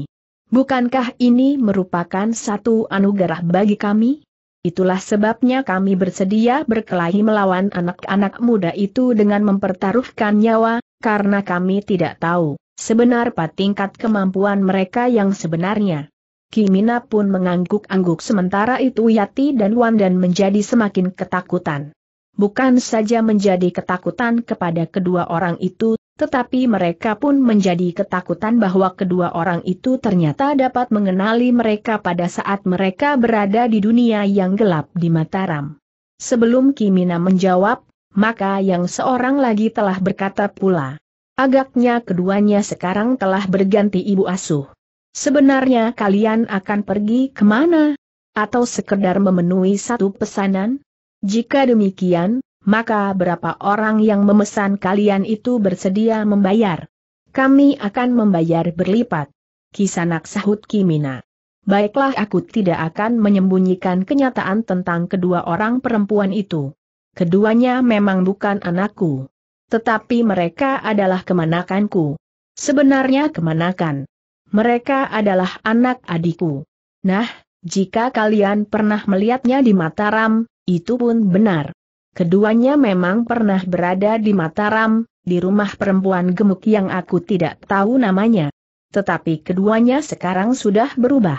Bukankah ini merupakan satu anugerah bagi kami? Itulah sebabnya kami bersedia berkelahi melawan anak-anak muda itu dengan mempertaruhkan nyawa, karena kami tidak tahu Sebenar pada tingkat kemampuan mereka yang sebenarnya. Kimina pun mengangguk-angguk sementara itu Yati dan Wandan menjadi semakin ketakutan. Bukan saja menjadi ketakutan kepada kedua orang itu, tetapi mereka pun menjadi ketakutan bahwa kedua orang itu ternyata dapat mengenali mereka pada saat mereka berada di dunia yang gelap di Mataram. Sebelum Kimina menjawab, maka yang seorang lagi telah berkata pula. Agaknya keduanya sekarang telah berganti ibu asuh. Sebenarnya kalian akan pergi kemana? Atau sekedar memenuhi satu pesanan? Jika demikian, maka berapa orang yang memesan kalian itu bersedia membayar? Kami akan membayar berlipat. Kisanak sahut Kimina. Baiklah aku tidak akan menyembunyikan kenyataan tentang kedua orang perempuan itu. Keduanya memang bukan anakku. Tetapi mereka adalah kemanakanku. Sebenarnya kemanakan. Mereka adalah anak adikku. Nah, jika kalian pernah melihatnya di Mataram, itu pun benar. Keduanya memang pernah berada di Mataram, di rumah perempuan gemuk yang aku tidak tahu namanya. Tetapi keduanya sekarang sudah berubah.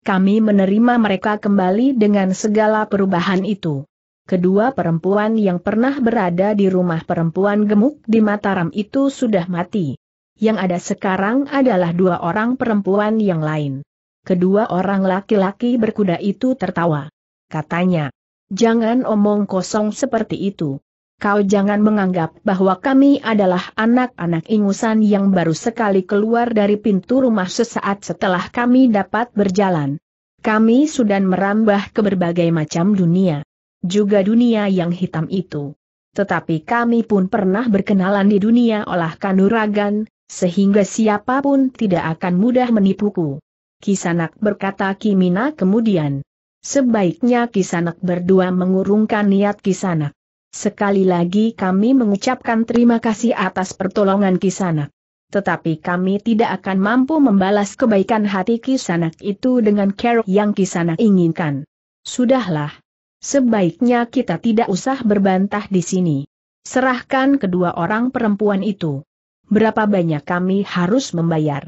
Kami menerima mereka kembali dengan segala perubahan itu. Kedua perempuan yang pernah berada di rumah perempuan gemuk di Mataram itu sudah mati. Yang ada sekarang adalah dua orang perempuan yang lain. Kedua orang laki-laki berkuda itu tertawa. Katanya, jangan omong kosong seperti itu. Kau jangan menganggap bahwa kami adalah anak-anak ingusan yang baru sekali keluar dari pintu rumah sesaat setelah kami dapat berjalan. Kami sudah merambah ke berbagai macam dunia juga dunia yang hitam itu. Tetapi kami pun pernah berkenalan di dunia olah kanuragan, sehingga siapapun tidak akan mudah menipuku. Kisanak berkata Kimina kemudian. Sebaiknya Kisanak berdua mengurungkan niat Kisanak. Sekali lagi kami mengucapkan terima kasih atas pertolongan Kisanak. Tetapi kami tidak akan mampu membalas kebaikan hati Kisanak itu dengan care yang Kisanak inginkan. Sudahlah, Sebaiknya kita tidak usah berbantah di sini. Serahkan kedua orang perempuan itu. Berapa banyak kami harus membayar?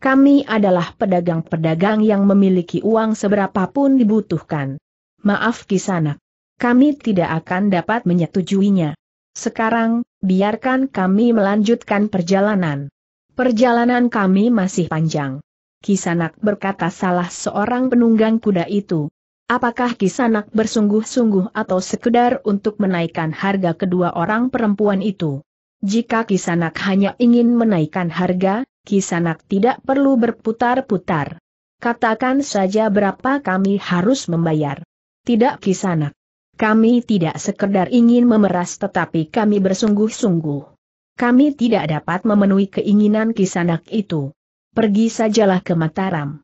Kami adalah pedagang-pedagang yang memiliki uang seberapa pun dibutuhkan. Maaf Kisanak. Kami tidak akan dapat menyetujuinya. Sekarang, biarkan kami melanjutkan perjalanan. Perjalanan kami masih panjang. Kisanak berkata salah seorang penunggang kuda itu. Apakah Kisanak bersungguh-sungguh atau sekedar untuk menaikkan harga kedua orang perempuan itu? Jika Kisanak hanya ingin menaikkan harga, Kisanak tidak perlu berputar-putar. Katakan saja berapa kami harus membayar. Tidak Kisanak. Kami tidak sekedar ingin memeras tetapi kami bersungguh-sungguh. Kami tidak dapat memenuhi keinginan Kisanak itu. Pergi sajalah ke Mataram.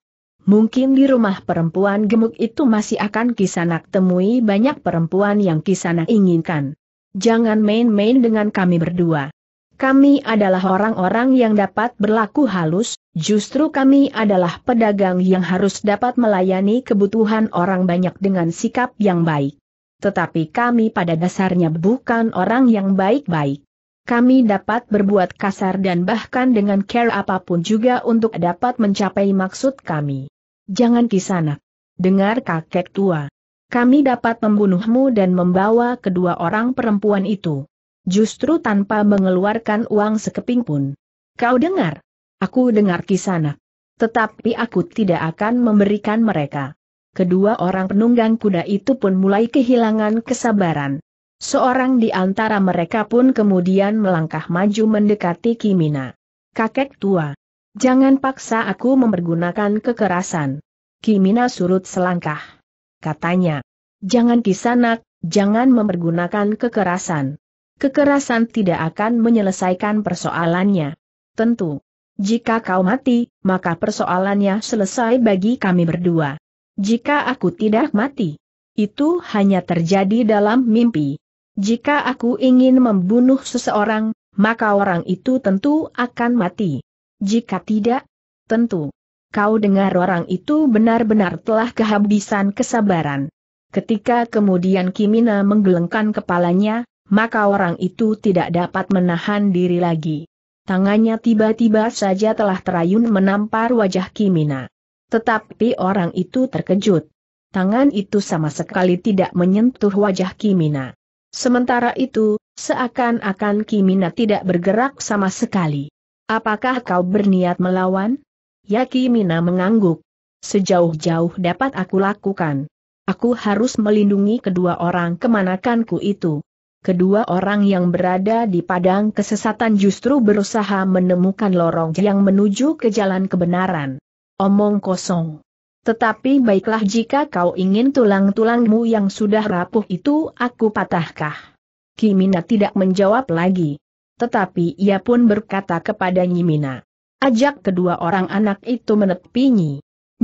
Mungkin di rumah perempuan gemuk itu masih akan Kisanak temui banyak perempuan yang Kisanak inginkan. Jangan main-main dengan kami berdua. Kami adalah orang-orang yang dapat berlaku halus, justru kami adalah pedagang yang harus dapat melayani kebutuhan orang banyak dengan sikap yang baik. Tetapi kami pada dasarnya bukan orang yang baik-baik. Kami dapat berbuat kasar dan bahkan dengan care apapun juga untuk dapat mencapai maksud kami. Jangan kisana. Dengar kakek tua. Kami dapat membunuhmu dan membawa kedua orang perempuan itu. Justru tanpa mengeluarkan uang sekeping pun. Kau dengar? Aku dengar kisana. Tetapi aku tidak akan memberikan mereka. Kedua orang penunggang kuda itu pun mulai kehilangan kesabaran. Seorang di antara mereka pun kemudian melangkah maju mendekati Kimina. Kakek tua, Jangan paksa aku mempergunakan kekerasan. Kimina surut selangkah. Katanya, jangan kisanak, jangan mempergunakan kekerasan. Kekerasan tidak akan menyelesaikan persoalannya. Tentu. Jika kau mati, maka persoalannya selesai bagi kami berdua. Jika aku tidak mati, itu hanya terjadi dalam mimpi. Jika aku ingin membunuh seseorang, maka orang itu tentu akan mati. Jika tidak, tentu. Kau dengar orang itu benar-benar telah kehabisan kesabaran. Ketika kemudian Kimina menggelengkan kepalanya, maka orang itu tidak dapat menahan diri lagi. Tangannya tiba-tiba saja telah terayun menampar wajah Kimina. Tetapi orang itu terkejut. Tangan itu sama sekali tidak menyentuh wajah Kimina. Sementara itu, seakan-akan Kimina tidak bergerak sama sekali. Apakah kau berniat melawan? Yaki Mina mengangguk. Sejauh-jauh dapat aku lakukan. Aku harus melindungi kedua orang kemanakanku itu. Kedua orang yang berada di padang kesesatan justru berusaha menemukan lorong yang menuju ke jalan kebenaran. Omong kosong. Tetapi baiklah jika kau ingin tulang-tulangmu yang sudah rapuh itu aku patahkah. Kimina tidak menjawab lagi. Tetapi ia pun berkata kepada Nyimina. Ajak kedua orang anak itu menepi Nyi.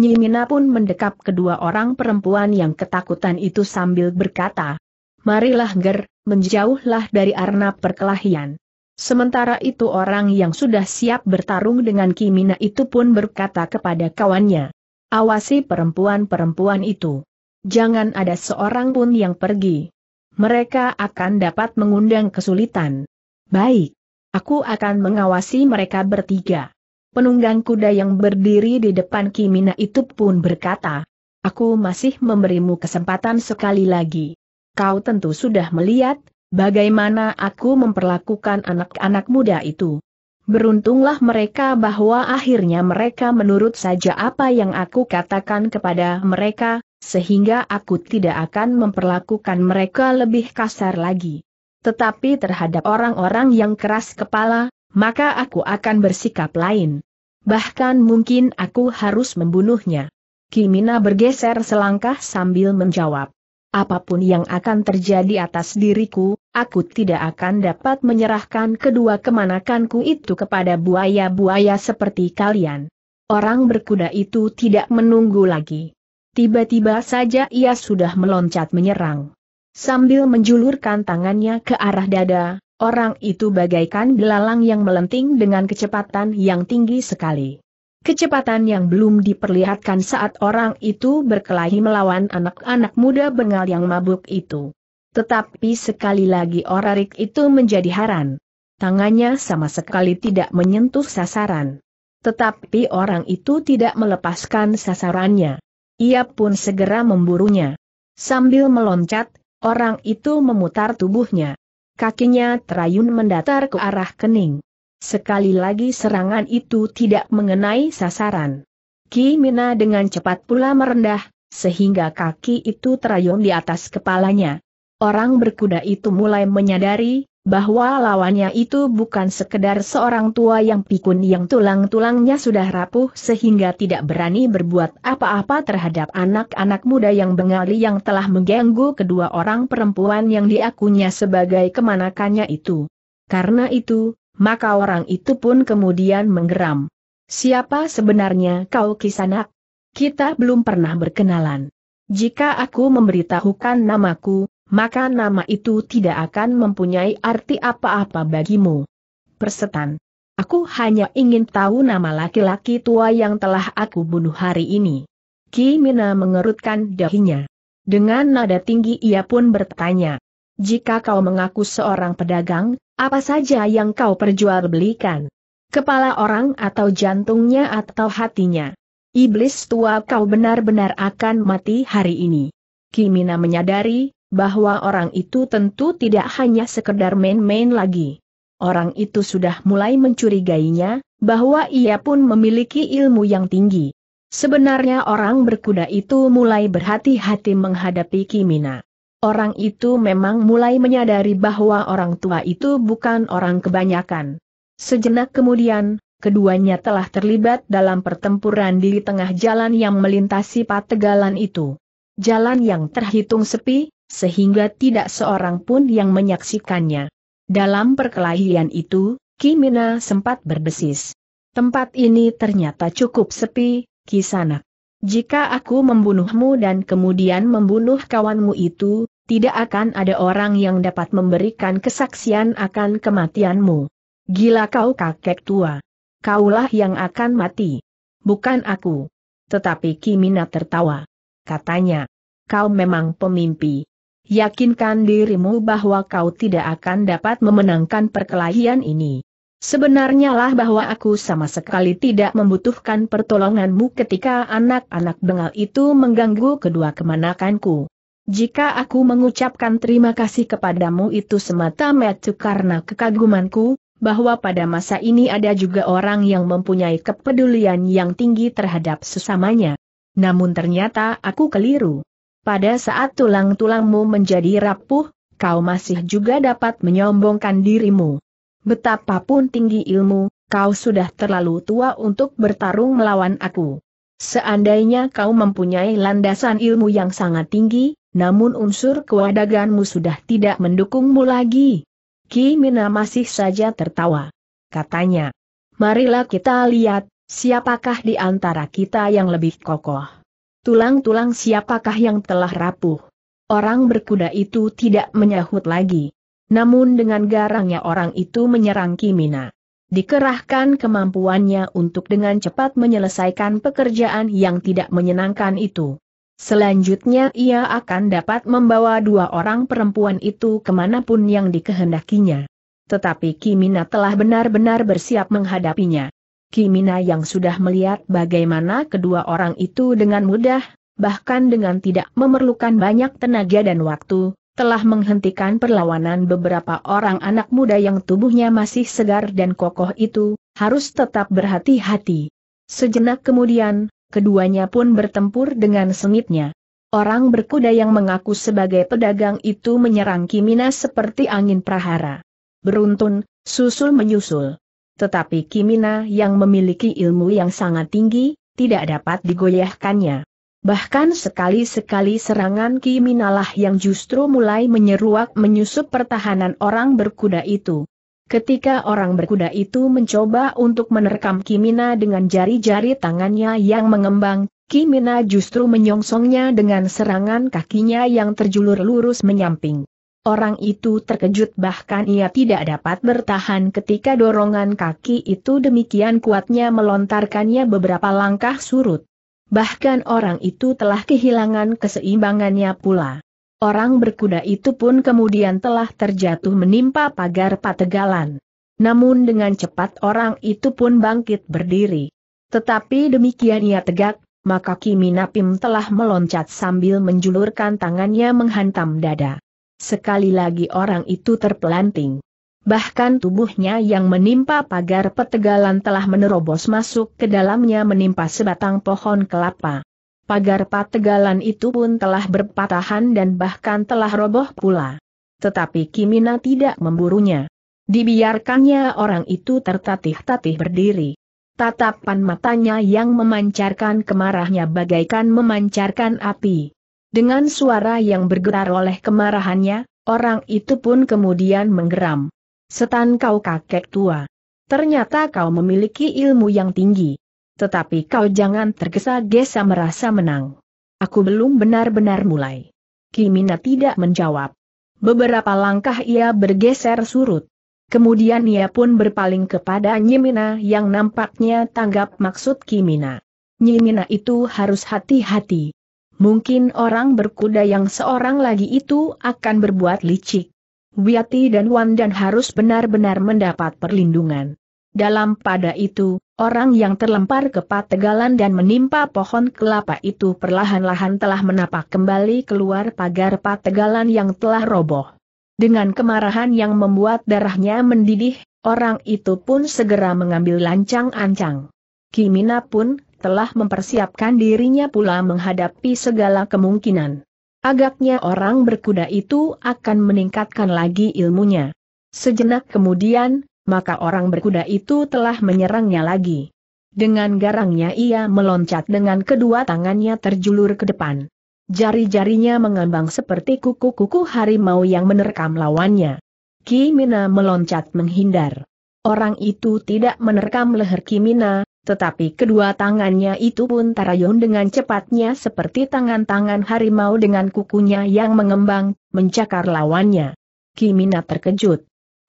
Nyimina pun mendekap kedua orang perempuan yang ketakutan itu sambil berkata. Marilah ger, menjauhlah dari arena perkelahian. Sementara itu orang yang sudah siap bertarung dengan Kimina itu pun berkata kepada kawannya. Awasi perempuan-perempuan itu. Jangan ada seorang pun yang pergi. Mereka akan dapat mengundang kesulitan. Baik. Aku akan mengawasi mereka bertiga. Penunggang kuda yang berdiri di depan Kimina itu pun berkata, Aku masih memberimu kesempatan sekali lagi. Kau tentu sudah melihat, bagaimana aku memperlakukan anak-anak muda itu. Beruntunglah mereka bahwa akhirnya mereka menurut saja apa yang aku katakan kepada mereka, sehingga aku tidak akan memperlakukan mereka lebih kasar lagi. Tetapi terhadap orang-orang yang keras kepala, maka aku akan bersikap lain. Bahkan mungkin aku harus membunuhnya. Kimina bergeser selangkah sambil menjawab. Apapun yang akan terjadi atas diriku, aku tidak akan dapat menyerahkan kedua kemanakanku itu kepada buaya-buaya seperti kalian. Orang berkuda itu tidak menunggu lagi. Tiba-tiba saja ia sudah meloncat menyerang. Sambil menjulurkan tangannya ke arah dada, orang itu bagaikan belalang yang melenting dengan kecepatan yang tinggi sekali. Kecepatan yang belum diperlihatkan saat orang itu berkelahi melawan anak-anak muda bengal yang mabuk itu. Tetapi sekali lagi orarik itu menjadi haran. Tangannya sama sekali tidak menyentuh sasaran. Tetapi orang itu tidak melepaskan sasarannya. Ia pun segera memburunya. Sambil meloncat, Orang itu memutar tubuhnya. Kakinya terayun mendatar ke arah kening. Sekali lagi serangan itu tidak mengenai sasaran. Ki Mina dengan cepat pula merendah, sehingga kaki itu terayun di atas kepalanya. Orang berkuda itu mulai menyadari bahwa lawannya itu bukan sekedar seorang tua yang pikun yang tulang-tulangnya sudah rapuh sehingga tidak berani berbuat apa-apa terhadap anak-anak muda yang bengali yang telah mengganggu kedua orang perempuan yang diakunya sebagai kemanakannya itu. Karena itu, maka orang itu pun kemudian menggeram. Siapa sebenarnya kau kisanak? Kita belum pernah berkenalan. Jika aku memberitahukan namaku, maka nama itu tidak akan mempunyai arti apa-apa bagimu. Persetan. Aku hanya ingin tahu nama laki-laki tua yang telah aku bunuh hari ini. Ki Mina mengerutkan dahinya. Dengan nada tinggi ia pun bertanya. Jika kau mengaku seorang pedagang, apa saja yang kau perjualbelikan? Kepala orang atau jantungnya atau hatinya? Iblis tua kau benar-benar akan mati hari ini. Kimina menyadari bahwa orang itu tentu tidak hanya sekedar main-main lagi. Orang itu sudah mulai mencurigainya, bahwa ia pun memiliki ilmu yang tinggi. Sebenarnya orang berkuda itu mulai berhati-hati menghadapi Kimina. Orang itu memang mulai menyadari bahwa orang tua itu bukan orang kebanyakan. Sejenak kemudian, keduanya telah terlibat dalam pertempuran di tengah jalan yang melintasi pategalan itu. Jalan yang terhitung sepi, sehingga tidak seorang pun yang menyaksikannya. Dalam perkelahian itu, Kimina sempat berdesis. Tempat ini ternyata cukup sepi, Kisanak. Jika aku membunuhmu dan kemudian membunuh kawanmu itu, tidak akan ada orang yang dapat memberikan kesaksian akan kematianmu. Gila kau kakek tua. Kaulah yang akan mati. Bukan aku. Tetapi Kimina tertawa. Katanya, kau memang pemimpi. Yakinkan dirimu bahwa kau tidak akan dapat memenangkan perkelahian ini. Sebenarnya lah bahwa aku sama sekali tidak membutuhkan pertolonganmu ketika anak-anak bengal itu mengganggu kedua kemanakanku. Jika aku mengucapkan terima kasih kepadamu itu semata-mata karena kekagumanku, bahwa pada masa ini ada juga orang yang mempunyai kepedulian yang tinggi terhadap sesamanya. Namun ternyata aku keliru pada saat tulang-tulangmu menjadi rapuh, kau masih juga dapat menyombongkan dirimu. Betapapun tinggi ilmu, kau sudah terlalu tua untuk bertarung melawan aku. Seandainya kau mempunyai landasan ilmu yang sangat tinggi, namun unsur kewadaganmu sudah tidak mendukungmu lagi. Ki Mina masih saja tertawa. Katanya, marilah kita lihat, siapakah di antara kita yang lebih kokoh. Tulang-tulang siapakah yang telah rapuh? Orang berkuda itu tidak menyahut lagi. Namun dengan garangnya orang itu menyerang Kimina. Dikerahkan kemampuannya untuk dengan cepat menyelesaikan pekerjaan yang tidak menyenangkan itu. Selanjutnya ia akan dapat membawa dua orang perempuan itu kemanapun yang dikehendakinya. Tetapi Kimina telah benar-benar bersiap menghadapinya. Kimina yang sudah melihat bagaimana kedua orang itu dengan mudah, bahkan dengan tidak memerlukan banyak tenaga dan waktu, telah menghentikan perlawanan beberapa orang anak muda yang tubuhnya masih segar dan kokoh itu, harus tetap berhati-hati. Sejenak kemudian, keduanya pun bertempur dengan sengitnya. Orang berkuda yang mengaku sebagai pedagang itu menyerang Kimina seperti angin prahara. Beruntun, susul menyusul. Tetapi Kimina yang memiliki ilmu yang sangat tinggi, tidak dapat digoyahkannya. Bahkan sekali-sekali serangan Kimina lah yang justru mulai menyeruak menyusup pertahanan orang berkuda itu. Ketika orang berkuda itu mencoba untuk menerkam Kimina dengan jari-jari tangannya yang mengembang, Kimina justru menyongsongnya dengan serangan kakinya yang terjulur lurus menyamping. Orang itu terkejut bahkan ia tidak dapat bertahan ketika dorongan kaki itu demikian kuatnya melontarkannya beberapa langkah surut. Bahkan orang itu telah kehilangan keseimbangannya pula. Orang berkuda itu pun kemudian telah terjatuh menimpa pagar pategalan. Namun dengan cepat orang itu pun bangkit berdiri. Tetapi demikian ia tegak, maka Kiminapim telah meloncat sambil menjulurkan tangannya menghantam dada sekali lagi orang itu terpelanting. Bahkan tubuhnya yang menimpa pagar petegalan telah menerobos masuk ke dalamnya menimpa sebatang pohon kelapa. Pagar pategalan itu pun telah berpatahan dan bahkan telah roboh pula. Tetapi Kimina tidak memburunya. Dibiarkannya orang itu tertatih-tatih berdiri. Tatapan matanya yang memancarkan kemarahnya bagaikan memancarkan api. Dengan suara yang bergetar oleh kemarahannya, orang itu pun kemudian menggeram. Setan kau kakek tua. Ternyata kau memiliki ilmu yang tinggi. Tetapi kau jangan tergesa-gesa merasa menang. Aku belum benar-benar mulai. Kimina tidak menjawab. Beberapa langkah ia bergeser surut. Kemudian ia pun berpaling kepada Nyimina yang nampaknya tanggap maksud Kimina. Nyimina itu harus hati-hati. Mungkin orang berkuda yang seorang lagi itu akan berbuat licik. Wiati dan Wan dan harus benar-benar mendapat perlindungan. Dalam pada itu, orang yang terlempar ke pategalan dan menimpa pohon kelapa itu perlahan-lahan telah menapak kembali keluar pagar pategalan yang telah roboh. Dengan kemarahan yang membuat darahnya mendidih, orang itu pun segera mengambil lancang-ancang. Kimina pun, telah mempersiapkan dirinya pula menghadapi segala kemungkinan. Agaknya orang berkuda itu akan meningkatkan lagi ilmunya. Sejenak kemudian, maka orang berkuda itu telah menyerangnya lagi. Dengan garangnya ia meloncat dengan kedua tangannya terjulur ke depan. Jari-jarinya mengambang seperti kuku-kuku harimau yang menerkam lawannya. Kimina meloncat menghindar. Orang itu tidak menerkam leher Kimina, tetapi kedua tangannya itu pun terayun dengan cepatnya seperti tangan-tangan harimau dengan kukunya yang mengembang, mencakar lawannya. Kimina terkejut.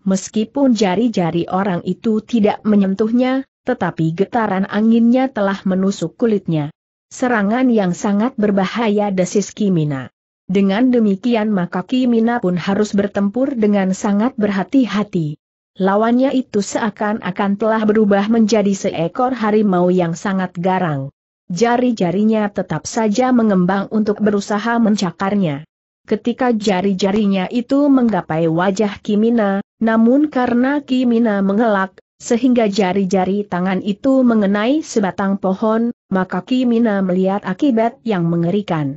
Meskipun jari-jari orang itu tidak menyentuhnya, tetapi getaran anginnya telah menusuk kulitnya. Serangan yang sangat berbahaya desis Kimina. Dengan demikian maka Kimina pun harus bertempur dengan sangat berhati-hati. Lawannya itu seakan-akan telah berubah menjadi seekor harimau yang sangat garang. Jari-jarinya tetap saja mengembang untuk berusaha mencakarnya. Ketika jari-jarinya itu menggapai wajah Kimina, namun karena Kimina mengelak, sehingga jari-jari tangan itu mengenai sebatang pohon, maka Kimina melihat akibat yang mengerikan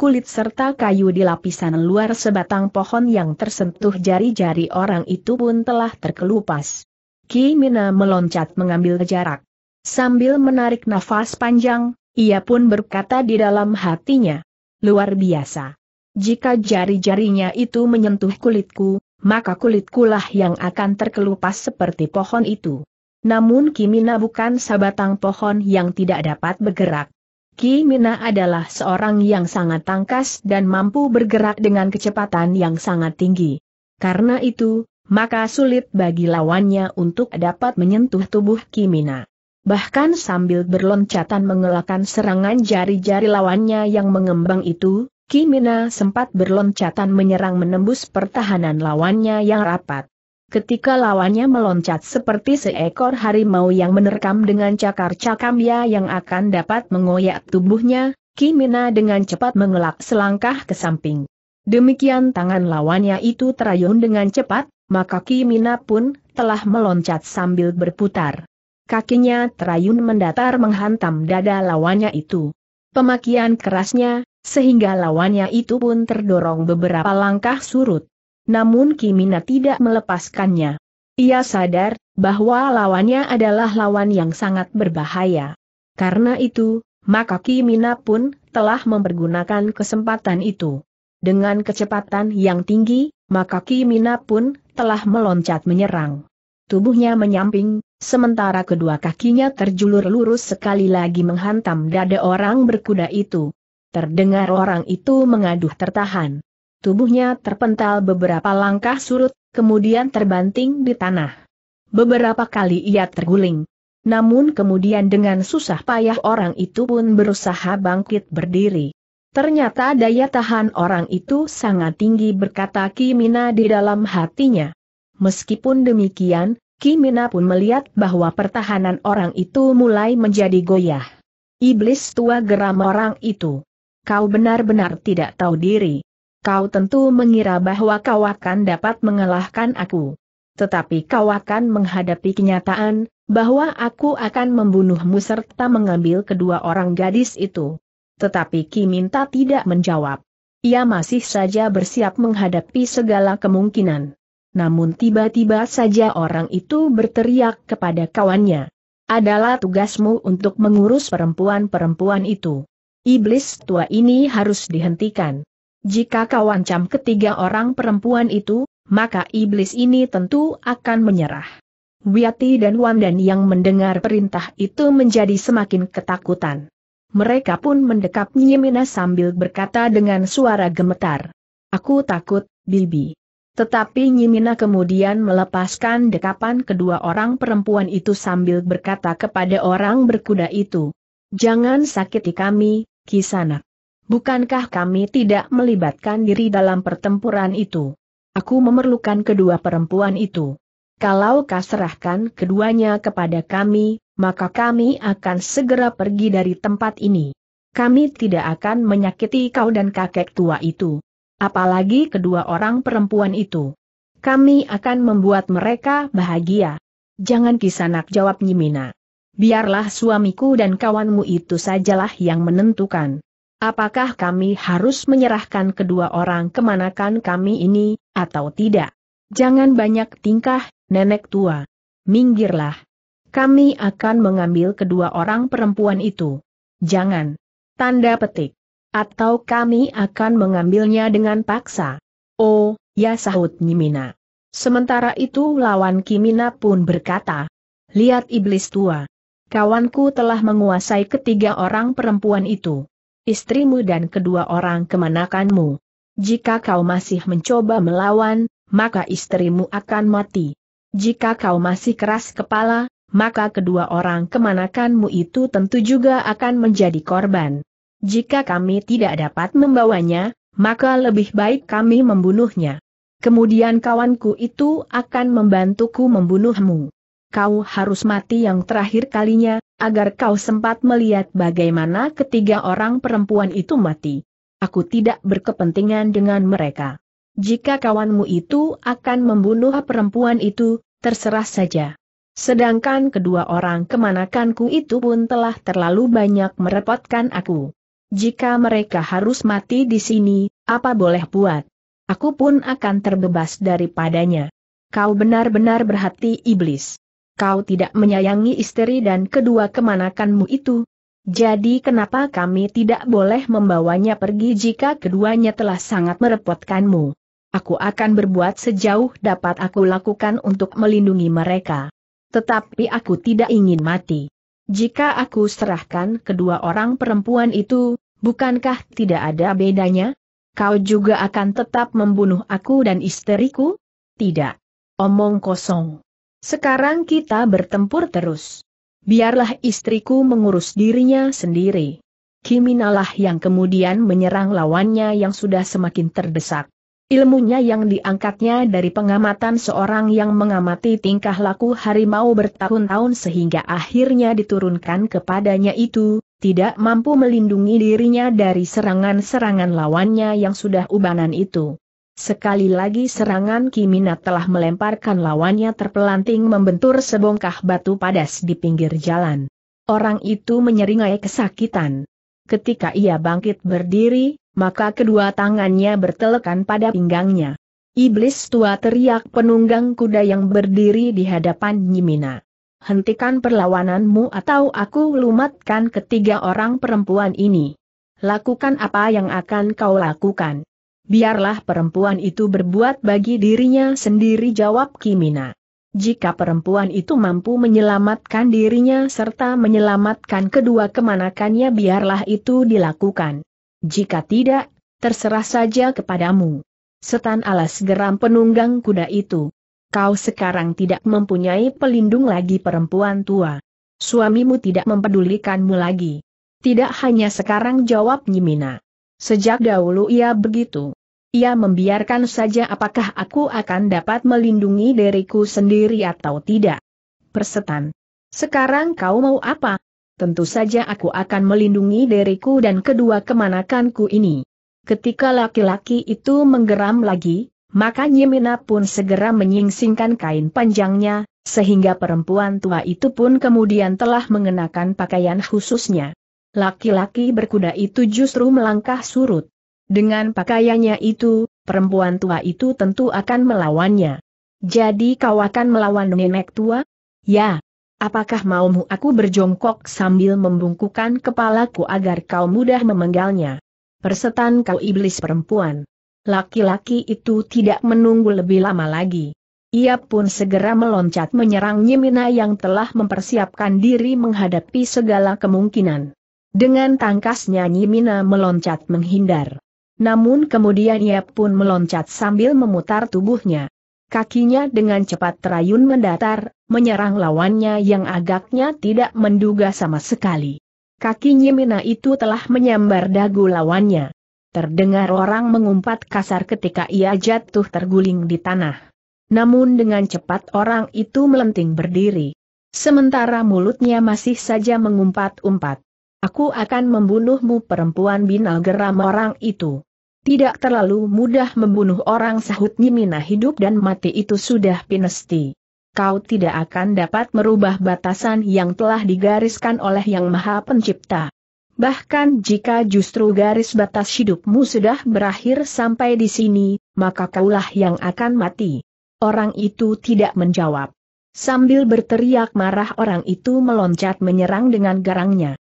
kulit serta kayu di lapisan luar sebatang pohon yang tersentuh jari-jari orang itu pun telah terkelupas. Ki Mina meloncat mengambil jarak. Sambil menarik nafas panjang, ia pun berkata di dalam hatinya. Luar biasa. Jika jari-jarinya itu menyentuh kulitku, maka kulitkulah yang akan terkelupas seperti pohon itu. Namun Kimina bukan sebatang pohon yang tidak dapat bergerak. Ki Mina adalah seorang yang sangat tangkas dan mampu bergerak dengan kecepatan yang sangat tinggi. Karena itu, maka sulit bagi lawannya untuk dapat menyentuh tubuh Ki Mina. Bahkan sambil berloncatan mengelakkan serangan jari-jari lawannya yang mengembang itu, Kimina sempat berloncatan menyerang menembus pertahanan lawannya yang rapat. Ketika lawannya meloncat seperti seekor harimau yang menerkam dengan cakar-cakamnya yang akan dapat mengoyak tubuhnya, Kimina dengan cepat mengelak selangkah ke samping. Demikian tangan lawannya itu terayun dengan cepat, maka Kimina pun telah meloncat sambil berputar. Kakinya terayun mendatar menghantam dada lawannya itu. Pemakian kerasnya, sehingga lawannya itu pun terdorong beberapa langkah surut namun Kimina tidak melepaskannya. Ia sadar bahwa lawannya adalah lawan yang sangat berbahaya. Karena itu, maka Kimina pun telah mempergunakan kesempatan itu. Dengan kecepatan yang tinggi, maka Kimina pun telah meloncat menyerang. Tubuhnya menyamping, sementara kedua kakinya terjulur lurus sekali lagi menghantam dada orang berkuda itu. Terdengar orang itu mengaduh tertahan. Tubuhnya terpental beberapa langkah surut, kemudian terbanting di tanah. Beberapa kali ia terguling. Namun kemudian dengan susah payah orang itu pun berusaha bangkit berdiri. Ternyata daya tahan orang itu sangat tinggi berkata Kimina di dalam hatinya. Meskipun demikian, Kimina pun melihat bahwa pertahanan orang itu mulai menjadi goyah. Iblis tua geram orang itu. Kau benar-benar tidak tahu diri. Kau tentu mengira bahwa kau akan dapat mengalahkan aku. Tetapi kau akan menghadapi kenyataan, bahwa aku akan membunuhmu serta mengambil kedua orang gadis itu. Tetapi Ki Minta tidak menjawab. Ia masih saja bersiap menghadapi segala kemungkinan. Namun tiba-tiba saja orang itu berteriak kepada kawannya. Adalah tugasmu untuk mengurus perempuan-perempuan itu. Iblis tua ini harus dihentikan. Jika kau ancam ketiga orang perempuan itu, maka iblis ini tentu akan menyerah. Wiati dan Wamdan yang mendengar perintah itu menjadi semakin ketakutan. Mereka pun mendekap Nyimina sambil berkata dengan suara gemetar. Aku takut, Bibi. Tetapi Nyimina kemudian melepaskan dekapan kedua orang perempuan itu sambil berkata kepada orang berkuda itu. Jangan sakiti kami, Kisanak. Bukankah kami tidak melibatkan diri dalam pertempuran itu? Aku memerlukan kedua perempuan itu. Kalau kau serahkan keduanya kepada kami, maka kami akan segera pergi dari tempat ini. Kami tidak akan menyakiti kau dan kakek tua itu. Apalagi kedua orang perempuan itu. Kami akan membuat mereka bahagia. Jangan kisanak jawab Nyimina. Biarlah suamiku dan kawanmu itu sajalah yang menentukan. Apakah kami harus menyerahkan kedua orang kemanakan kami ini, atau tidak? Jangan banyak tingkah, nenek tua. Minggirlah. Kami akan mengambil kedua orang perempuan itu. Jangan. Tanda petik. Atau kami akan mengambilnya dengan paksa. Oh, ya sahut Nyimina. Sementara itu lawan Kimina pun berkata, Lihat iblis tua. Kawanku telah menguasai ketiga orang perempuan itu istrimu dan kedua orang kemanakanmu. Jika kau masih mencoba melawan, maka istrimu akan mati. Jika kau masih keras kepala, maka kedua orang kemanakanmu itu tentu juga akan menjadi korban. Jika kami tidak dapat membawanya, maka lebih baik kami membunuhnya. Kemudian kawanku itu akan membantuku membunuhmu. Kau harus mati yang terakhir kalinya, agar kau sempat melihat bagaimana ketiga orang perempuan itu mati. Aku tidak berkepentingan dengan mereka. Jika kawanmu itu akan membunuh perempuan itu, terserah saja. Sedangkan kedua orang kemanakanku itu pun telah terlalu banyak merepotkan aku. Jika mereka harus mati di sini, apa boleh buat? Aku pun akan terbebas daripadanya. Kau benar-benar berhati iblis. Kau tidak menyayangi istri dan kedua kemanakanmu itu. Jadi kenapa kami tidak boleh membawanya pergi jika keduanya telah sangat merepotkanmu? Aku akan berbuat sejauh dapat aku lakukan untuk melindungi mereka. Tetapi aku tidak ingin mati. Jika aku serahkan kedua orang perempuan itu, bukankah tidak ada bedanya? Kau juga akan tetap membunuh aku dan isteriku? Tidak. Omong kosong. Sekarang kita bertempur terus. Biarlah istriku mengurus dirinya sendiri. Kiminalah yang kemudian menyerang lawannya yang sudah semakin terdesak. Ilmunya yang diangkatnya dari pengamatan seorang yang mengamati tingkah laku harimau bertahun-tahun sehingga akhirnya diturunkan kepadanya itu, tidak mampu melindungi dirinya dari serangan-serangan lawannya yang sudah ubanan itu. Sekali lagi serangan Kimina telah melemparkan lawannya terpelanting membentur sebongkah batu padas di pinggir jalan. Orang itu menyeringai kesakitan. Ketika ia bangkit berdiri, maka kedua tangannya bertelekan pada pinggangnya. Iblis tua teriak penunggang kuda yang berdiri di hadapan Nyimina. Hentikan perlawananmu atau aku lumatkan ketiga orang perempuan ini. Lakukan apa yang akan kau lakukan. Biarlah perempuan itu berbuat bagi dirinya sendiri jawab Kimina. Jika perempuan itu mampu menyelamatkan dirinya serta menyelamatkan kedua kemanakannya biarlah itu dilakukan. Jika tidak, terserah saja kepadamu. Setan alas geram penunggang kuda itu. Kau sekarang tidak mempunyai pelindung lagi perempuan tua. Suamimu tidak mempedulikanmu lagi. Tidak hanya sekarang jawab Nyimina. Sejak dahulu ia begitu. Ia membiarkan saja apakah aku akan dapat melindungi diriku sendiri atau tidak. Persetan. Sekarang kau mau apa? Tentu saja aku akan melindungi diriku dan kedua kemanakanku ini. Ketika laki-laki itu menggeram lagi, maka Nyimina pun segera menyingsingkan kain panjangnya, sehingga perempuan tua itu pun kemudian telah mengenakan pakaian khususnya. Laki-laki berkuda itu justru melangkah surut. Dengan pakaiannya itu, perempuan tua itu tentu akan melawannya. Jadi kau akan melawan nenek tua? Ya. Apakah maumu aku berjongkok sambil membungkukan kepalaku agar kau mudah memenggalnya? Persetan kau iblis perempuan. Laki-laki itu tidak menunggu lebih lama lagi. Ia pun segera meloncat menyerang Nyimina yang telah mempersiapkan diri menghadapi segala kemungkinan. Dengan tangkasnya Nyimina meloncat menghindar. Namun kemudian ia pun meloncat sambil memutar tubuhnya. Kakinya dengan cepat terayun mendatar, menyerang lawannya yang agaknya tidak menduga sama sekali. Kaki Nyimina itu telah menyambar dagu lawannya. Terdengar orang mengumpat kasar ketika ia jatuh terguling di tanah. Namun dengan cepat orang itu melenting berdiri. Sementara mulutnya masih saja mengumpat-umpat. Aku akan membunuhmu perempuan binal geram orang itu. Tidak terlalu mudah membunuh orang sahut Nyimina hidup dan mati itu sudah pinesti. Kau tidak akan dapat merubah batasan yang telah digariskan oleh Yang Maha Pencipta. Bahkan jika justru garis batas hidupmu sudah berakhir sampai di sini, maka kaulah yang akan mati. Orang itu tidak menjawab. Sambil berteriak marah orang itu meloncat menyerang dengan garangnya.